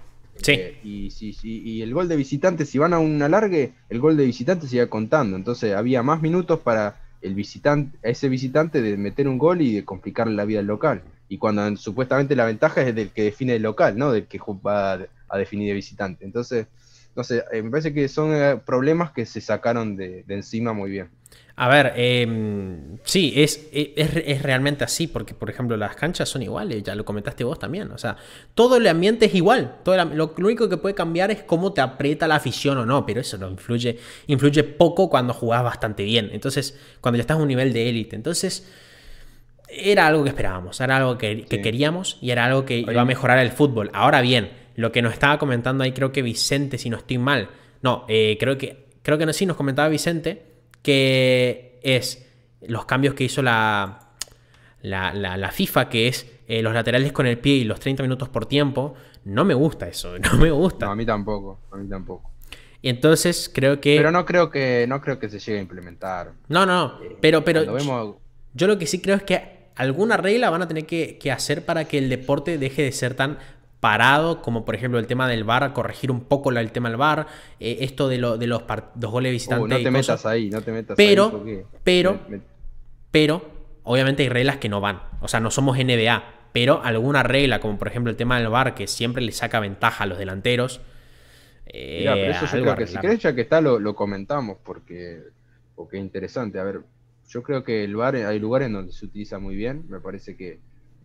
Speaker 2: Sí. Eh, y, y, el gol de visitante, si van a un alargue, el gol de visitante se contando. Entonces había más minutos para el visitante, a ese visitante de meter un gol y de complicarle la vida al local. Y cuando supuestamente la ventaja es del que define el local, ¿no? Del que va a, definir el visitante. Entonces, no sé, eh, me parece que son eh, problemas que se sacaron
Speaker 1: de encima muy bien. A ver, em, sí, es, es, es, realmente así, porque por ejemplo las canchas son iguales, ya lo comentaste vos también, o sea, todo el ambiente es igual, todo lo, único que puede cambiar es cómo te aprieta la afición o no, pero eso no influye, influye poco cuando jugás bastante bien, entonces cuando ya estás a un nivel de élite, entonces era algo que esperábamos, era algo que, que queríamos y era algo que iba a mejorar el fútbol. Ahora bien, lo que nos estaba comentando ahí creo que Vicente, si no estoy mal, no, eh, creo que, creo que no, sí, nos comentaba Vicente que es los cambios que hizo la, la, FIFA, que es eh, los laterales con el pie y los 30 minutos por tiempo. No me gusta eso, no me gusta. No, a mí tampoco, a mí tampoco. Y entonces creo que... Pero no creo que, no creo que se llegue a implementar. No, no, eh, pero, pero yo lo que sí creo es que alguna regla van a tener que, hacer para que el deporte deje de ser tan parado, como por ejemplo el tema del VAR, corregir un poco el tema del bar eh, esto de, lo, de los, dos goles visitantes. no te metas ahí, no te metas pero, ahí. Pero, pero, obviamente hay reglas que no van. O sea, no somos NBA, pero alguna regla, como por ejemplo el tema del bar que siempre le saca ventaja a los delanteros. Eh, eso que si crees
Speaker 2: ya que está, lo, comentamos, porque, porque es interesante. A ver, yo creo que el VAR, hay lugares donde se utiliza muy bien, me parece que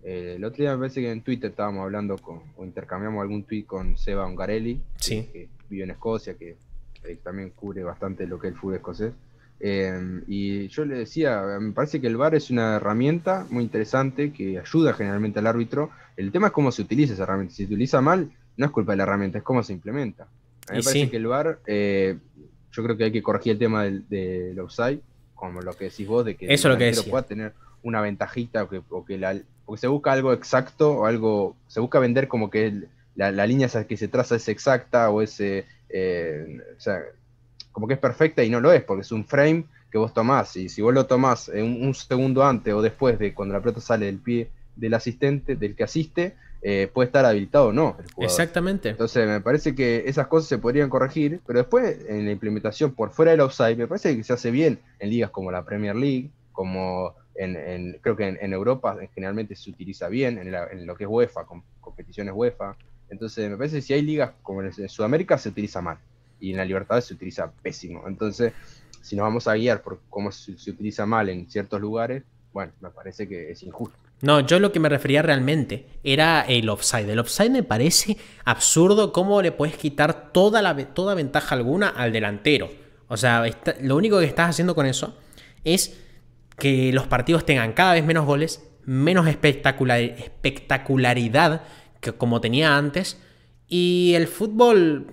Speaker 2: eh, el otro día me parece que en Twitter estábamos hablando con, o intercambiamos algún tweet con Seba Ungarelli, que, vive en Escocia, que también cubre bastante lo que es el fútbol escocés. Em, y yo le decía, me parece que el VAR es una herramienta muy interesante que ayuda generalmente al árbitro. El tema es cómo se utiliza esa herramienta. Si se utiliza mal, no es culpa de la herramienta, es cómo se implementa. A mí me parece que el VAR, eh, yo creo que hay que corregir el tema del, los offside, como lo que decís vos, de que Eso el lo pueda tener una ventajita o que, o que la, porque se busca algo exacto o algo, se busca vender como que la, línea que se traza es exacta o es, eh, eh, o sea, como que es perfecta y no lo es, porque es un frame que vos tomás y si vos lo tomás un, segundo antes o después de cuando la pelota sale del pie del asistente, del que asiste, eh, puede estar habilitado o no. Exactamente. Entonces, me parece que esas cosas se podrían corregir, pero después en la implementación por fuera del offside, me parece que se hace bien en ligas como la Premier League, como creo que en, Europa generalmente se utiliza bien, en, lo que es UEFA, con, competiciones UEFA. Entonces, me parece que si hay ligas como en Sudamérica se utiliza mal y en la Libertad se utiliza pésimo. Entonces, si nos vamos a guiar por cómo se, utiliza mal en ciertos lugares, bueno, me parece que es injusto.
Speaker 1: No, yo lo que me refería realmente era el offside. El offside me parece absurdo cómo le puedes quitar toda, toda ventaja alguna al delantero. O sea, lo único que estás haciendo con eso es que los partidos tengan cada vez menos goles, menos espectacularidad que como tenía antes. Y el fútbol,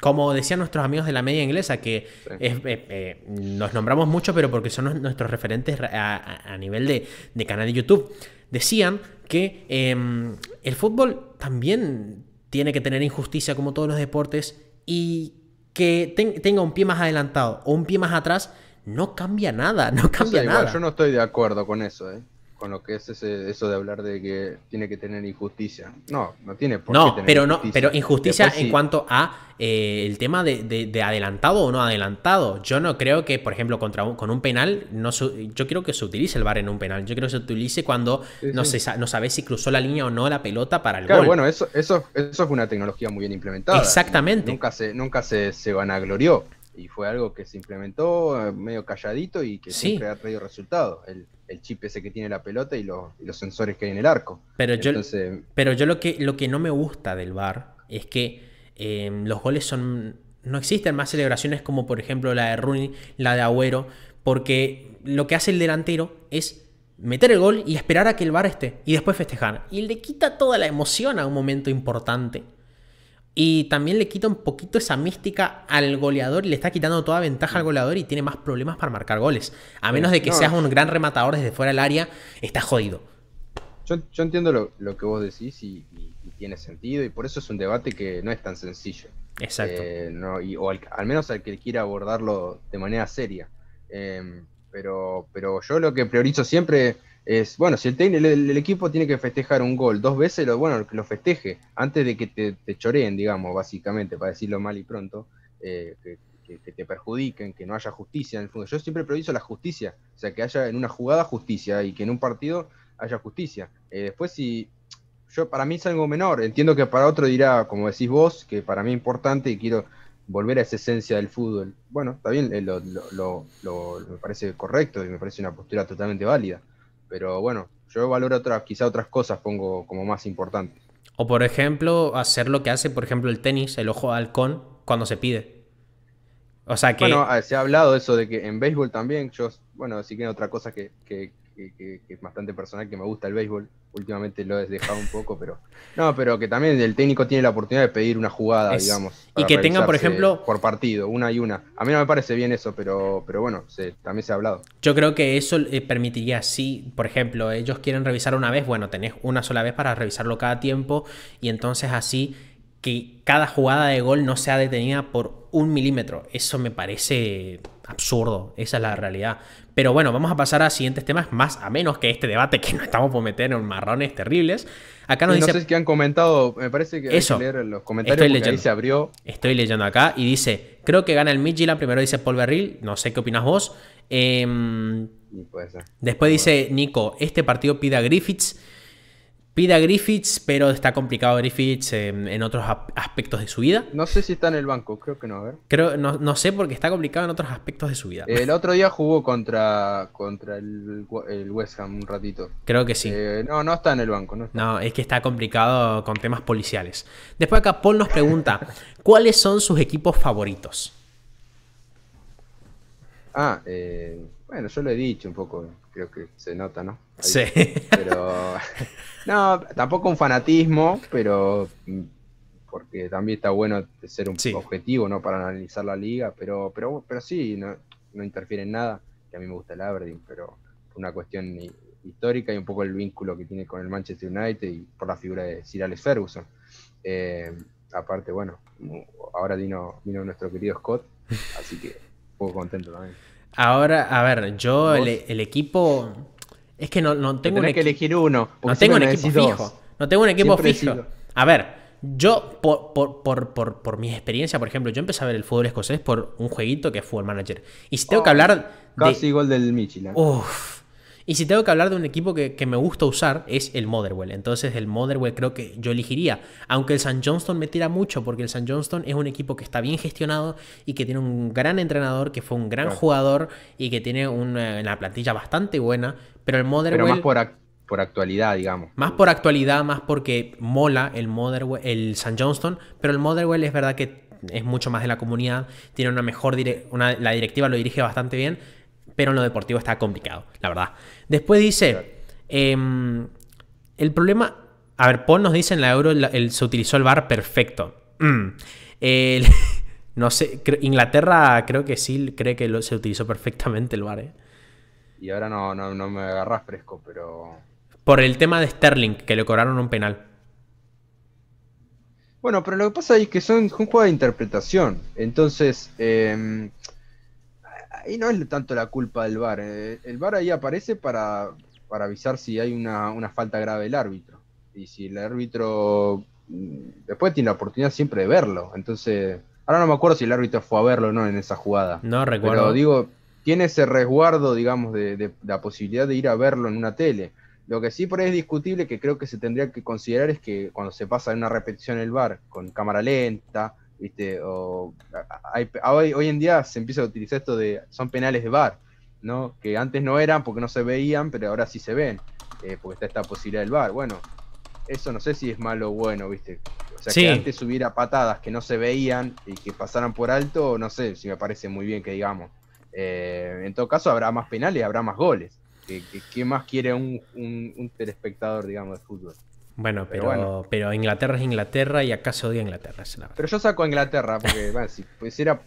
Speaker 1: como decían nuestros amigos de la media inglesa, que eh, eh, nos nombramos mucho, pero porque son nuestros referentes a, nivel de, canal de YouTube, decían que em, el fútbol también tiene que tener injusticia como todos los deportes y que tenga un pie más adelantado o un pie más atrás no cambia nada, no cambia nada. yo
Speaker 2: no estoy de acuerdo con eso, eh, con lo que es eso de hablar de que tiene que tener injusticia. No, no tiene por qué tener pero injusticia. No, pero injusticia en
Speaker 1: cuanto a eh, el tema de, adelantado o no adelantado. Yo no creo que, por ejemplo, contra con un penal, no yo quiero que se utilice el bar en un penal. Yo quiero que se utilice cuando no, no sabes si cruzó la línea o no la pelota para el claro, bueno,
Speaker 2: eso, eso, eso es una tecnología muy bien implementada. Exactamente. Nunca se, nunca se, se vanaglorió y fue algo que se implementó eh, medio calladito y que siempre ha traído resultados. El, chip ese que tiene la pelota y, los sensores que hay en el arco.
Speaker 1: Pero yo, pero yo lo, que, lo que no me gusta del VAR es que em, los goles son... No existen más celebraciones como por ejemplo la de Rooney, la de Agüero, porque lo que hace el delantero es meter el gol y esperar a que el VAR esté y después festejar. Y le quita toda la emoción a un momento importante y también le quita un poquito esa mística al goleador y le está quitando toda ventaja al goleador y tiene más problemas para marcar goles. A menos de que seas un gran rematador desde fuera del área, está jodido.
Speaker 2: Yo, yo entiendo lo, que vos decís y, tiene sentido y por eso es un debate que no es tan sencillo. Exacto. Eh, o al, menos al que quiera abordarlo de manera seria. Em, pero, pero yo lo que priorizo siempre es, bueno, si el, equipo tiene que festejar un gol dos veces, lo, bueno, que lo festeje, antes de que te, choreen, digamos, básicamente, para decirlo mal y pronto, eh, que, te perjudiquen, que no haya justicia en el fútbol. Yo siempre previso la justicia, o sea, que haya en una jugada justicia y que en un partido haya justicia. Eh, después, si yo para mí es algo menor, entiendo que para otro dirá, como decís vos, que para mí es importante y quiero volver a esa esencia del fútbol. Bueno, está bien, eh, me parece correcto y me parece una postura totalmente válida pero bueno, yo valoro otras, quizá otras cosas pongo como más importantes.
Speaker 1: O por ejemplo, hacer lo que hace, por ejemplo, el tenis, el ojo halcón, cuando se pide. O sea que. Bueno,
Speaker 2: ah, se ha hablado eso de que en béisbol también, yo, bueno, sí que otra cosa que, que es bastante personal que me gusta el béisbol, últimamente lo he dejado un poco, pero. No, pero que también el técnico tiene la oportunidad de pedir una jugada, digamos. Y que tenga, por ejemplo. Por partido, una y una. A mí no me parece bien eso, pero, pero bueno, se, también se ha hablado.
Speaker 1: Yo creo que eso eh, permitiría, si, por ejemplo, ellos quieren revisar una vez, bueno, tenés una sola vez para revisarlo cada tiempo y entonces así que cada jugada de gol no sea detenida por un milímetro. Eso me parece absurdo, esa es la realidad. Pero bueno, vamos a pasar a siguientes temas, más a menos que este debate que nos estamos por meter en marrones terribles. Acá nos dice, no dice... sé
Speaker 2: si han comentado, me parece que eso, que leer en los comentarios estoy leyendo, se
Speaker 1: abrió. Estoy leyendo acá y dice, creo que gana el Midgila, primero dice Paul Berril, no sé qué opinas vos. Em, después dice Nico, este partido pide a Griffiths pide a Griffiths, pero está complicado Griffiths en, otros aspectos de su vida. No sé si está en el banco, creo que no, a ver. Creo, no, sé porque está complicado en otros aspectos de su vida. El otro
Speaker 2: día jugó contra, contra el, el West Ham un ratito.
Speaker 1: Creo que sí. Eh, no, no está en el banco. No, no, es que está complicado con temas policiales. Después acá Paul nos pregunta, ¿cuáles son sus equipos favoritos?
Speaker 2: Ah, eh, bueno, yo lo he dicho un poco creo que se nota, ¿no? Sí. Pero. no, tampoco un fanatismo, pero. Mm, porque también está bueno ser un objetivo, ¿no? Para analizar la liga, pero, pero, pero sí, no, no interfiere en nada. Que a mí me gusta el Aberdeen, pero una cuestión histórica y un poco el vínculo que tiene con el Manchester United y por la figura de Sir Ferguson. Eh, aparte, bueno, ahora vino, vino nuestro querido Scott, así que un poco contento también.
Speaker 1: Ahora, a ver, yo el, equipo. Es que no, tengo un equipo. que elegir uno. No tengo un equipo fijo. No tengo un equipo fijo. A ver, yo, por, por, mi experiencia, por ejemplo, yo empecé a ver el fútbol escocés por un jueguito que fue el manager. Y si tengo que hablar. De...
Speaker 2: gol del Michelin.
Speaker 1: Y si tengo que hablar de un equipo que, me gusta usar, es el Motherwell. Entonces el Motherwell creo que yo elegiría. Aunque el San Johnston me tira mucho, porque el San Johnston es un equipo que está bien gestionado y que tiene un gran entrenador, que fue un gran jugador y que tiene eh, una, plantilla bastante buena. Pero el Motherwell... Pero más por
Speaker 2: por actualidad, digamos.
Speaker 1: Más por actualidad, más porque mola el Motherwell, el San Johnston, pero el Motherwell es verdad que es mucho más de la comunidad, tiene una mejor una, la directiva lo dirige bastante bien, pero en lo deportivo está complicado, la verdad. Después dice, em, el problema, a ver, Paul nos dice en la euro se utilizó el bar perfecto. Mm. no sé, Inglaterra creo que sí, cree que lo, se utilizó perfectamente el bar. ¿eh? Y ahora no, no, me agarras
Speaker 2: fresco, pero...
Speaker 1: Por el tema de Sterling, que le cobraron un penal.
Speaker 2: Bueno, pero lo que pasa es que son, un juego de interpretación. Entonces, em, y no es tanto la culpa del VAR. Eh. El VAR ahí aparece para, avisar si hay una, falta grave del árbitro. Y si el árbitro mm, después tiene la oportunidad siempre de verlo. Entonces, ahora no me acuerdo si el árbitro fue a verlo o no en esa jugada. No recuerdo. Pero digo, tiene ese resguardo, digamos, de, la posibilidad de ir a verlo en una tele. Lo que sí por es discutible, que creo que se tendría que considerar, es que cuando se pasa en una repetición el VAR con cámara lenta, ¿viste? O, hoy, hoy, en día se empieza a utilizar esto de, son penales de bar ¿no? Que antes no eran porque no se veían, pero ahora sí se ven, eh, porque está esta posibilidad del bar Bueno, eso no sé si es malo o bueno, ¿viste?
Speaker 1: O sea, que antes
Speaker 2: hubiera patadas que no se veían y que pasaran por alto, no sé si me parece muy bien que digamos. Eh, en todo caso, habrá más penales, habrá más goles. ¿Qué, más quiere un, un, un telespectador, digamos, de fútbol?
Speaker 1: Bueno, pero, Inglaterra es Inglaterra y acá se odia Inglaterra. Es
Speaker 2: pero yo saco a Inglaterra, porque si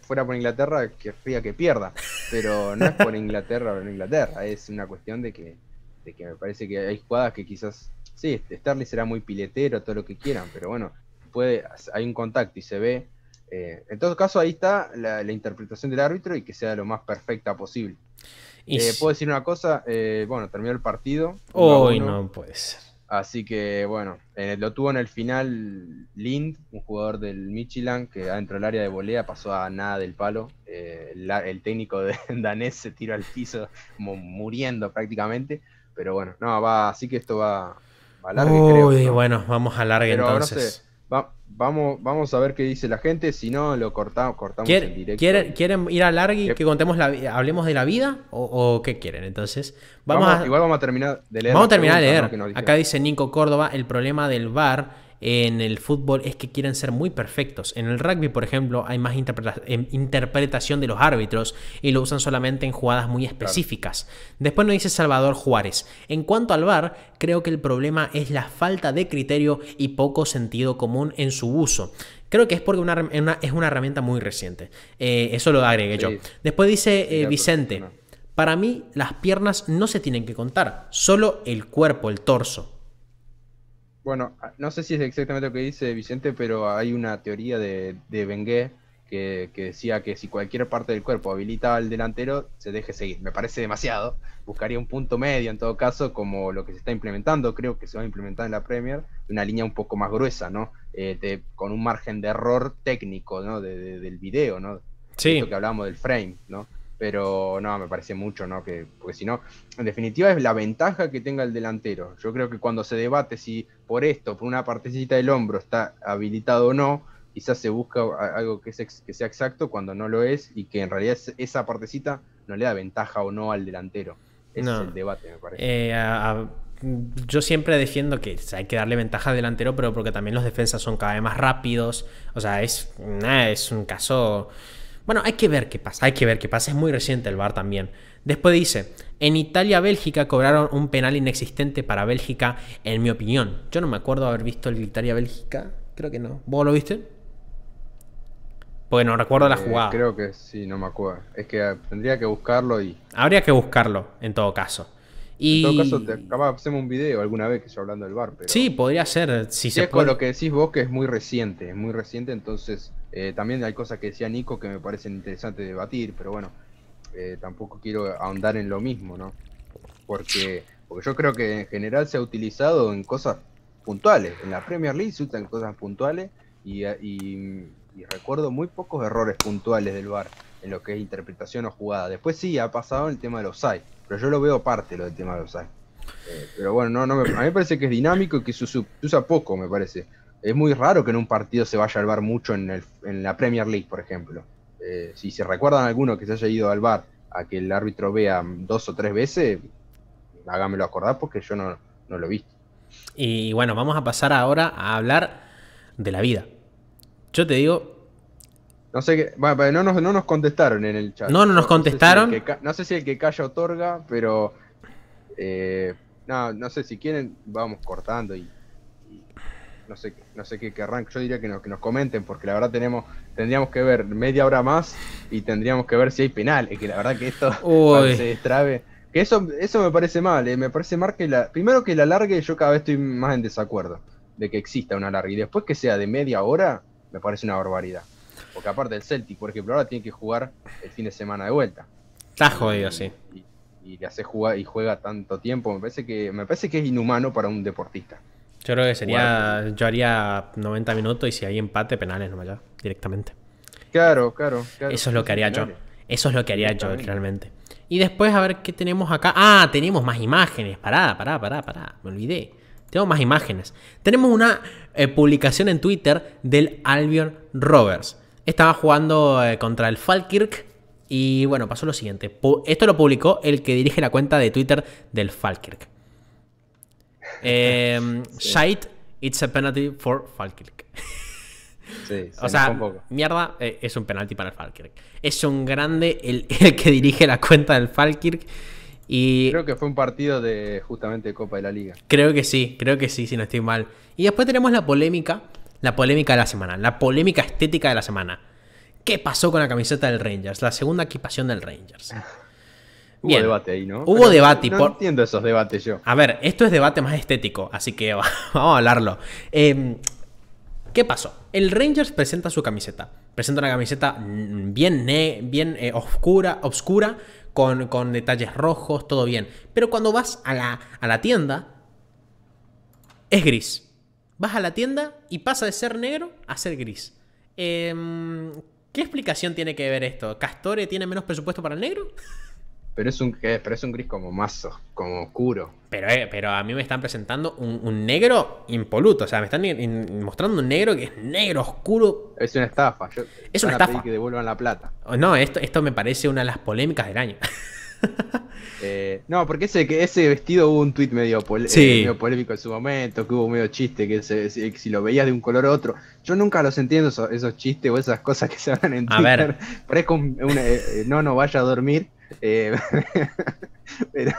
Speaker 2: fuera por Inglaterra, fría que pierda. Pero no es por Inglaterra o en Inglaterra, es una cuestión de que, de que me parece que hay jugadas que quizás. Sí, Sterling será muy piletero, todo lo que quieran, pero bueno, puede, hay un contacto y se ve. Eh, en todo caso, ahí está la, interpretación del árbitro y que sea lo más perfecta posible. Y eh, ¿Puedo decir una cosa? Eh, bueno, terminó el partido. Uy, no puede ser. Así que bueno, eh, lo tuvo en el final Lind, un jugador del Michelin, que adentro del área de volea pasó a nada del palo. Eh, el técnico de, danés se tiró al piso como muriendo prácticamente. Pero bueno, no, va, así que esto va,
Speaker 1: a largue, creo, bueno, vamos a largue entonces
Speaker 2: vamos, vamos a ver qué dice la gente, si no lo cortamos, cortamos en directo.
Speaker 1: ¿quieren, ir a largo que, eh, que contemos la, hablemos de la vida? ¿O, qué quieren? Entonces, vamos, igual vamos a terminar de leer. Vamos a terminar de leer. Acá dice Nico Córdoba, el problema del bar en el fútbol es que quieren ser muy perfectos. En el rugby, por ejemplo, hay más em, interpretación de los árbitros y lo usan solamente en jugadas muy específicas. Después nos dice Salvador Juárez. En cuanto al VAR, creo que el problema es la falta de criterio y poco sentido común en su uso. Creo que es porque es una herramienta muy reciente. Eh, eso lo agregué yo. Después dice eh, Vicente, para mí las piernas no se tienen que contar, solo el cuerpo, el torso.
Speaker 2: Bueno, ah, no sé si es exactamente lo que dice Vicente, pero hay una teoría de, de Bengué que, que, decía que si cualquier parte del cuerpo habilita al delantero, se deje seguir. Me parece demasiado. Buscaría un punto medio en todo caso, como lo que se está implementando, creo que se va a implementar en la Premier, una línea un poco más gruesa, ¿no? Eh, con un margen de error técnico, ¿no? del video, ¿no? Sí. Lo que hablábamos del frame, ¿no? Pero no, me parece mucho, ¿no? Que, porque si no, en definitiva es la ventaja que tenga el delantero. Yo creo que cuando se debate si por esto, por una partecita del hombro, está habilitado o no, quizás se busca algo que, sea exacto cuando no lo es y que en realidad esa partecita no le da ventaja o no al delantero. Ese es el
Speaker 1: debate, me parece. Eh, yo siempre defiendo que hay que darle ventaja al delantero, pero porque también los defensas son cada vez más rápidos. O sea, es, es un caso bueno, hay que ver qué pasa, hay que ver qué pasa. Es muy reciente el bar también. Después dice, en Italia-Bélgica cobraron un penal inexistente para Bélgica, en mi opinión. Yo no me acuerdo haber visto el Italia-Bélgica, creo que no. ¿Vos lo viste?
Speaker 2: Bueno, no recuerdo la eh, jugada. creo que sí, no me acuerdo. Es que ah, tendría que buscarlo y...
Speaker 1: Habría que buscarlo, en todo caso.
Speaker 2: En todo caso, te, de hacemos un video alguna vez que yo hablando del bar. Pero... Sí,
Speaker 1: podría ser. Si, es con lo que
Speaker 2: decís vos, que es muy reciente. Es muy reciente, entonces eh, también hay cosas que decía Nico que me parecen interesantes de debatir, pero bueno, eh, tampoco quiero ahondar en lo mismo, ¿no? Porque, porque yo creo que en general se ha utilizado en cosas puntuales. En la Premier League se usan cosas puntuales y, recuerdo muy pocos errores puntuales del VAR en lo que es interpretación o jugada. Después sí ha pasado en el tema de los SAI, pero yo lo veo parte lo del tema de los SAI. Eh, pero bueno, no, no me, a mí me parece que es dinámico y que se, usa poco, me parece. Es muy raro que en un partido se vaya al bar mucho en, el, en la Premier League, por ejemplo. Eh, si se recuerdan alguno que se haya ido al bar a que el árbitro vea dos o tres veces, hágamelo acordar porque yo no, lo he visto.
Speaker 1: Y bueno, vamos a pasar ahora a hablar de la vida. Yo te digo,
Speaker 2: no sé qué. Bueno, no nos, nos contestaron en el chat. No, no nos contestaron. No sé si el que, calla otorga, pero. Eh, no, no sé si quieren, vamos cortando y no sé, no sé qué rank, yo diría que nos, que comenten, porque la verdad tenemos, tendríamos que ver media hora más y tendríamos que ver si hay penal, es que la verdad que esto se destrabe. Que eso, eso me parece mal, eh, me parece mal que la. Primero que la largue, yo cada vez estoy más en desacuerdo de que exista una larga. Y después que sea de media hora, me parece una barbaridad. Porque aparte el Celtic, por ejemplo, ahora tiene que jugar el fin de semana de vuelta. Está
Speaker 1: jodido, y, sí.
Speaker 2: Y, hace jugar y juega tanto tiempo, me parece que, me parece que es inhumano para un
Speaker 1: deportista. Yo creo que sería. Yo haría 90 minutos y si hay empate, penales nomás ya, directamente. Claro, claro, claro. Eso es lo que haría yo. Eso es lo que haría yo, realmente. Y después, a ver qué tenemos acá. Ah, tenemos más imágenes. Pará, pará, pará, pará. Me olvidé. Tengo más imágenes. Tenemos una eh, publicación en Twitter del Albion Rovers. Estaba jugando eh, contra el Falkirk. Y bueno, pasó lo siguiente. Esto lo publicó el que dirige la cuenta de Twitter del Falkirk. Em, Shite, it's a penalty for Falkirk. o sea, mierda, eh, es un penalti para el Falkirk. Es un grande el, que dirige la cuenta del Falkirk. creo
Speaker 2: que fue un partido de justamente Copa de la Liga.
Speaker 1: Creo que sí, creo que sí, si no estoy mal. Y después tenemos la polémica, la polémica de la semana, la polémica estética de la semana. ¿Qué pasó con la camiseta del Rangers? La segunda equipación del Rangers. Hubo debate ahí, ¿no? Hubo debate. No, por... entiendo esos debates yo. A ver, esto es debate más estético, así que vamos a hablarlo. Em, ¿Qué pasó? El Rangers presenta su camiseta. Presenta una camiseta mm, bien, bien eh, oscura, con, detalles rojos, todo bien. Pero cuando vas a la, a la tienda, es gris. Vas a la tienda y pasa de ser negro a ser gris. Em, ¿Qué explicación tiene que ver esto? ¿Castore tiene menos presupuesto para el negro? pero es un, eh, pero es un gris como mazo, como oscuro. Pero, eh, pero a mí me están presentando un, negro impoluto, o sea, me están mostrando un negro que es negro oscuro. Es una estafa. es una estafa. que devuelvan la plata. Oh, no, esto, esto me parece una de las polémicas del año. Eh,
Speaker 2: no, porque ese, que ese vestido hubo un tuit medio,
Speaker 1: polémico en
Speaker 2: su momento, que hubo medio chiste, que si lo veías de un color a otro. Yo nunca los entiendo esos, chistes o esas cosas que se van en Twitter. A ver. un, no, no vaya a dormir eh, pero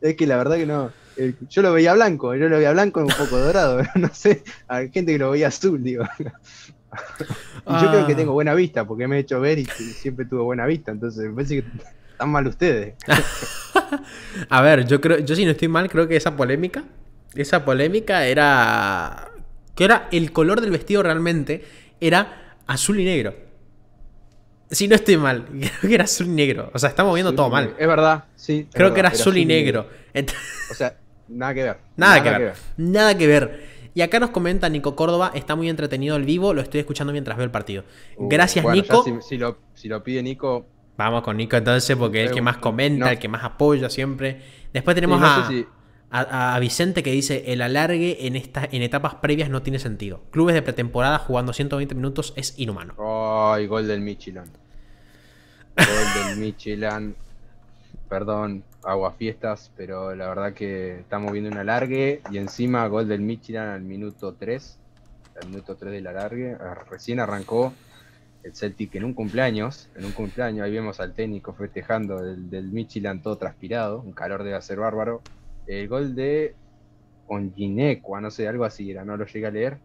Speaker 2: es que la verdad que no. Eh, yo lo veía blanco, yo lo veía blanco un poco dorado, pero no sé, hay gente que lo veía azul, digo. yo creo que ah. tengo buena vista, porque me he hecho ver y siempre tuve buena vista, entonces me parece que están mal ustedes.
Speaker 1: A ver, yo creo, yo si no estoy mal, creo que esa polémica, esa polémica era que era el color del vestido realmente era azul y negro. Si no estoy mal, creo que era azul y negro. O sea, estamos viendo todo mal. Es verdad,
Speaker 2: sí. Creo que era, azul, y negro. o sea, nada que ver. Nada, que, ver.
Speaker 1: Nada que ver. Y acá nos comenta Nico Córdoba, está muy entretenido el vivo, lo estoy escuchando mientras veo el partido.
Speaker 2: Uh, Gracias, Nico.
Speaker 1: Si, lo, pide Nico. Vamos con Nico entonces, porque es el que más comenta, el que más apoya siempre. Después tenemos a, Vicente que dice: el alargue en, esta, en etapas previas no tiene sentido. Clubes de pretemporada jugando 120 minutos es inhumano.
Speaker 2: Ay, gol del Michelin gol del Michelin. Perdón, aguafiestas, pero la verdad que estamos viendo un alargue. Y encima, gol del Michelin al minuto 3. Al minuto 3 del alargue. Ah, recién arrancó el Celtic en un cumpleaños. En un cumpleaños, ahí vemos al técnico festejando del, del Michelin todo transpirado. Un calor debe ser bárbaro. El gol de Onginecua, no sé, algo así era, no lo llegué a leer.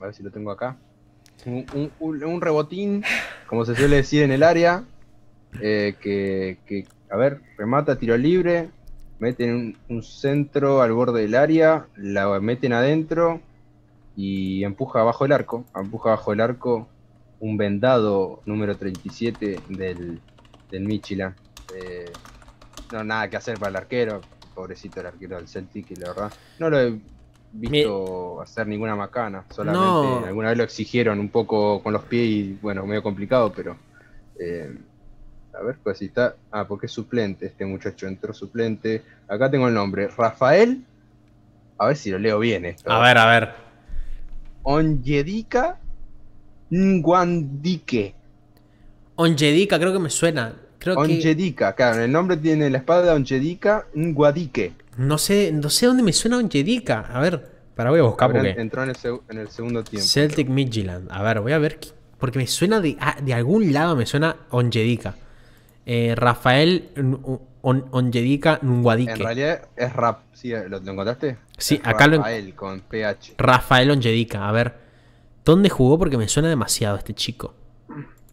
Speaker 2: A ver si lo tengo acá. un, rebotín, como se suele decir en el área, eh, que, a ver, remata tiro libre, meten un, centro al borde del área, la meten adentro y empuja abajo el arco, empuja bajo el arco un vendado número 37 del, del eh, no, nada que hacer para el arquero, pobrecito el arquero del Celtic, la verdad. No lo he visto hacer ninguna macana, solamente alguna vez lo exigieron un poco con los pies y bueno, medio complicado, pero... Eh, a ver, pues está. Ah, porque es suplente este muchacho, entró suplente. Acá tengo el nombre. Rafael. A ver si lo
Speaker 1: leo bien esto. A ver, a ver. Onyedika Nguandike. Onyedika, creo que me suena. Creo Onyedika,
Speaker 2: claro, el nombre tiene la espada de Onyedika Nguadike.
Speaker 1: No sé, no sé dónde me suena Onyedika. A ver, para voy a buscar Entró en el, segundo tiempo. Celtic Midland. A ver, voy a ver. Porque me suena de, ah, de algún lado, me suena Onyedika. Eh, Rafael Ongedica Nguadique. En realidad
Speaker 2: es rap, ¿Lo, encontraste?
Speaker 1: Sí, acá Rafael,
Speaker 2: lo con PH.
Speaker 1: Rafael a ver. ¿Dónde jugó? Porque me suena demasiado este chico.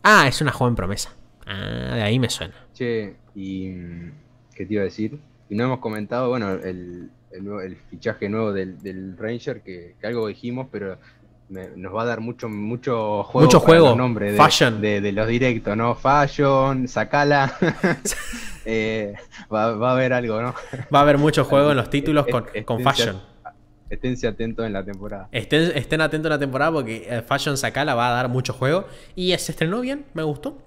Speaker 1: Ah, es una joven promesa. Ah, de ahí me suena.
Speaker 2: Che, y. Mm, ¿Qué te iba a decir? Y no hemos comentado, bueno, el, fichaje nuevo del, Ranger, que, que, algo dijimos, pero nos va a dar mucho, mucho juego. Mucho juego. Nombre de, Fashion. De, los directos, ¿no? Fashion, Sakala eh, va, a haber algo, ¿no? Va a haber mucho juego en los títulos con, con Fashion. Esténse atentos en la temporada.
Speaker 1: Estén, estén atentos en la temporada porque eh, Fashion Sakala va a dar mucho juego. Y eh, se estrenó bien, me gustó.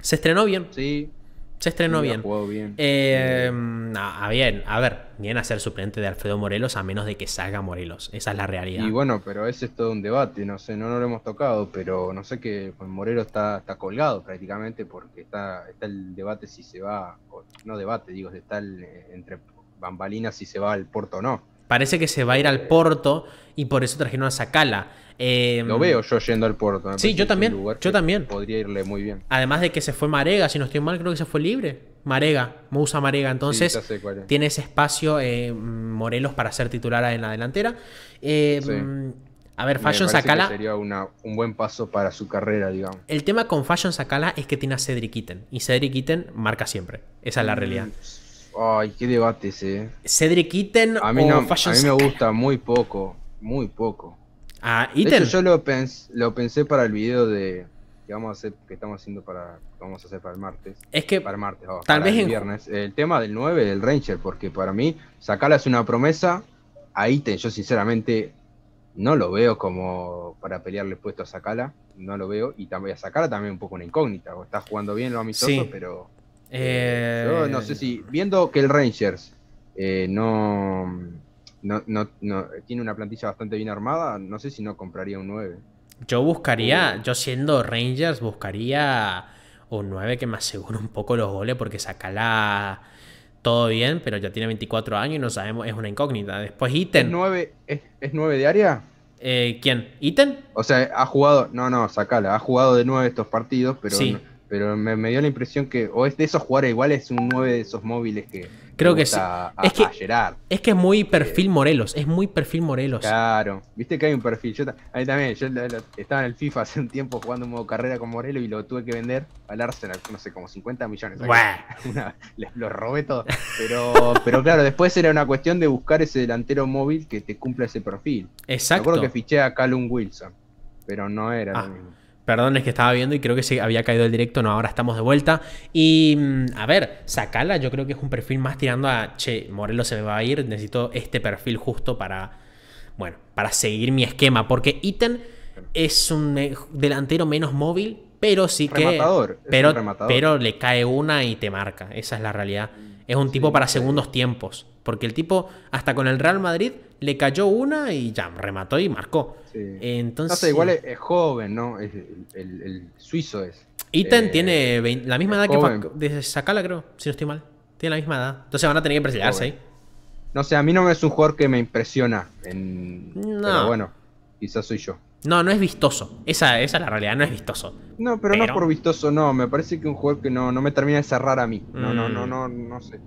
Speaker 1: Se estrenó bien. Sí, se estrenó bien. Bien. Eh, bien. Mm, a, ah, ah, bien, a ver, bien a ser suplente de Alfredo Morelos a menos de que salga Morelos. Esa es la realidad. Y bueno, pero
Speaker 2: ese es todo un debate, no sé, no, lo hemos tocado, pero no sé que pues, Morelos está, colgado prácticamente porque está, está el debate si se va, no debate, digo, está el, eh, entre bambalinas si se va al puerto o no.
Speaker 1: Parece que se va a ir al Porto y por eso trajeron a Sakala. Em, lo veo yo yendo al Porto. sí, yo también. Yo también. Podría irle muy bien. Además de que se fue Marega, si no estoy mal, creo que se fue libre. Marega, Musa Marega. Entonces, tiene ese espacio eh, Morelos para ser titular en la delantera. Em, a ver, Fashion Sakala.
Speaker 2: Sería un buen paso para su carrera, digamos.
Speaker 1: El tema con Fashion Sakala es que tiene a Cedric Iten. Y Cedric Itten marca siempre. Esa es la mm, realidad.
Speaker 2: Ay, qué debate ese. Eh.
Speaker 1: ¿Cedric Iten a mí o no, A mí me gusta
Speaker 2: muy poco, muy poco. Ah, ¿Iten? yo lo, lo pensé para el video de que vamos a hacer, que estamos haciendo para, vamos a hacer para el martes. Es que para el martes, oh, tal vez el viernes. El tema del 9 del Ranger, porque para mí Sakala es una promesa. A Iten, yo sinceramente no lo veo como para pelearle puesto a Sakala, no lo veo. Y también a Sakala también un poco una incógnita. está jugando bien lo amistoso,
Speaker 1: pero eh, no sé
Speaker 2: si, viendo que el Rangers eh, no, tiene una plantilla bastante bien armada, no sé si no compraría un 9.
Speaker 1: Yo buscaría, eh. yo siendo Rangers, buscaría un 9 que me asegure un poco los goles, porque Sacala todo bien, pero ya tiene 24 años y no sabemos, es una incógnita. Después Iten. ¿Es 9,
Speaker 2: es, de área?
Speaker 1: ¿Quién? ¿Iten? O sea, ha
Speaker 2: jugado, no, no, Sacala, ha jugado de 9 estos partidos, pero pero me, dio la impresión que o es de esos jugadores igual es un 9 de esos móviles que creo que A, es
Speaker 1: es que es muy eh, perfil Morelos, es muy perfil
Speaker 2: Morelos. Claro, viste que hay un perfil. Yo también, yo estaba en el FIFA hace un tiempo jugando un modo carrera con Morelos y lo tuve que vender al Arsenal, no sé, como 50 millones. les, lo robé todo, pero pero claro, después era una cuestión de buscar ese delantero móvil que te cumpla ese perfil. Exacto. Me acuerdo que fiché a Callum Wilson, pero no era lo ah. mismo.
Speaker 1: Perdón, es que estaba viendo y creo que se había caído el directo. No, ahora estamos de vuelta. Y mm, a ver, Sacala, yo creo que es un perfil más tirando a che, Morelos se me va a ir. Necesito este perfil justo para, bueno, para seguir mi esquema. Porque Iten es un delantero menos móvil, pero sí que. pero, pero le cae una y te marca. Esa es la realidad. Es un tipo para segundos tiempos. Porque el tipo, hasta con el Real Madrid, le cayó una y ya, remató y marcó. Entonces, igual es,
Speaker 2: joven, ¿no? el,
Speaker 1: suizo es. Iten eh, tiene la misma edad que desde Sacala, creo, si no estoy mal. Tiene la misma edad. Entonces van a tener que presionarse ahí.
Speaker 2: No sé, a mí no es un jugador que me impresiona.
Speaker 1: No. Pero bueno, quizás soy yo. No, no es vistoso. Esa, esa es la realidad, no es vistoso.
Speaker 2: No, pero, no por vistoso, no. Me parece que un jugador que no, no me termina de cerrar a mí. No, no, mm. no, no, no sé.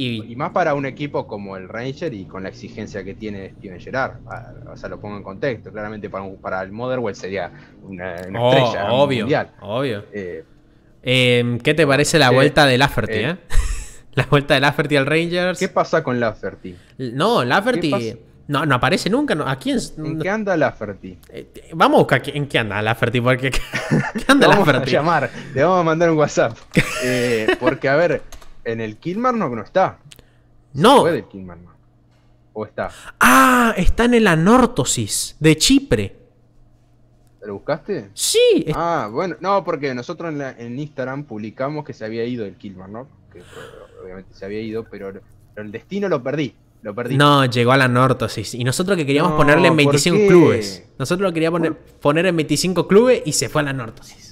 Speaker 2: Y, más para un equipo como el Ranger y con la exigencia que tiene Steven Gerrard. O sea, lo pongo en contexto. Claramente para, para el Motherwell sería una, oh, estrella obvio, mundial.
Speaker 1: Obvio. Eh, em, ¿Qué te parece la vuelta de Lafferty, eh, eh? La vuelta de Lafferty al Rangers. ¿Qué pasa con Lafferty? No, Lafferty no, no aparece nunca. ¿A quién? ¿En qué anda Lafferty? vamos a buscar en qué anda Lafferty, porque ¿qué anda le vamos A llamar,
Speaker 2: le vamos a mandar un WhatsApp.
Speaker 1: porque, a ver, en el Kilmarnock no está. No. Fue del Kilmarnock. ¿O está? Ah, está en el Anortosis de Chipre. ¿Lo buscaste? Sí. Ah,
Speaker 2: bueno, no, porque nosotros en, Instagram publicamos que se había ido el Kilmarnock. Que eh,
Speaker 1: obviamente se había ido, pero, el destino lo perdí. Lo perdí. No, llegó a la Nortosis. Y nosotros que queríamos ponerle en 25 clubes. Nosotros lo queríamos poner, poner en 25 clubes y se fue a la Nortosis.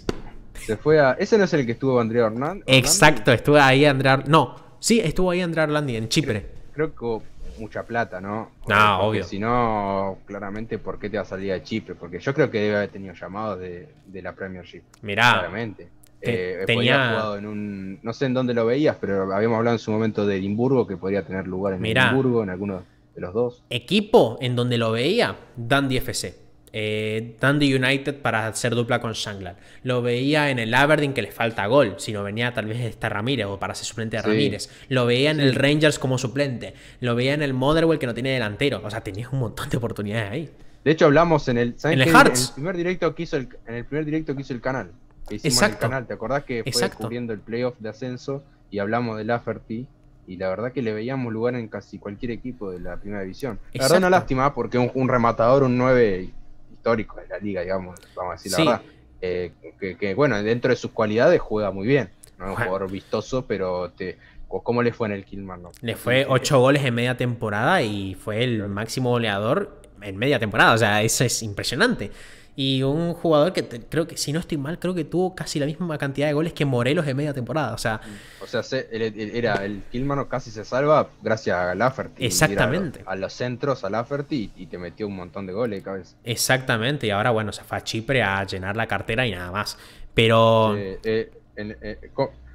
Speaker 2: Se fue a. ¿Ese no es el que estuvo Andrea Hernández?
Speaker 1: Exacto, estuvo ahí Andrea. No, sí, estuvo ahí Andrea Orlandi en Chipre.
Speaker 2: Creo, que que mucha plata, ¿no?
Speaker 1: no, obvio. Si
Speaker 2: no, claramente, ¿por qué te va a salir a Chipre? Porque yo creo que debe haber tenido llamados de, la Premiership. Mirá. Claramente. Eh, tenía en un. No sé en dónde lo veías, pero habíamos hablado en su momento de Edimburgo, que podría tener lugar en Edimburgo, en alguno
Speaker 1: de los dos. Equipo en donde lo veía, Dandy FC eh, Dundee United para hacer dupla con Shangland. Lo veía en el Aberdeen que le falta gol, si no venía tal vez esta Ramírez o para ser suplente de Ramírez. Lo veía en el Rangers como suplente. Lo veía en el Motherwell que no tiene delantero. O sea, tenías un montón de oportunidades ahí. De hecho, hablamos en el, en el, Hearts? En el
Speaker 2: primer directo que hizo el, en el primer directo que hizo el canal. Exacto. ¿te acordás que fue el playoff de ascenso y hablamos de Lafferty? y la verdad que le veíamos lugar en casi cualquier equipo de la primera división. La una lástima ¿eh? porque un, un rematador, un 9 histórico de la liga, digamos, vamos a decir la verdad. Eh, que, bueno, dentro de sus cualidades juega muy bien. ¿no? Un jugador vistoso, pero te, ¿cómo
Speaker 1: le fue en el Kilmarnock? Le fue 8 goles en media temporada y fue el máximo goleador en media temporada. O sea, eso es impresionante. Y un jugador que creo que, si no estoy mal, creo que tuvo casi la misma cantidad de goles que Morelos de media temporada. O sea, o sea era
Speaker 2: el Kilmano casi se salva gracias a Lafferty. Exactamente. A, los centros, a Lafferty y, te metió un montón de goles de cabeza.
Speaker 1: Exactamente. Y ahora, bueno, se fue a Chipre a llenar la cartera y nada más. Pero. Eh, eh, eh,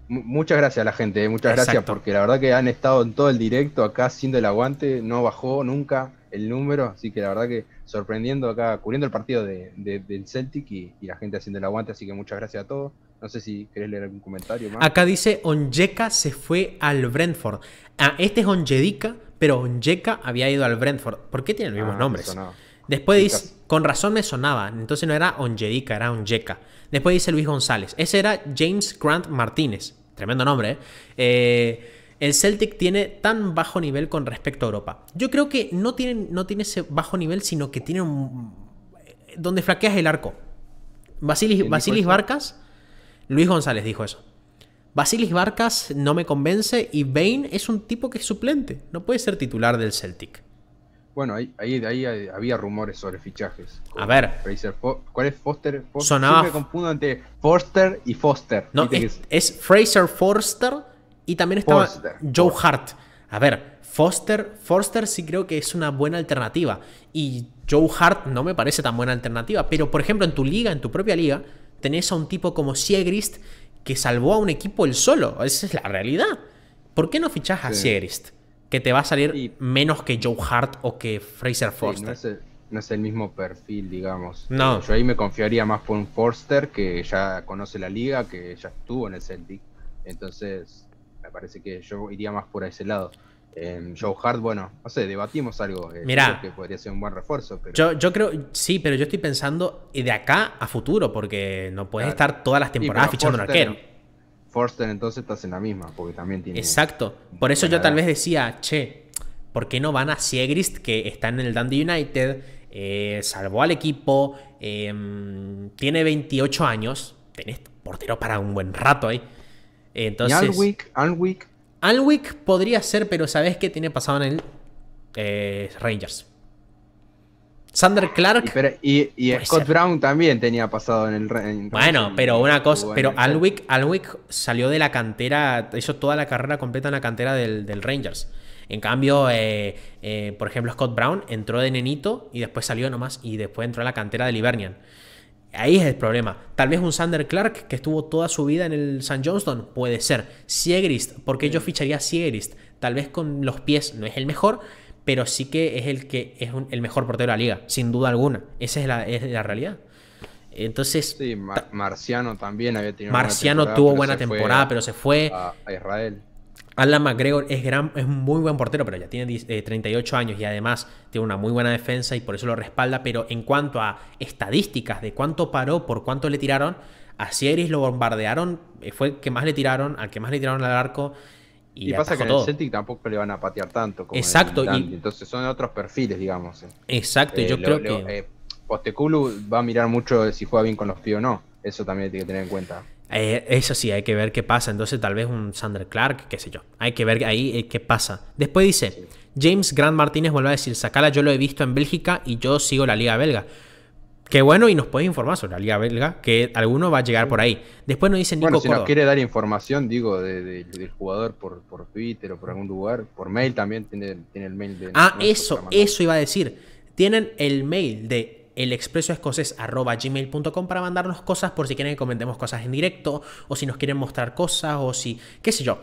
Speaker 1: muchas gracias a la gente,
Speaker 2: muchas gracias porque la verdad que han estado en todo el directo acá haciendo el aguante, no bajó nunca el número, así que la verdad que sorprendiendo acá, cubriendo el partido del Celtic y, la gente haciendo el aguante, así que muchas gracias a todos. No sé si querés leer algún comentario Acá
Speaker 1: dice, Onyeka se fue al Brentford. Ah, este es Onjedika, pero Onyeka había ido al Brentford. ¿Por qué tienen los mismos ah, nombres? Después dice, con razón me sonaba, entonces no era Onjedika, era Onyeka. Después dice Luis González, ese era James Grant Martínez, tremendo nombre, ¿eh? eh el Celtic tiene tan bajo nivel con respecto a Europa. Yo creo que no tiene, no tiene ese bajo nivel, sino que tiene un... donde flaqueas el arco. Basilis, Basilis Barcas, Luis González dijo eso. Basilis Barcas no me convence y Bane es un tipo que es suplente, no puede ser titular del Celtic. Bueno, ahí, ahí, ahí
Speaker 2: había rumores sobre fichajes. A ver. Fraser ¿Cuál es Foster? Sonaba... me confundo entre
Speaker 1: Forster y Foster. No, es Fraser Forster y también estaba Joe Hart. A ver, Foster, Forster sí creo que es una buena alternativa. Y Joe Hart no me parece tan buena alternativa. Pero, por ejemplo, en tu liga, en tu propia liga, tenés a un tipo como Siegrist que salvó a un equipo él solo. Esa es la realidad. ¿Por qué no fichas a Siegrist? Que te va a salir menos que Joe Hart o que Fraser Forster.
Speaker 2: no, es el, mismo perfil, digamos. No. Eh, yo ahí me confiaría más por un Forster que ya conoce la liga, que ya estuvo en el Celtic. Entonces, parece que yo iría más por ese lado. Joe Hart, bueno, no sé, debatimos algo. Eh, que podría ser un buen refuerzo. Pero... Yo,
Speaker 1: yo, creo, sí, pero yo estoy pensando de acá a futuro, porque no puedes estar todas las temporadas fichando un arquero.
Speaker 2: Forster, entonces estás en la misma, porque también tiene. Exacto.
Speaker 1: Por eso yo tal vez decía, che, ¿por qué no van a Siegrist, que está en el Dundee United, eh, salvó al equipo, em, tiene 28 años, tenés portero para un buen rato ahí. Entonces, Alwick, Alwick. Alwick podría ser, pero ¿sabes qué tiene pasado en el eh, Rangers?
Speaker 2: Sander Clark. Y, Scott Brown también tenía pasado en el. Rangers bueno, pero una cosa. Pero Alwick,
Speaker 1: Alwick salió de la cantera. Hizo toda la carrera completa en la cantera del, Rangers. En cambio, eh, eh, por ejemplo, Scott Brown entró de nenito y después salió nomás. Y después entró a la cantera del Hibernian. Ahí es el problema. Tal vez un Sander Clark que estuvo toda su vida en el San Johnston, puede ser. Siegrist, porque yo ficharía a Siegrist. Tal vez con los pies no es el mejor, pero sí que es el que es el mejor portero de la liga, sin duda alguna. Esa es la, realidad. Entonces. Sí, Marciano también había tenido. Marciano tuvo buena temporada, pero se fue. a Israel. Alan McGregor es, es muy buen portero, pero ya tiene 38 eh, años y además tiene una muy buena defensa y por eso lo respalda. Pero en cuanto a estadísticas de cuánto paró, por cuánto le tiraron, a Sieris lo bombardearon, eh, fue el que más le tiraron, al que más le tiraron al arco. Y, pasa que Celtic
Speaker 2: tampoco le van a patear tanto. exacto. entonces son otros perfiles, digamos. Eh. Exacto, yo creo que. va a mirar mucho si juega bien con los pies o no. Eso también
Speaker 1: tiene que tener en cuenta. Eh, eso sí, hay que ver qué pasa. Entonces, tal vez un Sander Clark, qué sé yo. Hay que ver ahí eh, qué pasa. Después dice: James Grant Martínez vuelve a decir: Sacala, yo lo he visto en Bélgica y yo sigo la Liga Belga. Qué bueno, y nos puede informar sobre la Liga Belga, que alguno va a llegar por ahí. Después nos dice Nico bueno, si nos quiere
Speaker 2: dar información, digo, del jugador por, por, Twitter o por algún lugar, por mail también tiene, tiene el mail de. Ah,
Speaker 1: eso, eso iba a decir. Tienen el mail de gmail.com para mandarnos cosas por si quieren que comentemos cosas en directo o si nos quieren mostrar cosas o si, qué sé yo.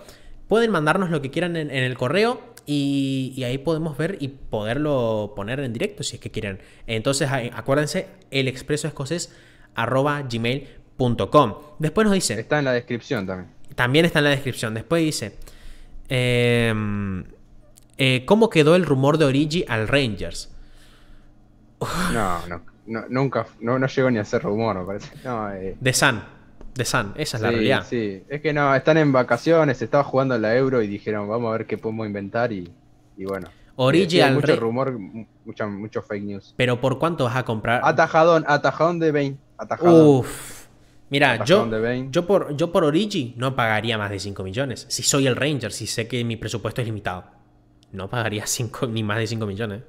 Speaker 1: Pueden mandarnos lo que quieran en, el correo y, ahí podemos ver y poderlo poner en directo si es que quieren. Entonces acuérdense, elexpresoescocés.gmail.com. Después nos dice... Está en la descripción también. También está en la descripción. Después dice... Em, eh, ¿Cómo quedó el rumor de Origi al Rangers? No, no,
Speaker 2: no nunca, no, no llegó ni a ser rumor, me parece. Eh. De San,
Speaker 1: de San, esa es la realidad. Sí,
Speaker 2: es que no, están en vacaciones, estaba jugando la Euro y dijeron, vamos a ver qué podemos inventar y, bueno. Original. Eh, mucho rumor, mucho, fake
Speaker 1: news. Pero ¿por cuánto vas a comprar? Atajadón, atajadón de Bane. Atajadón. Uf. Mira, yo, yo, por, yo por Origi no pagaría más de 5 millones. Si soy el Ranger, si sé que mi presupuesto es limitado. No pagaría cinco, ni más de 5 millones.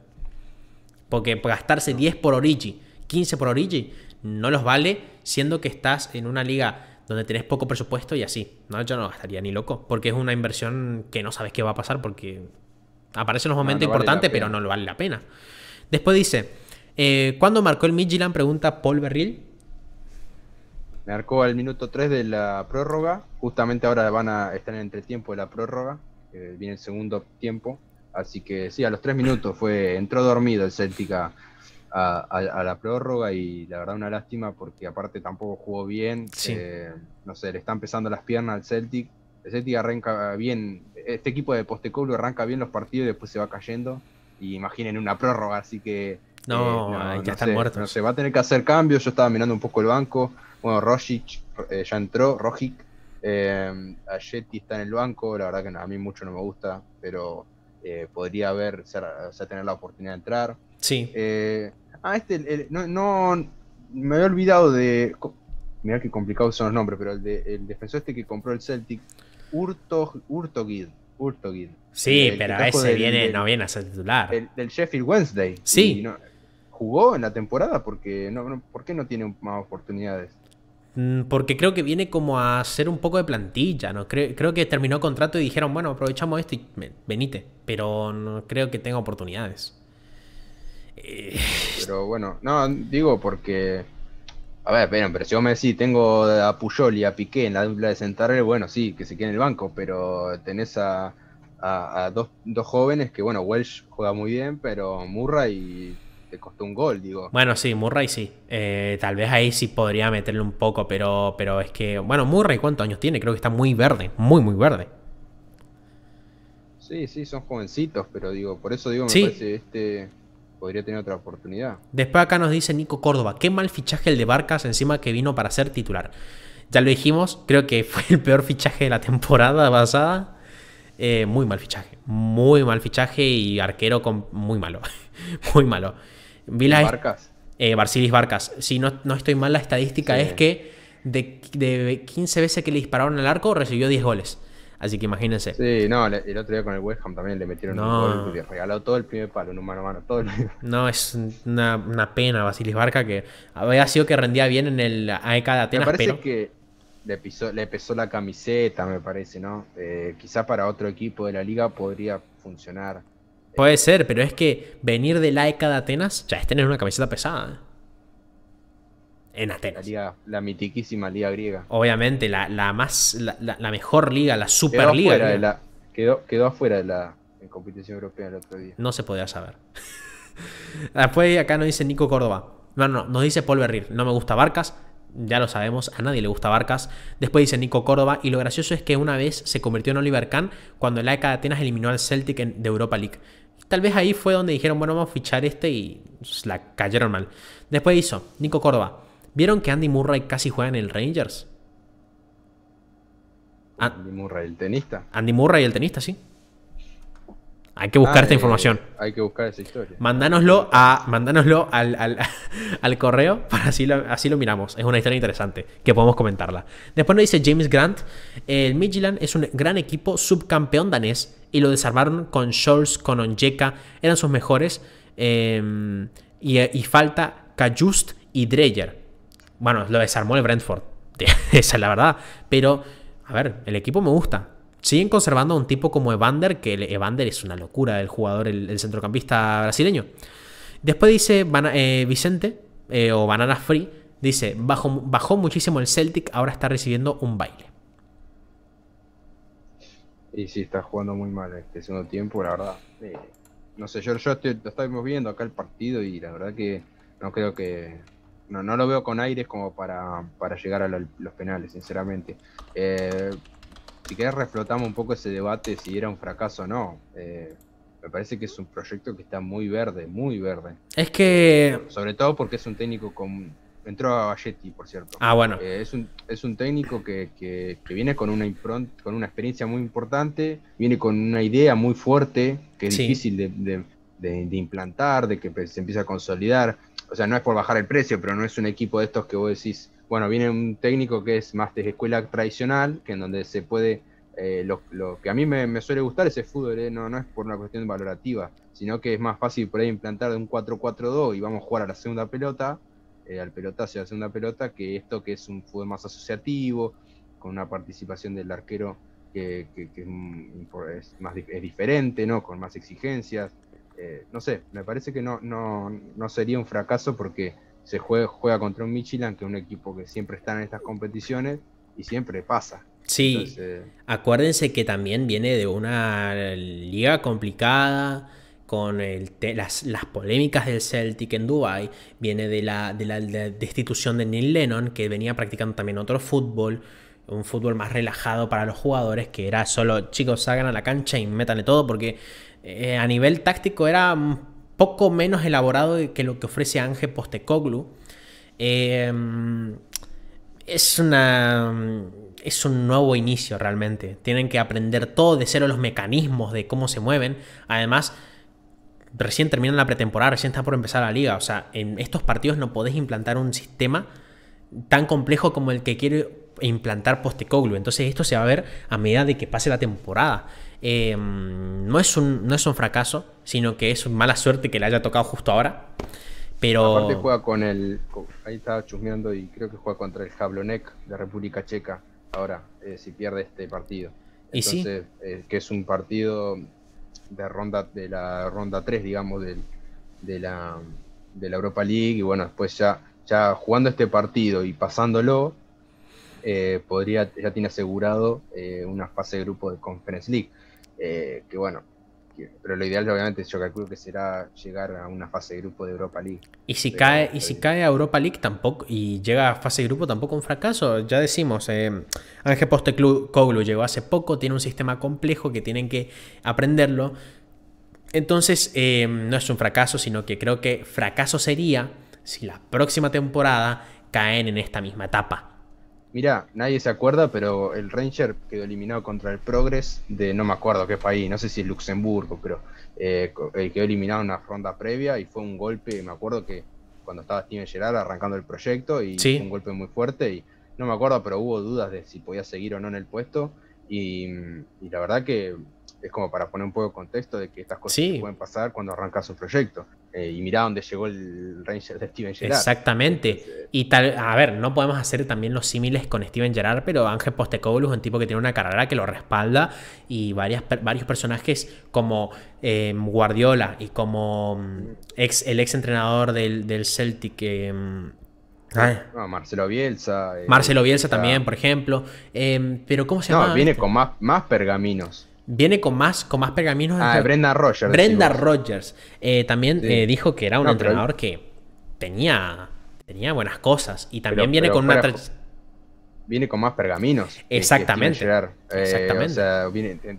Speaker 1: Porque gastarse 10 por Origi, 15 por Origi, no los vale, siendo que estás en una liga donde tenés poco presupuesto y así. No, yo no gastaría ni loco, porque es una inversión que no sabes qué va a pasar porque aparece en los momentos importantes, pero no lo vale la pena. Después dice, eh, ¿cuándo marcó el Midland? Pregunta Paul Berril. Marcó
Speaker 2: al minuto 3 de la prórroga. Justamente ahora van a estar en el entretiempo de la prórroga. viene el segundo tiempo. Así que sí, a los tres minutos fue, entró dormido el Celtic a, la prórroga y la verdad una lástima porque aparte tampoco jugó bien. Eh, no sé, le están pesando las piernas al Celtic. El Celtic arranca bien, este equipo de Postecoglou arranca bien los partidos y después se va cayendo. Y imaginen una prórroga, así que... Eh,
Speaker 1: no, no ya están va
Speaker 2: a tener que hacer cambios. Yo estaba mirando un poco el banco. Bueno, Rojic eh, ya entró, Rojic. Ayeti está en el banco, la verdad que a mí mucho no me gusta, pero eh, podría haber, o sea, tener la oportunidad de entrar. Sí. Eh, ah, este, no, me había olvidado de, mira qué complicados son los nombres, pero el, de, defensor este que compró el Celtic, Urto,
Speaker 1: Sí, pero ese viene, no
Speaker 2: viene a ser titular. El, del Sheffield Wednesday. Sí.
Speaker 1: jugó en la temporada porque ¿por qué no tiene más oportunidades? Mm, porque creo que viene como a ser un poco de plantilla, ¿no? Creo, que terminó el contrato y dijeron, bueno, aprovechamos esto y venite. Pero no creo que tenga oportunidades. Eh,
Speaker 2: pero bueno, no, digo porque. A ver, esperen, pero si vos me decís, tengo a Puyol y a Piqué en la dupla de Centarre, bueno, sí, que se quede en el banco, pero tenés a, a, dos, dos jóvenes que, bueno, Welsh juega muy bien, pero Murra y te
Speaker 1: costó un gol, digo. Bueno, sí, Murray sí. Eh, tal vez ahí sí podría meterle un poco, pero, pero es que, bueno, Murray cuántos años tiene, creo que está muy verde, muy, muy verde.
Speaker 2: Sí, sí, son jovencitos, pero digo, por eso digo, me parece este podría tener otra oportunidad.
Speaker 1: Después acá nos dice Nico Córdoba, qué mal fichaje el de Barcas encima que vino para ser titular. Ya lo dijimos, creo que fue el peor fichaje de la temporada pasada. Eh, muy mal fichaje, muy mal fichaje y arquero con... muy malo, muy malo. Vilas. Barcas. Eh, Barcas. Si no, no, estoy mal, la estadística es que de, 15 veces que le dispararon al arco recibió 10 goles. Así que imagínense. Sí, no, el otro día con el West Ham también le metieron un gol y
Speaker 2: le regaló todo el primer palo, un mano a mano, todo el...
Speaker 1: No, es una, pena Basilis Barca que había sido que rendía bien en el AEK de Atenas, Me parece
Speaker 2: que le, pesó la camiseta, me parece, ¿no? Eh, quizás quizá para otro equipo de la liga podría funcionar.
Speaker 1: Puede ser, pero es que venir de la ECA de Atenas, o sea, es tener una camiseta pesada. ¿eh? En Atenas. La, mitiquísima liga griega. Obviamente, la, más, la, la, mejor liga, la superliga. Quedó, afuera de quedó, quedó
Speaker 2: afuera de la competición europea el otro día.
Speaker 1: No se podía saber. Después acá nos dice Nico Córdoba. No, no, nos dice Paul Berrir. No me gusta Barcas, ya lo sabemos, a nadie le gusta Barcas. Después dice Nico Córdoba, y lo gracioso es que una vez se convirtió en Oliver Kahn cuando la ECA de Atenas eliminó al Celtic de Europa League. Tal vez ahí fue donde dijeron, bueno, vamos a fichar este y la cayeron mal. Después hizo Nico Córdoba. ¿Vieron que Andy Murray casi juega en el Rangers? Ah. Andy Murray, el tenista. Andy Murray, el tenista, sí. Hay que buscar ah, esta información. Eh, hay que buscar esa historia. Mandánoslo, a, mandánoslo al, correo para así lo, así lo miramos. Es una historia interesante que podemos comentarla. Después nos dice James Grant. El Midland es un gran equipo subcampeón danés y lo desarmaron con Scholz, con Onyeka, eran sus mejores. Em, y, falta Kajust y Dreyer. Bueno, lo desarmó el Brentford, esa es la verdad. Pero, a ver, el equipo me gusta. Siguen conservando a un tipo como Evander, que Evander es una locura, el jugador, el, centrocampista brasileño. Después dice eh, Vicente, eh, o Banana Free, dice, bajó muchísimo el Celtic, ahora está recibiendo un baile.
Speaker 2: Y sí, está jugando muy mal este segundo tiempo, la verdad. Eh, no sé, yo, yo estoy, lo estamos viendo acá el partido y la verdad que no creo que. No, no lo veo con aires como para, llegar a los penales, sinceramente. Eh, si querés, reflotamos un poco ese debate si era un fracaso o no. Eh, me parece que es un proyecto que está muy verde, muy verde.
Speaker 1: Es que.
Speaker 2: Sobre todo porque es un técnico con, Entró a Yeti, por cierto. Ah, bueno. Eh, es, un, es un técnico que, viene con una con una experiencia muy importante, viene con una idea muy fuerte, que es difícil de, implantar, de que se empieza a consolidar. O sea, no es por bajar el precio, pero no es un equipo de estos que vos decís, bueno, viene un técnico que es más de escuela tradicional, que en donde se puede eh, lo, que a mí me, suele gustar ese fútbol, eh, no, no es por una cuestión valorativa, sino que es más fácil por ahí implantar de un 4-4-2 y vamos a jugar a la segunda pelota eh, al pelotazo y segunda pelota que esto que es un fútbol más asociativo, con una participación del arquero que, es, más, diferente, ¿no? con más exigencias. Eh, no sé, me parece que no, no, no sería un fracaso porque se juega, juega contra un Michelin que es un equipo que siempre está en estas competiciones y siempre pasa.
Speaker 1: Sí, acuérdense que también viene de una liga complicada, con las, polémicas del Celtic en Dubai, viene de la, destitución de Neil Lennon, que venía practicando también otro fútbol, un fútbol más relajado para los jugadores, que era solo chicos salgan a la cancha y métanle todo, porque eh, a nivel táctico era poco menos elaborado que lo que ofrece Ángel Postecoglu. Eh, es una es un nuevo inicio realmente. Tienen que aprender todo de cero los mecanismos de cómo se mueven. Además, recién terminan la pretemporada, recién está por empezar la liga. O sea, en estos partidos no podés implantar un sistema tan complejo como el que quiere implantar Postecoglu. Entonces esto se va a ver a medida de que pase la temporada. Eh, no, es un, no es un fracaso, sino que es mala suerte que le haya tocado justo ahora. Pero... Aparte juega con el...
Speaker 2: Ahí estaba chusmeando y creo que juega contra el Jablonek de República Checa ahora, eh, si pierde este partido. Entonces, ¿Y eh, que es un partido de ronda de la ronda 3, digamos, del, de, la, de la Europa League. Y bueno, después ya, ya jugando este partido y pasándolo, eh, podría, ya tiene asegurado eh, una fase de grupo de Conference League. Eh, que bueno, pero lo ideal obviamente yo calculo que será llegar a una fase de grupo de Europa League.
Speaker 1: Y si cae, y si cae a Europa League tampoco, y llega a fase de grupo tampoco un fracaso. Ya decimos, eh, Ángel Coglu llegó hace poco, tiene un sistema complejo que tienen que aprenderlo. Entonces, eh, no es un fracaso, sino que creo que fracaso sería si la próxima temporada caen en esta misma etapa. Mirá,
Speaker 2: nadie se acuerda, pero el Ranger quedó eliminado contra el Progress de no me acuerdo qué país, no sé si es Luxemburgo, pero eh, eh, quedó eliminado en una ronda previa y fue un golpe, me acuerdo que cuando estaba Steven Gerard arrancando el proyecto y fue un golpe muy fuerte y no me acuerdo, pero hubo dudas de si podía seguir o no en el puesto y, la verdad que es como para poner un poco de contexto de que estas cosas pueden pasar cuando arrancas un proyecto. Eh, y mira dónde llegó el Ranger de Steven Gerrard.
Speaker 1: Exactamente. Eh, y tal, a ver, no podemos hacer también los símiles con Steven Gerrard, pero Ángel Postecoglou es un tipo que tiene una carrera que lo respalda y varias, varios personajes como eh, Guardiola y como mm, ex, el ex entrenador del, Celtic. Mm, ah. Marcelo Bielsa. Marcelo Bielsa, también, por ejemplo. Em, pero ¿cómo se llama? No, viene este? con más, más pergaminos. Viene con más, con más pergaminos. Ah, Brenda Rogers. Brenda Rogers. Eh, también eh, dijo que era un entrenador que tenía, tenía buenas cosas. Y también viene con una. Viene con más
Speaker 2: pergaminos. Exactamente. Eh, o sea,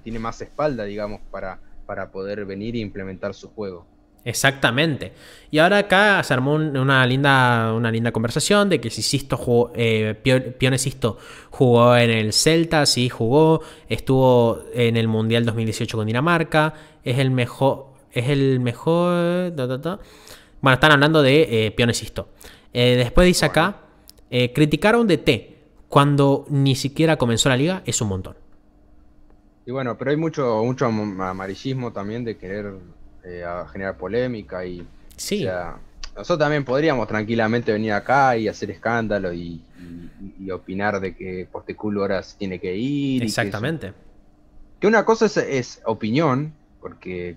Speaker 1: tiene más espalda, digamos,
Speaker 2: para, para poder venir e implementar su juego.
Speaker 1: Exactamente. Y ahora acá se armó una, linda, una linda conversación de que si Sisto jugó, eh, Pione Sisto jugó en el Celta, sí jugó, estuvo en el Mundial 2018 con Dinamarca, es el mejor, es el mejor... Bueno, están hablando de eh, Pione Sisto. Eh, después dice acá, eh, criticaron de T cuando ni siquiera comenzó la liga, es un montón.
Speaker 2: Y bueno, pero hay mucho, mucho amarillismo también de querer eh, a generar polémica y... nosotros también podríamos tranquilamente venir acá y hacer escándalo y, opinar de que Posteculo ahora se tiene que ir. Exactamente. que, que, una cosa es, es opinión, porque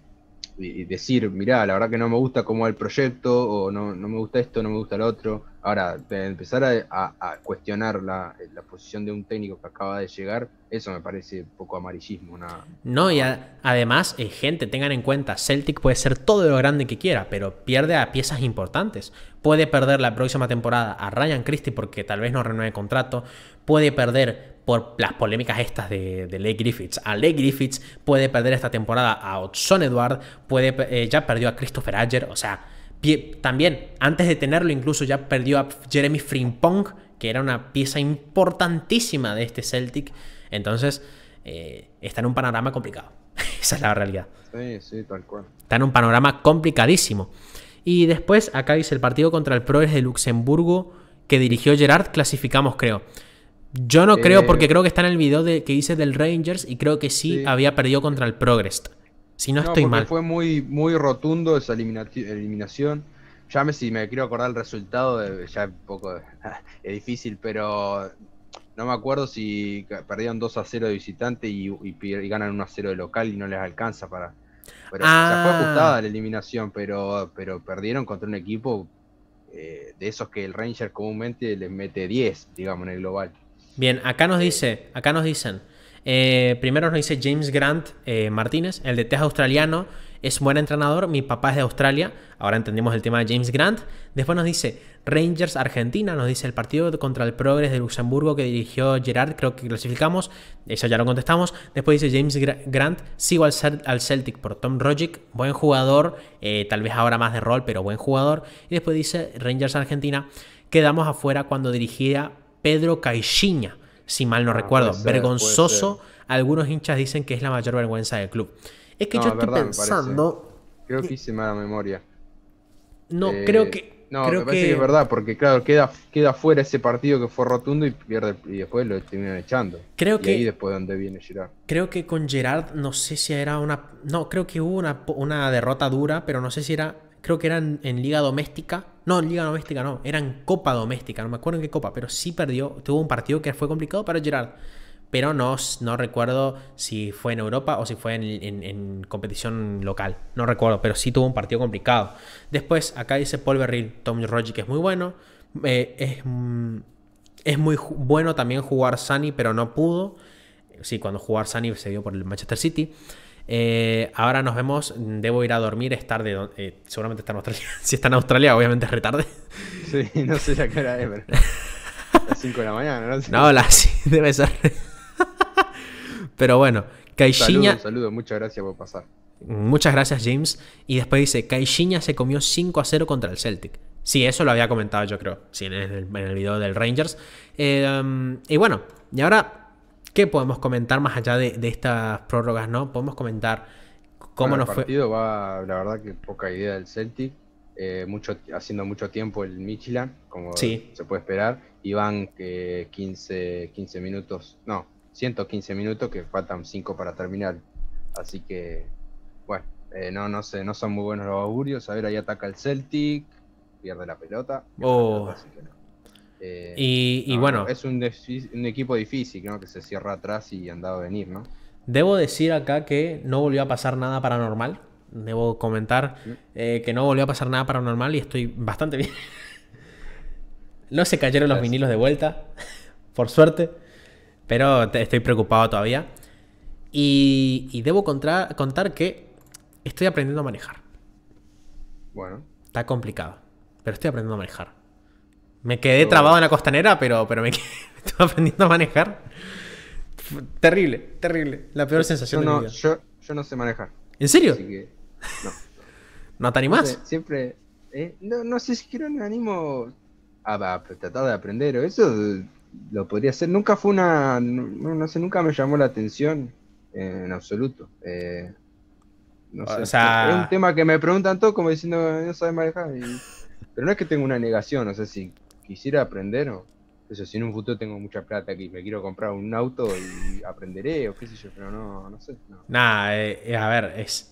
Speaker 2: y decir, mirá, la verdad que no me gusta cómo va el proyecto, o no, no me gusta esto, no me gusta el otro. Ahora, empezar a, cuestionar la, posición de un técnico que acaba de llegar, eso me parece un poco amarillismo.
Speaker 1: no, y además, eh, gente, tengan en cuenta, Celtic puede ser todo lo grande que quiera, pero pierde a piezas importantes. Puede perder la próxima temporada a Ryan Christie porque tal vez no renueve contrato, puede perder por las polémicas estas de, de Griffiths. A Lee Griffiths puede perder esta temporada a Otson Edward, puede, eh, ya perdió a Christopher Ayer, o sea, también antes de tenerlo incluso ya perdió a Jeremy Frimpong, que era una pieza importantísima de este Celtic. Entonces, eh, está en un panorama complicado. Esa es la realidad.
Speaker 2: Sí, sí, tal cual.
Speaker 1: Está en un panorama complicadísimo. Y después, acá dice el partido contra el Proes de Luxemburgo que dirigió Gerard, clasificamos, creo. Yo no creo, eh, porque creo que está en el video de, que hice del Rangers y creo que sí, había perdido contra el Progress. Si no, estoy mal. Fue
Speaker 2: muy, muy rotundo esa eliminación. Ya me, si me quiero acordar el resultado, de, ya un poco es difícil, pero no me acuerdo si perdieron 2 a 0 de visitante y, ganan 1 a 0 de local y no les alcanza para. Pero, ah. fue ajustada la eliminación, pero, pero perdieron contra un equipo eh, de esos que el Ranger comúnmente les mete 10, digamos, en el global.
Speaker 1: Bien, acá nos dice, acá nos dicen. Eh, primero nos dice James Grant eh, Martínez, el de Texas australiano, es buen entrenador, mi papá es de Australia, ahora entendemos el tema de James Grant. Después nos dice Rangers Argentina, nos dice el partido contra el Progres de Luxemburgo que dirigió Gerard, creo que clasificamos, eso ya lo contestamos. Después dice James Grant, sigo al, al Celtic por Tom Rogic, buen jugador, eh, tal vez ahora más de rol, pero buen jugador. Y después dice Rangers Argentina, quedamos afuera cuando dirigía Pedro Caixinha, si mal no ah, recuerdo. Vergonzoso. Algunos hinchas dicen que es la mayor vergüenza del club. Es que yo estoy pensando. Creo que hice mala memoria. No, eh, creo que. No, creo me parece que... es verdad,
Speaker 2: porque claro, queda, queda fuera ese partido que fue rotundo y pierde y después lo terminan echando. Creo que. ahí después donde viene Gerard.
Speaker 1: Creo que con Gerard, no sé si era una. No, creo que hubo una, derrota dura, pero no sé si era. Creo que era en Liga Doméstica no, Liga Doméstica no, eran Copa Doméstica, no me acuerdo en qué copa, pero sí perdió, tuvo un partido que fue complicado para Gerard. Pero no, no recuerdo si fue en Europa o si fue en, competición local. No recuerdo, pero sí tuvo un partido complicado. Después, acá dice Paul Berril, Tom que es muy bueno. Eh, es, mm, es muy bueno también jugar Sani, pero no pudo. Sí, cuando jugar Sani se dio por el Manchester City. Eh, ahora nos vemos, debo ir a dormir, es tarde, eh, seguramente está en Australia. Si está en Australia, obviamente es retarde. Sí, no sé ya qué hora es, pero...
Speaker 2: Las 5 de la mañana, ¿no? No, hola, sí,
Speaker 1: debe ser. pero bueno, Caixinha... Un
Speaker 2: saludo. muchas gracias por
Speaker 1: pasar. Muchas gracias, James. Y después dice, Caixinha se comió 5 a 0 contra el Celtic. Sí, eso lo había comentado yo creo, sí, en, el, video del Rangers. Eh, um, y bueno, y ahora ¿Qué podemos comentar más allá de, estas prórrogas, no? Podemos comentar cómo bueno, nos el partido
Speaker 2: va, la verdad que poca idea del Celtic. Eh, haciendo mucho tiempo el Michelin, como se puede esperar, y van 15, 15 minutos, no, 115 minutos que faltan 5 para terminar. Así que, bueno, eh, no, no sé, no son muy buenos los augurios. A ver, ahí ataca el Celtic, pierde la pelota. Oh. no. Eh, y, bueno. Es un, equipo difícil, ¿no? Que se cierra atrás y andaba a venir, ¿no?
Speaker 1: Debo decir acá que no volvió a pasar nada paranormal. Debo comentar eh, que no volvió a pasar nada paranormal y estoy bastante bien. no se cayeron los vinilos de vuelta, por suerte. Pero estoy preocupado todavía. Y, debo contar, contar que estoy aprendiendo a manejar. Bueno. Está complicado, pero estoy aprendiendo a manejar. Me quedé trabado en la costanera, pero, pero me quedé, estoy aprendiendo a manejar.
Speaker 2: Terrible, terrible. La peor sensación yo de no, vida. Yo, no sé manejar. ¿En serio? no. ¿No te animás? siempre. Eh, no, sé si quiero me animo a, tratar de aprender o eso lo podría hacer. Nunca fue una. No, sé, nunca me llamó la atención en absoluto. Eh, no sé. O sea... Es un tema que me preguntan todos como diciendo, no sabes manejar. Pero no es que tenga una negación, o sea, si quisiera aprender o eso, si en un futuro tengo mucha plata aquí, me quiero comprar un auto y aprenderé o qué sé yo, pero no, no sé.
Speaker 1: Nada, eh, eh, a ver, es...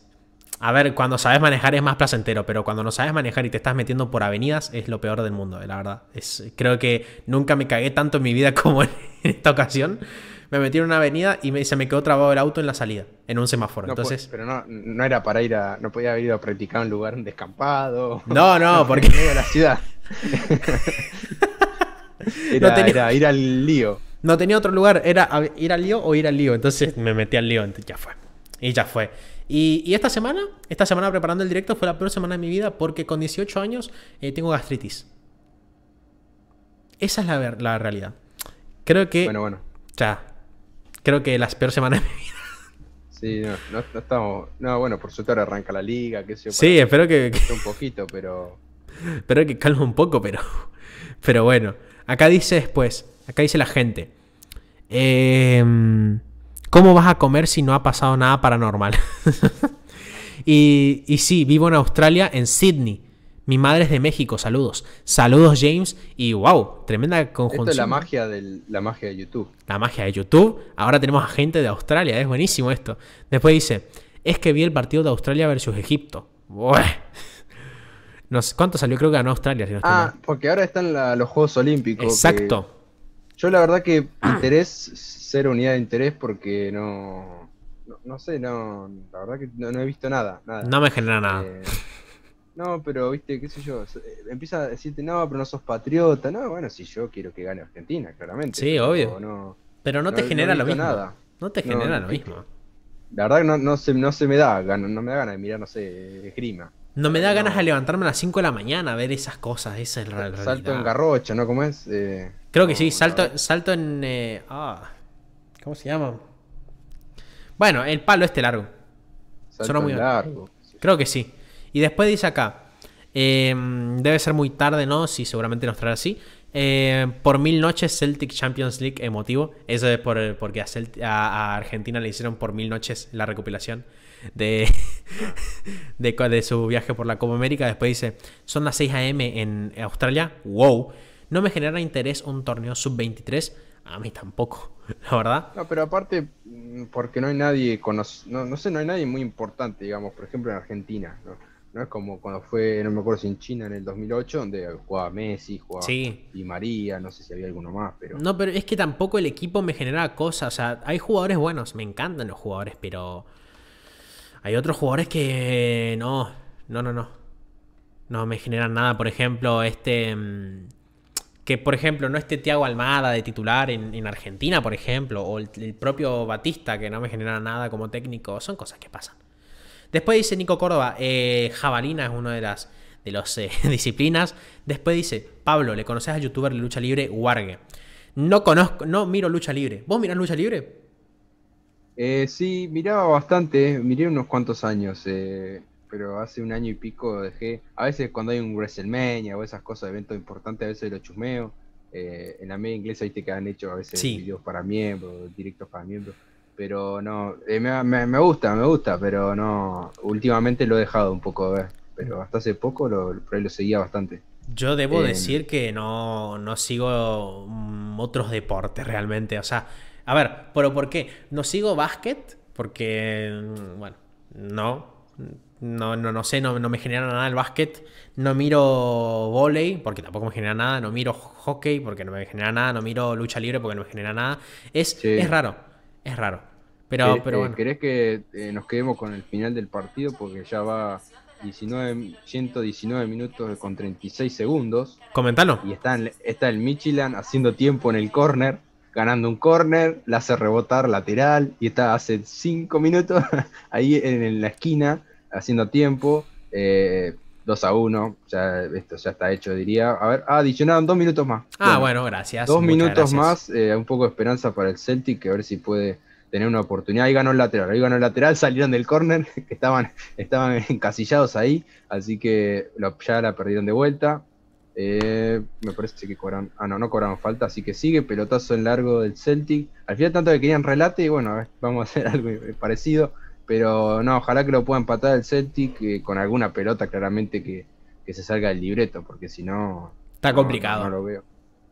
Speaker 1: A ver, cuando sabes manejar es más placentero, pero cuando no sabes manejar y te estás metiendo por avenidas es lo peor del mundo, eh, la verdad. Es, creo que nunca me cagué tanto en mi vida como en esta ocasión. Me metí en una avenida y se me quedó trabado el auto en la salida, en un semáforo. Pues, entonces, pero
Speaker 2: no, no era para ir a. No podía haber ido a practicar un lugar descampado. No, no, porque. En medio la ciudad.
Speaker 1: era, tenía... ir al lío. No tenía otro lugar, era ir al lío o ir al lío. Entonces me metí al lío, ya fue. Y ya fue. Y, esta semana, esta semana preparando el directo fue la peor semana de mi vida porque con 18 años eh, tengo gastritis. Esa es la, la realidad. Creo que... Bueno, bueno. ya creo que las peores semanas de mi vida. Sí, no, no, estamos...
Speaker 2: No, bueno, por suerte ahora arranca la liga, qué sé yo. Sí, espero que... Un poquito, pero...
Speaker 1: Pero que calma un poco, pero, pero bueno. Acá dice después, acá dice la gente. Em, ¿Cómo vas a comer si no ha pasado nada paranormal? y, y sí, vivo en Australia, en Sydney. Mi madre es de México, saludos. Saludos, James. Y wow, tremenda conjunción. Esto es la magia,
Speaker 2: la magia de YouTube.
Speaker 1: La magia de YouTube. Ahora tenemos a gente de Australia, es buenísimo esto. Después dice: Es que vi el partido de Australia versus Egipto. Buah. No ¿Cuánto salió? Creo que ganó Australia. ah,
Speaker 2: porque ahora están los Juegos Olímpicos. Exacto. Yo la verdad que interés, cero unidad de interés porque no... No, sé, no... La verdad que no, he visto nada, No
Speaker 1: me genera nada. Eh,
Speaker 2: no, pero viste, qué sé yo. Eh, empieza a decirte, no, pero no sos patriota. No, bueno, si yo quiero que gane Argentina, claramente.
Speaker 1: Sí, obvio. pero no te genera lo mismo. Nada. No te genera lo mismo.
Speaker 2: La verdad que no, se, no se me da, no me da ganas de mirar, no sé, eh, esgrima.
Speaker 1: No me da ganas de levantarme a las 5 de la mañana a ver esas cosas, esa es la Salto en garrocha,
Speaker 2: ¿no? ¿Cómo es? Eh,
Speaker 1: Creo que sí, salto, salto en... Eh, ah, ¿Cómo se llama? Bueno, el palo este largo.
Speaker 2: muy largo.
Speaker 1: Creo que sí. Y después dice acá, em, debe ser muy tarde, ¿no? Si seguramente nos traerá así. Em, por mil noches Celtic Champions League emotivo. Eso es por, porque a, a Argentina le hicieron por mil noches la recopilación de, de, su viaje por la Copa América. Después dice, son las 6 a.m. en Australia. ¡Wow! No me genera interés un torneo sub-23. A mí tampoco, la verdad.
Speaker 2: No, pero aparte, mm, porque no hay nadie, no, sé, no hay nadie muy importante, digamos, por ejemplo en Argentina, ¿no? es como cuando fue, no me acuerdo si en China en el 2008, donde jugaba Messi, jugaba y María, no sé si había alguno más,
Speaker 1: pero... No, pero es que tampoco el equipo me genera cosas, o sea, hay jugadores buenos, me encantan los jugadores, pero hay otros jugadores que no, no, no, no. No me generan nada. Por ejemplo, este... Mm, que, por ejemplo, no este Tiago Almada de titular en, Argentina, por ejemplo. O el, propio Batista, que no me genera nada como técnico. Son cosas que pasan. Después dice Nico Córdoba, eh, jabalina es una de las de los, eh, disciplinas. Después dice, Pablo, ¿le conoces al youtuber de lucha libre Wargue? No conozco, no miro lucha libre. ¿Vos miras lucha libre?
Speaker 2: Eh, sí, miraba bastante, eh, miré unos cuantos años, eh, pero hace un año y pico dejé. A veces cuando hay un WrestleMania o esas cosas, eventos importantes, a veces lo chusmeo. Eh, en la media inglesa viste que han hecho a veces videos para miembros, directos para miembros. Pero no, me, me, gusta, me gusta, pero no, últimamente lo he dejado un poco de ver. Pero hasta hace poco lo, lo seguía bastante.
Speaker 1: Yo debo decir que no, no sigo mm, otros deportes realmente, o sea, a ver, pero ¿por qué? No sigo básquet porque, mm, bueno, no. No, no, sé, no, no me genera nada el básquet. No miro volei porque tampoco me genera nada. No miro hockey porque no me genera nada. No miro lucha libre porque no me genera nada. Es, es raro, es raro. Pero, pero eh, bueno.
Speaker 2: ¿Querés que eh, nos quedemos con el final del partido? Porque ya va 119 minutos con 36 segundos. Coméntalo. Y está, está el Michelin haciendo tiempo en el córner ganando un corner, la hace rebotar lateral y está hace cinco minutos ahí en, la esquina haciendo tiempo. Eh, 2 a 1, ya, esto ya está hecho, diría. A ver, ah, adicionaron dos minutos más. Ah, bueno,
Speaker 1: gracias. Dos minutos más,
Speaker 2: eh, un poco de esperanza para el Celtic, que a ver si puede tener una oportunidad. Ahí ganó el lateral, ahí ganó el lateral, salieron del córner, que estaban, estaban encasillados ahí, así que ya la perdieron de vuelta. Eh, me parece que cobraron. Ah, no, no cobraron falta, así que sigue. Pelotazo en largo del Celtic. Al final, tanto que querían relate, y bueno, vamos a hacer algo parecido. Pero no, ojalá que lo pueda empatar el Celtic eh, con alguna pelota, claramente, que, se salga del libreto, porque si no. Está complicado. No, lo veo.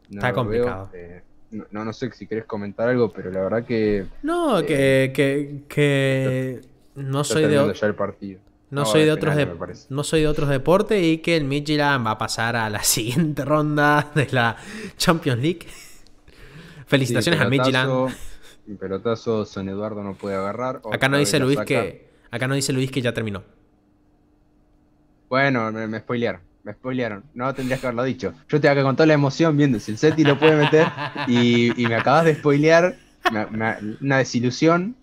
Speaker 2: Está complicado. Eh, no, no sé si querés comentar algo, pero la verdad que.
Speaker 1: No, eh, que, que, No soy de. el partido.
Speaker 2: No, soy, de otros
Speaker 1: no soy de otros deportes y que el Midtjylland va a pasar a la siguiente ronda de la Champions League. Felicitaciones a al
Speaker 2: Pelotazo, San Eduardo no puede agarrar. Acá no dice Luis que
Speaker 1: acá no dice Luis que ya terminó.
Speaker 2: Bueno, me, spoilearon me spoilearon. No tendrías que haberlo dicho. Yo te que con toda la emoción viendo si el SETI lo puede meter y, me acabas de spoilear. una desilusión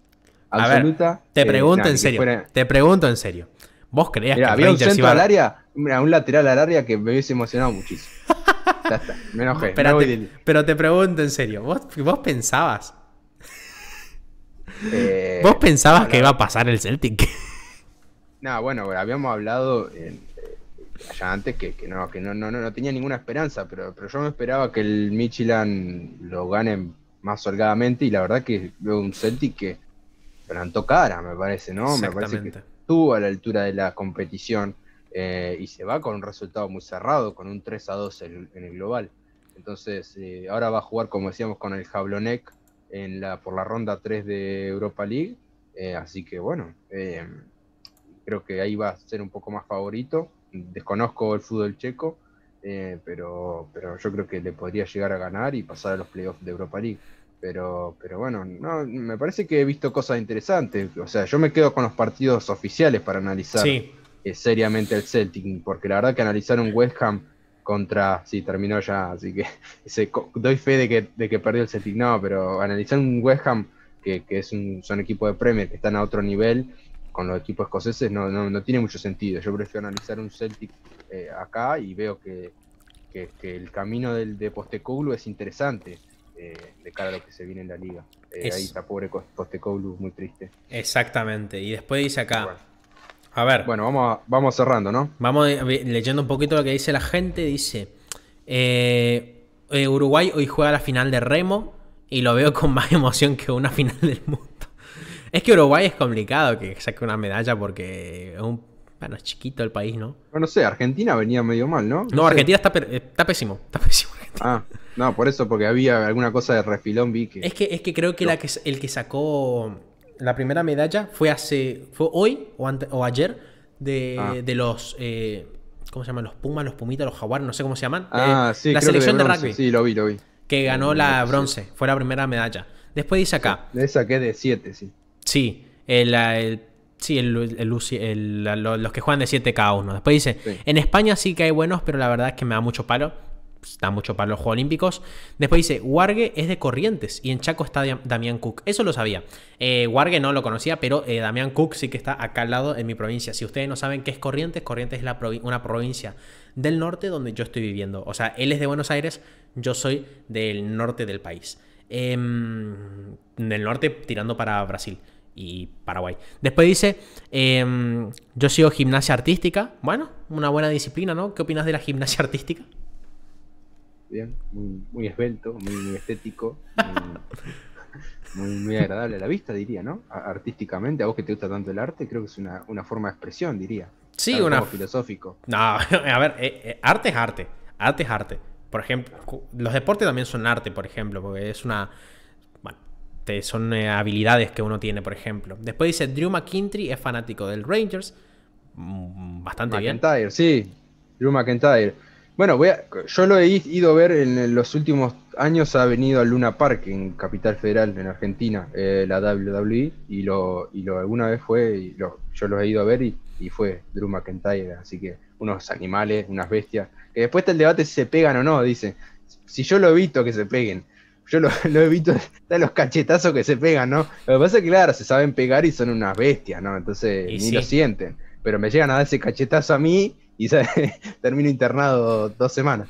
Speaker 2: absoluta. Eh, te pregunto en serio.
Speaker 1: Te pregunto en serio. ¿Vos creías que había un centro al área?
Speaker 2: un lateral al área que me hubiese emocionado
Speaker 1: muchísimo. me enojé. Pero, te, pregunto en serio, ¿vos, pensabas? ¿Vos pensabas eh, que iba a pasar el Celtic?
Speaker 2: no, bueno, habíamos hablado eh, allá antes que, no, no, no, no tenía ninguna esperanza, pero, pero yo me esperaba que el Michelin lo gane más holgadamente y la verdad que veo un Celtic que plantó cara, me parece, ¿no? estuvo a la altura de la competición eh, y se va con un resultado muy cerrado, con un 3 a 2 en, el global. Entonces, eh, ahora va a jugar, como decíamos, con el Jablonec en la, por la ronda 3 de Europa League. Eh, así que bueno, creo que ahí va a ser un poco más favorito. Desconozco el fútbol checo, pero, pero yo creo que le podría llegar a ganar y pasar a los playoffs de Europa League. Pero, pero bueno, no, me parece que he visto cosas interesantes. O sea, yo me quedo con los partidos oficiales para analizar eh, seriamente el Celtic, porque la verdad que analizar un West Ham contra. Sí, terminó ya, así que doy fe de que, de que perdió el Celtic. No, pero analizar un West Ham, que, que es un, son equipos de Premier que están a otro nivel, con los equipos escoceses no, no, no, tiene mucho sentido. Yo prefiero analizar un Celtic eh, acá y veo que, que, el camino del, de Postecoglou es interesante. Eh, de cara a lo que se viene en la liga. Eh, ahí está pobre Postecoglou, muy triste.
Speaker 1: Exactamente. Y después dice acá. A ver. Bueno, vamos, vamos cerrando, ¿no? Vamos leyendo un poquito lo que dice la gente. Dice. Eh, Uruguay hoy juega la final de Remo y lo veo con más emoción que una final del mundo. Es que Uruguay es complicado que saque una medalla porque es un bueno, es chiquito el país, ¿no?
Speaker 2: No, no sé, Argentina venía medio mal, ¿no? No, Argentina eh, está, pésimo, está pésimo. Ah, no, por eso, porque había alguna cosa de refilón, vi que...
Speaker 1: Es que, es que creo que, el que sacó la primera medalla fue hace, fue hoy o, o ayer de, ah. los... Eh, ¿Cómo se llaman? Los Pumas, los Pumitas, los Jaguares, no sé cómo se llaman. Ah, eh, sí, La selección de, rugby. Sí, lo vi, lo vi. Que ganó mm, la bronce, fue la primera medalla. Después dice acá. Le saqué de 7, sí. Sí, el Sí, el, los que juegan de 7K uno. 1. Después dice, en España sí que hay buenos, pero la verdad es que me da mucho palo. Da mucho palo los Juegos Olímpicos. Después dice, Wargue es de Corrientes y en Chaco está Damián Cook. Eso lo sabía. Eh, Wargue no lo conocía, pero eh, Damián Cook sí que está acá al lado en mi provincia. Si ustedes no saben qué es Corrientes, Corrientes es la una provincia del norte donde yo estoy viviendo. O sea, él es de Buenos Aires, yo soy del norte del país. En em, del norte tirando para Brasil y Paraguay. Después dice, em, yo sigo gimnasia artística. Bueno, una buena disciplina, ¿no? ¿Qué opinas de la gimnasia artística?
Speaker 2: Bien, muy, esbelto, muy, estético, muy, agradable a la vista, diría, ¿no? Artísticamente, a vos que te gusta tanto el arte, creo que es una, forma de expresión, diría. Sí, un una... filosófico.
Speaker 1: No, a ver, eh, eh, arte es arte, arte es arte. Por ejemplo, los deportes también son arte, por ejemplo, porque es una este, son eh, habilidades que uno tiene, por ejemplo. Después dice, Drew McIntyre es fanático del Rangers. Mm, bastante McIntyre, bien. sí. Drew McIntyre. Bueno, voy
Speaker 2: yo lo he ido a ver en los últimos años. Ha venido a Luna Park en Capital Federal, en Argentina, eh, la WWE. Y lo, y lo alguna vez fue, y lo, yo los he ido a ver y, fue Drew McIntyre. Así que unos animales, unas bestias. después está el debate si se pegan o no, dice. Si yo lo he visto que se peguen yo lo, evito de los cachetazos que se pegan, ¿no? Lo que pasa es que, claro, se saben pegar y son unas bestias, ¿no? Entonces ni lo sienten. Pero me llegan a dar ese cachetazo a mí y termino internado dos semanas.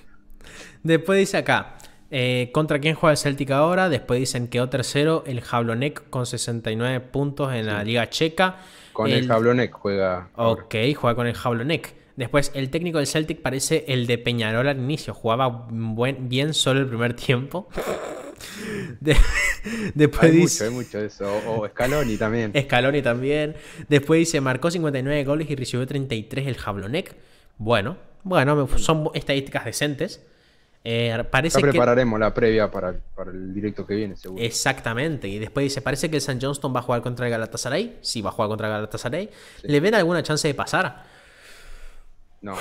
Speaker 1: Después dice acá, eh, ¿contra quién juega el Celtic ahora? Después dicen que quedó tercero el Jablonek con 69 puntos en la Liga Checa. Con el, Jablonec juega. Ok, juega con el Jablonek. Después, el técnico del Celtic parece el de Peñarol al inicio. Jugaba bien solo el primer tiempo. después hay dice, mucho, mucho eso. O, Scaloni también. Scaloni también. Después dice, marcó 59 goles y recibió 33 el Jablonek. Bueno, bueno, son estadísticas decentes. Eh, parece ya prepararemos
Speaker 2: la previa para, para, el directo que viene, seguro.
Speaker 1: Exactamente. Y después dice, parece que el San Johnston va a jugar contra el Galatasaray. Sí, va a jugar contra el Galatasaray. ¿Le ven alguna chance de pasar? No.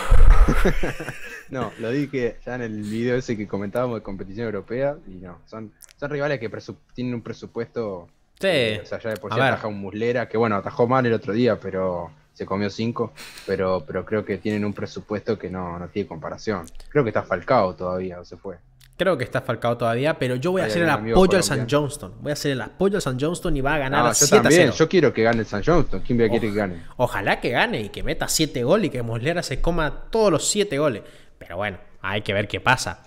Speaker 2: no, lo dije ya en el video ese que comentábamos de competición europea y no. Son, son rivales que tienen un presupuesto. Sí. Eh, o sea, ya de por sí ataja un muslera, que bueno, atajó mal el otro día, pero se comió cinco. Pero, pero creo que tienen un presupuesto que no, no tiene comparación. Creo que está falcado todavía, o se fue.
Speaker 1: Creo que está falcado todavía, pero yo voy a hacer el apoyo al San Johnston. Voy a hacer el apoyo al San Johnston y va a ganar a yo 7 también. Yo
Speaker 2: quiero que gane el San Johnston. ¿Quién me quiere que gane?
Speaker 1: Ojalá que gane y que meta siete goles y que moslera se coma todos los siete goles. Pero bueno, hay que ver qué pasa.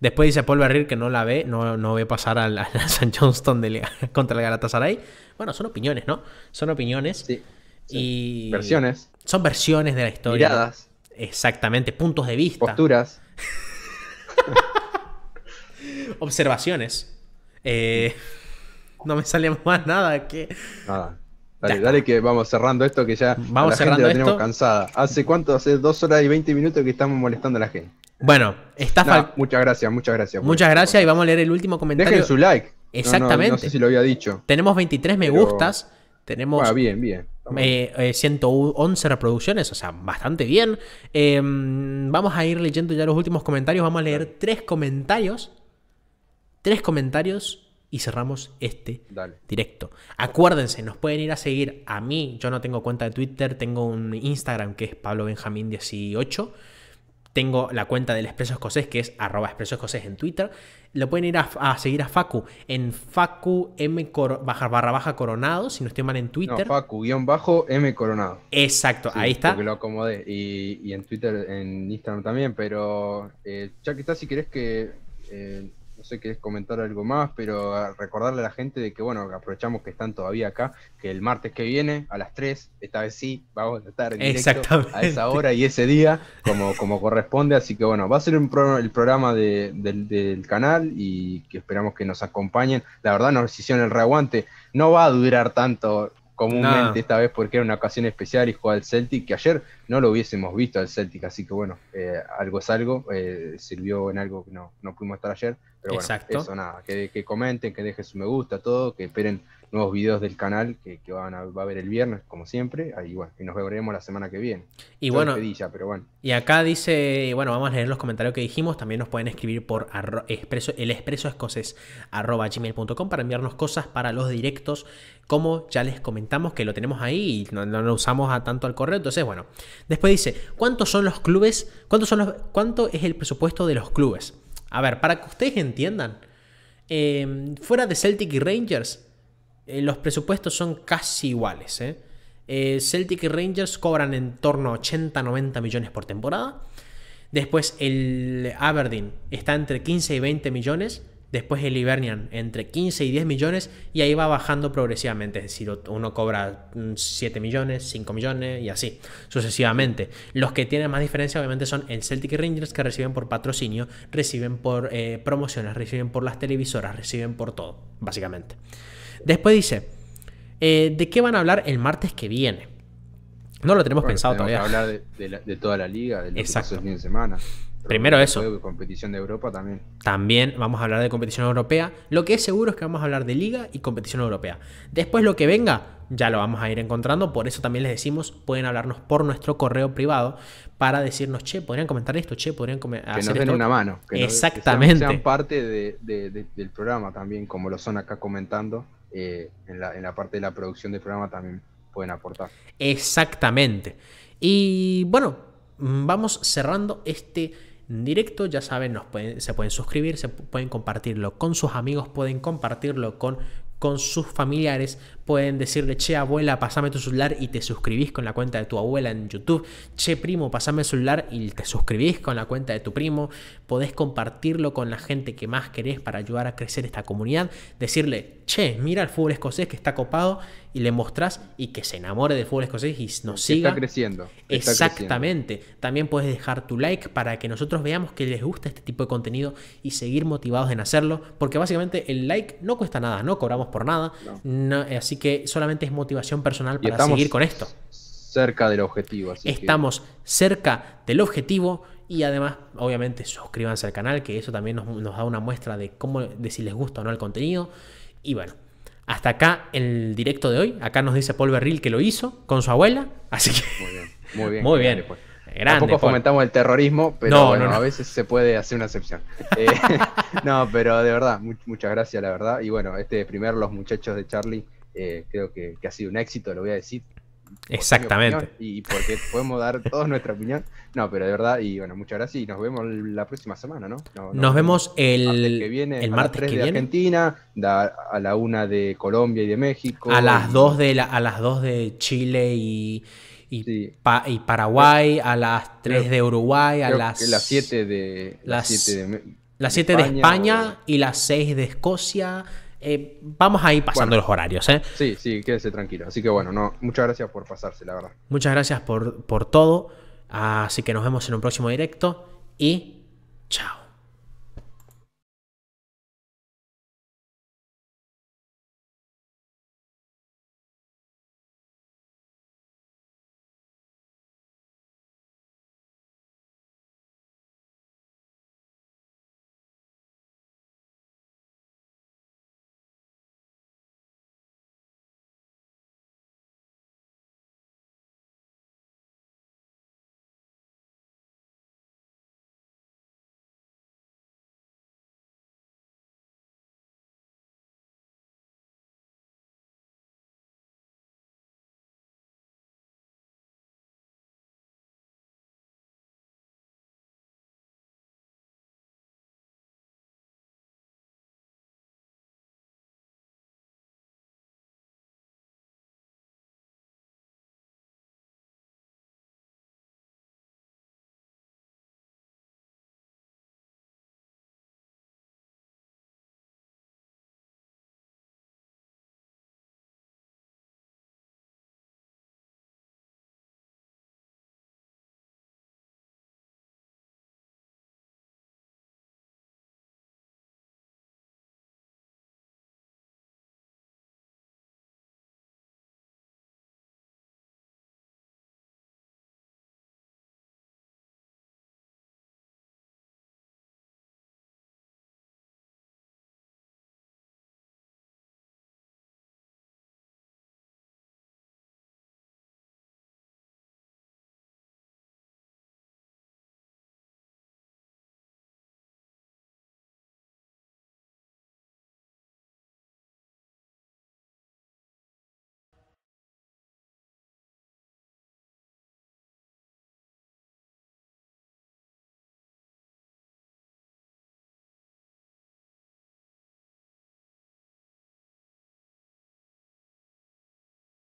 Speaker 1: Después dice Paul barrir que no la ve, no, no ve pasar al, San Johnston contra el Galatasaray. Bueno, son opiniones, ¿no? Son opiniones. Y versiones. Son versiones de la historia. Miradas. Exactamente, puntos de vista. Posturas. observaciones. Eh, no me sale más nada que...
Speaker 2: Nada. Dale, dale que vamos cerrando esto que ya vamos la gente tenemos cansada. ¿Hace cuánto? Hace dos horas y 20 minutos que estamos molestando a la gente.
Speaker 1: Bueno, está
Speaker 2: Muchas gracias, muchas gracias. Muchas
Speaker 1: gracias y vamos a leer el último comentario. Dejen su like. Exactamente. No, sé si
Speaker 2: lo había dicho.
Speaker 1: Tenemos 23 me gustas. Tenemos ah, bien, bien. 111 eh, eh, reproducciones, o sea, bastante bien. Em, vamos a ir leyendo ya los últimos comentarios. Vamos a leer tres comentarios tres comentarios y cerramos este directo. Acuérdense, nos pueden ir a seguir a mí. Yo no tengo cuenta de Twitter, tengo un Instagram que es Pablo Benjamín 18. Tengo la cuenta del Expreso Escocés que es arroba en Twitter. Lo pueden ir a, seguir a Facu en Facu M barra coronado, si no estoy mal en Twitter. No,
Speaker 2: Facu guión bajo M coronado.
Speaker 1: Exacto, ahí está. Porque
Speaker 2: lo acomodé. Y, en Twitter, en Instagram también, pero eh, ya que si querés que... Eh, no sé qué es comentar algo más, pero ah, recordarle a la gente de que, bueno, aprovechamos que están todavía acá, que el martes que viene, a las 3, esta vez sí, vamos a estar en directo a esa hora y ese día, como, como corresponde. Así que, bueno, va a ser un el programa del, del canal y que esperamos que nos acompañen. La verdad, nos hicieron el reaguante. No va a durar tanto comúnmente esta vez porque era una ocasión especial y jugó al Celtic, que ayer no lo hubiésemos visto al Celtic, así que bueno, eh, algo es algo, eh, sirvió en algo que no, no pudimos estar ayer, pero bueno, eso nada, que, que comenten, que dejen su me gusta, todo, que esperen nuevos videos del canal que, van a, va a haber el viernes, como siempre. Ahí, bueno, y nos veremos la semana que viene. Y bueno, pero bueno.
Speaker 1: Y acá dice, bueno, vamos a leer los comentarios que dijimos. También nos pueden escribir por el expreso escocés para enviarnos cosas para los directos. Como ya les comentamos que lo tenemos ahí y no, no lo usamos tanto al correo. Entonces, bueno. Después dice, ¿cuántos son los clubes? ¿Cuántos son los, ¿Cuánto es el presupuesto de los clubes? A ver, para que ustedes entiendan. Eh, fuera de Celtic y Rangers, eh, los presupuestos son casi iguales. ¿eh? Eh, Celtic Rangers cobran en torno a 80-90 millones por temporada. Después el Aberdeen está entre 15 y 20 millones. Después el Hibernian entre 15 y 10 millones. Y ahí va bajando progresivamente. Es decir, uno cobra 7 mm, millones, 5 millones y así sucesivamente. Los que tienen más diferencia obviamente son el Celtic Rangers que reciben por patrocinio, reciben por promociones, reciben por las televisoras, reciben por todo, básicamente. Después dice, eh, ¿de qué van a hablar el martes que viene? No lo tenemos pensado todavía. a hablar de, toda la liga, de Exacto. de fin de semana. Primero eso. competición de Europa también. También vamos a hablar de competición europea. Lo que es seguro es que vamos a hablar de liga y competición europea. Después lo que venga ya lo vamos a ir encontrando. Por eso también les decimos, pueden hablarnos por nuestro correo privado para decirnos, che, podrían comentar esto, che, podrían comentar. Que nos den una mano. Exactamente. que sean,
Speaker 2: parte del programa también, como lo son acá comentando.
Speaker 1: Eh, en, la, parte de la producción del programa también pueden aportar. Exactamente. Y bueno, mm, vamos cerrando este directo. Ya saben, se pueden suscribir, se pueden compartirlo con sus amigos, pueden compartirlo con con sus familiares, pueden decirle, che abuela, pasame tu celular y te suscribís con la cuenta de tu abuela en YouTube, che primo, pasame el celular y te suscribís con la cuenta de tu primo, podés compartirlo con la gente que más querés para ayudar a crecer esta comunidad, decirle, che, mira el fútbol escocés que está copado y le mostrás y que se enamore de fútbol escocés y nos siga. Está creciendo. Exactamente. También puedes dejar tu like para que nosotros veamos que les gusta este tipo de contenido y seguir motivados en hacerlo, porque básicamente el like no cuesta nada, no cobramos por nada, así que solamente es motivación personal para seguir con esto. Cerca del objetivo. estamos cerca del objetivo y además, obviamente, suscríbanse al canal, que eso también nos, da una muestra de cómo de si les gusta o no el contenido. Y bueno, hasta acá el directo de hoy. Acá nos dice Paul Berril que lo hizo con su abuela. Así que.
Speaker 2: Muy bien. Muy bien. Muy pues. Tampoco fomentamos el terrorismo, pero a veces se puede hacer una excepción. Eh, no, pero de verdad, muchas gracias, la verdad. Y bueno, este primer Los Muchachos de Charlie eh, creo que, ha sido un éxito, lo voy a decir.
Speaker 1: Exactamente.
Speaker 2: Y porque podemos dar toda nuestra opinión. No, pero de verdad, y bueno, muchas gracias y nos vemos la próxima semana, ¿no? nos, vemos
Speaker 1: el martes que viene, el martes a las 3 que de viene.
Speaker 2: Argentina, a la 1 de Colombia y de México. A las 2
Speaker 1: de, la, a las 2 de Chile y, y, Paraguay, a las 3 de Uruguay, a las, las
Speaker 2: 7 de...
Speaker 1: Las 7 de, las 7 de España, y las 6 de Escocia eh, vamos a ir pasando los
Speaker 2: horarios. ¿eh? Sí, sí, quédese tranquilo. Así que bueno, muchas gracias por pasarse, la verdad.
Speaker 1: Muchas gracias por, por todo. Así que nos vemos en un próximo directo y chao.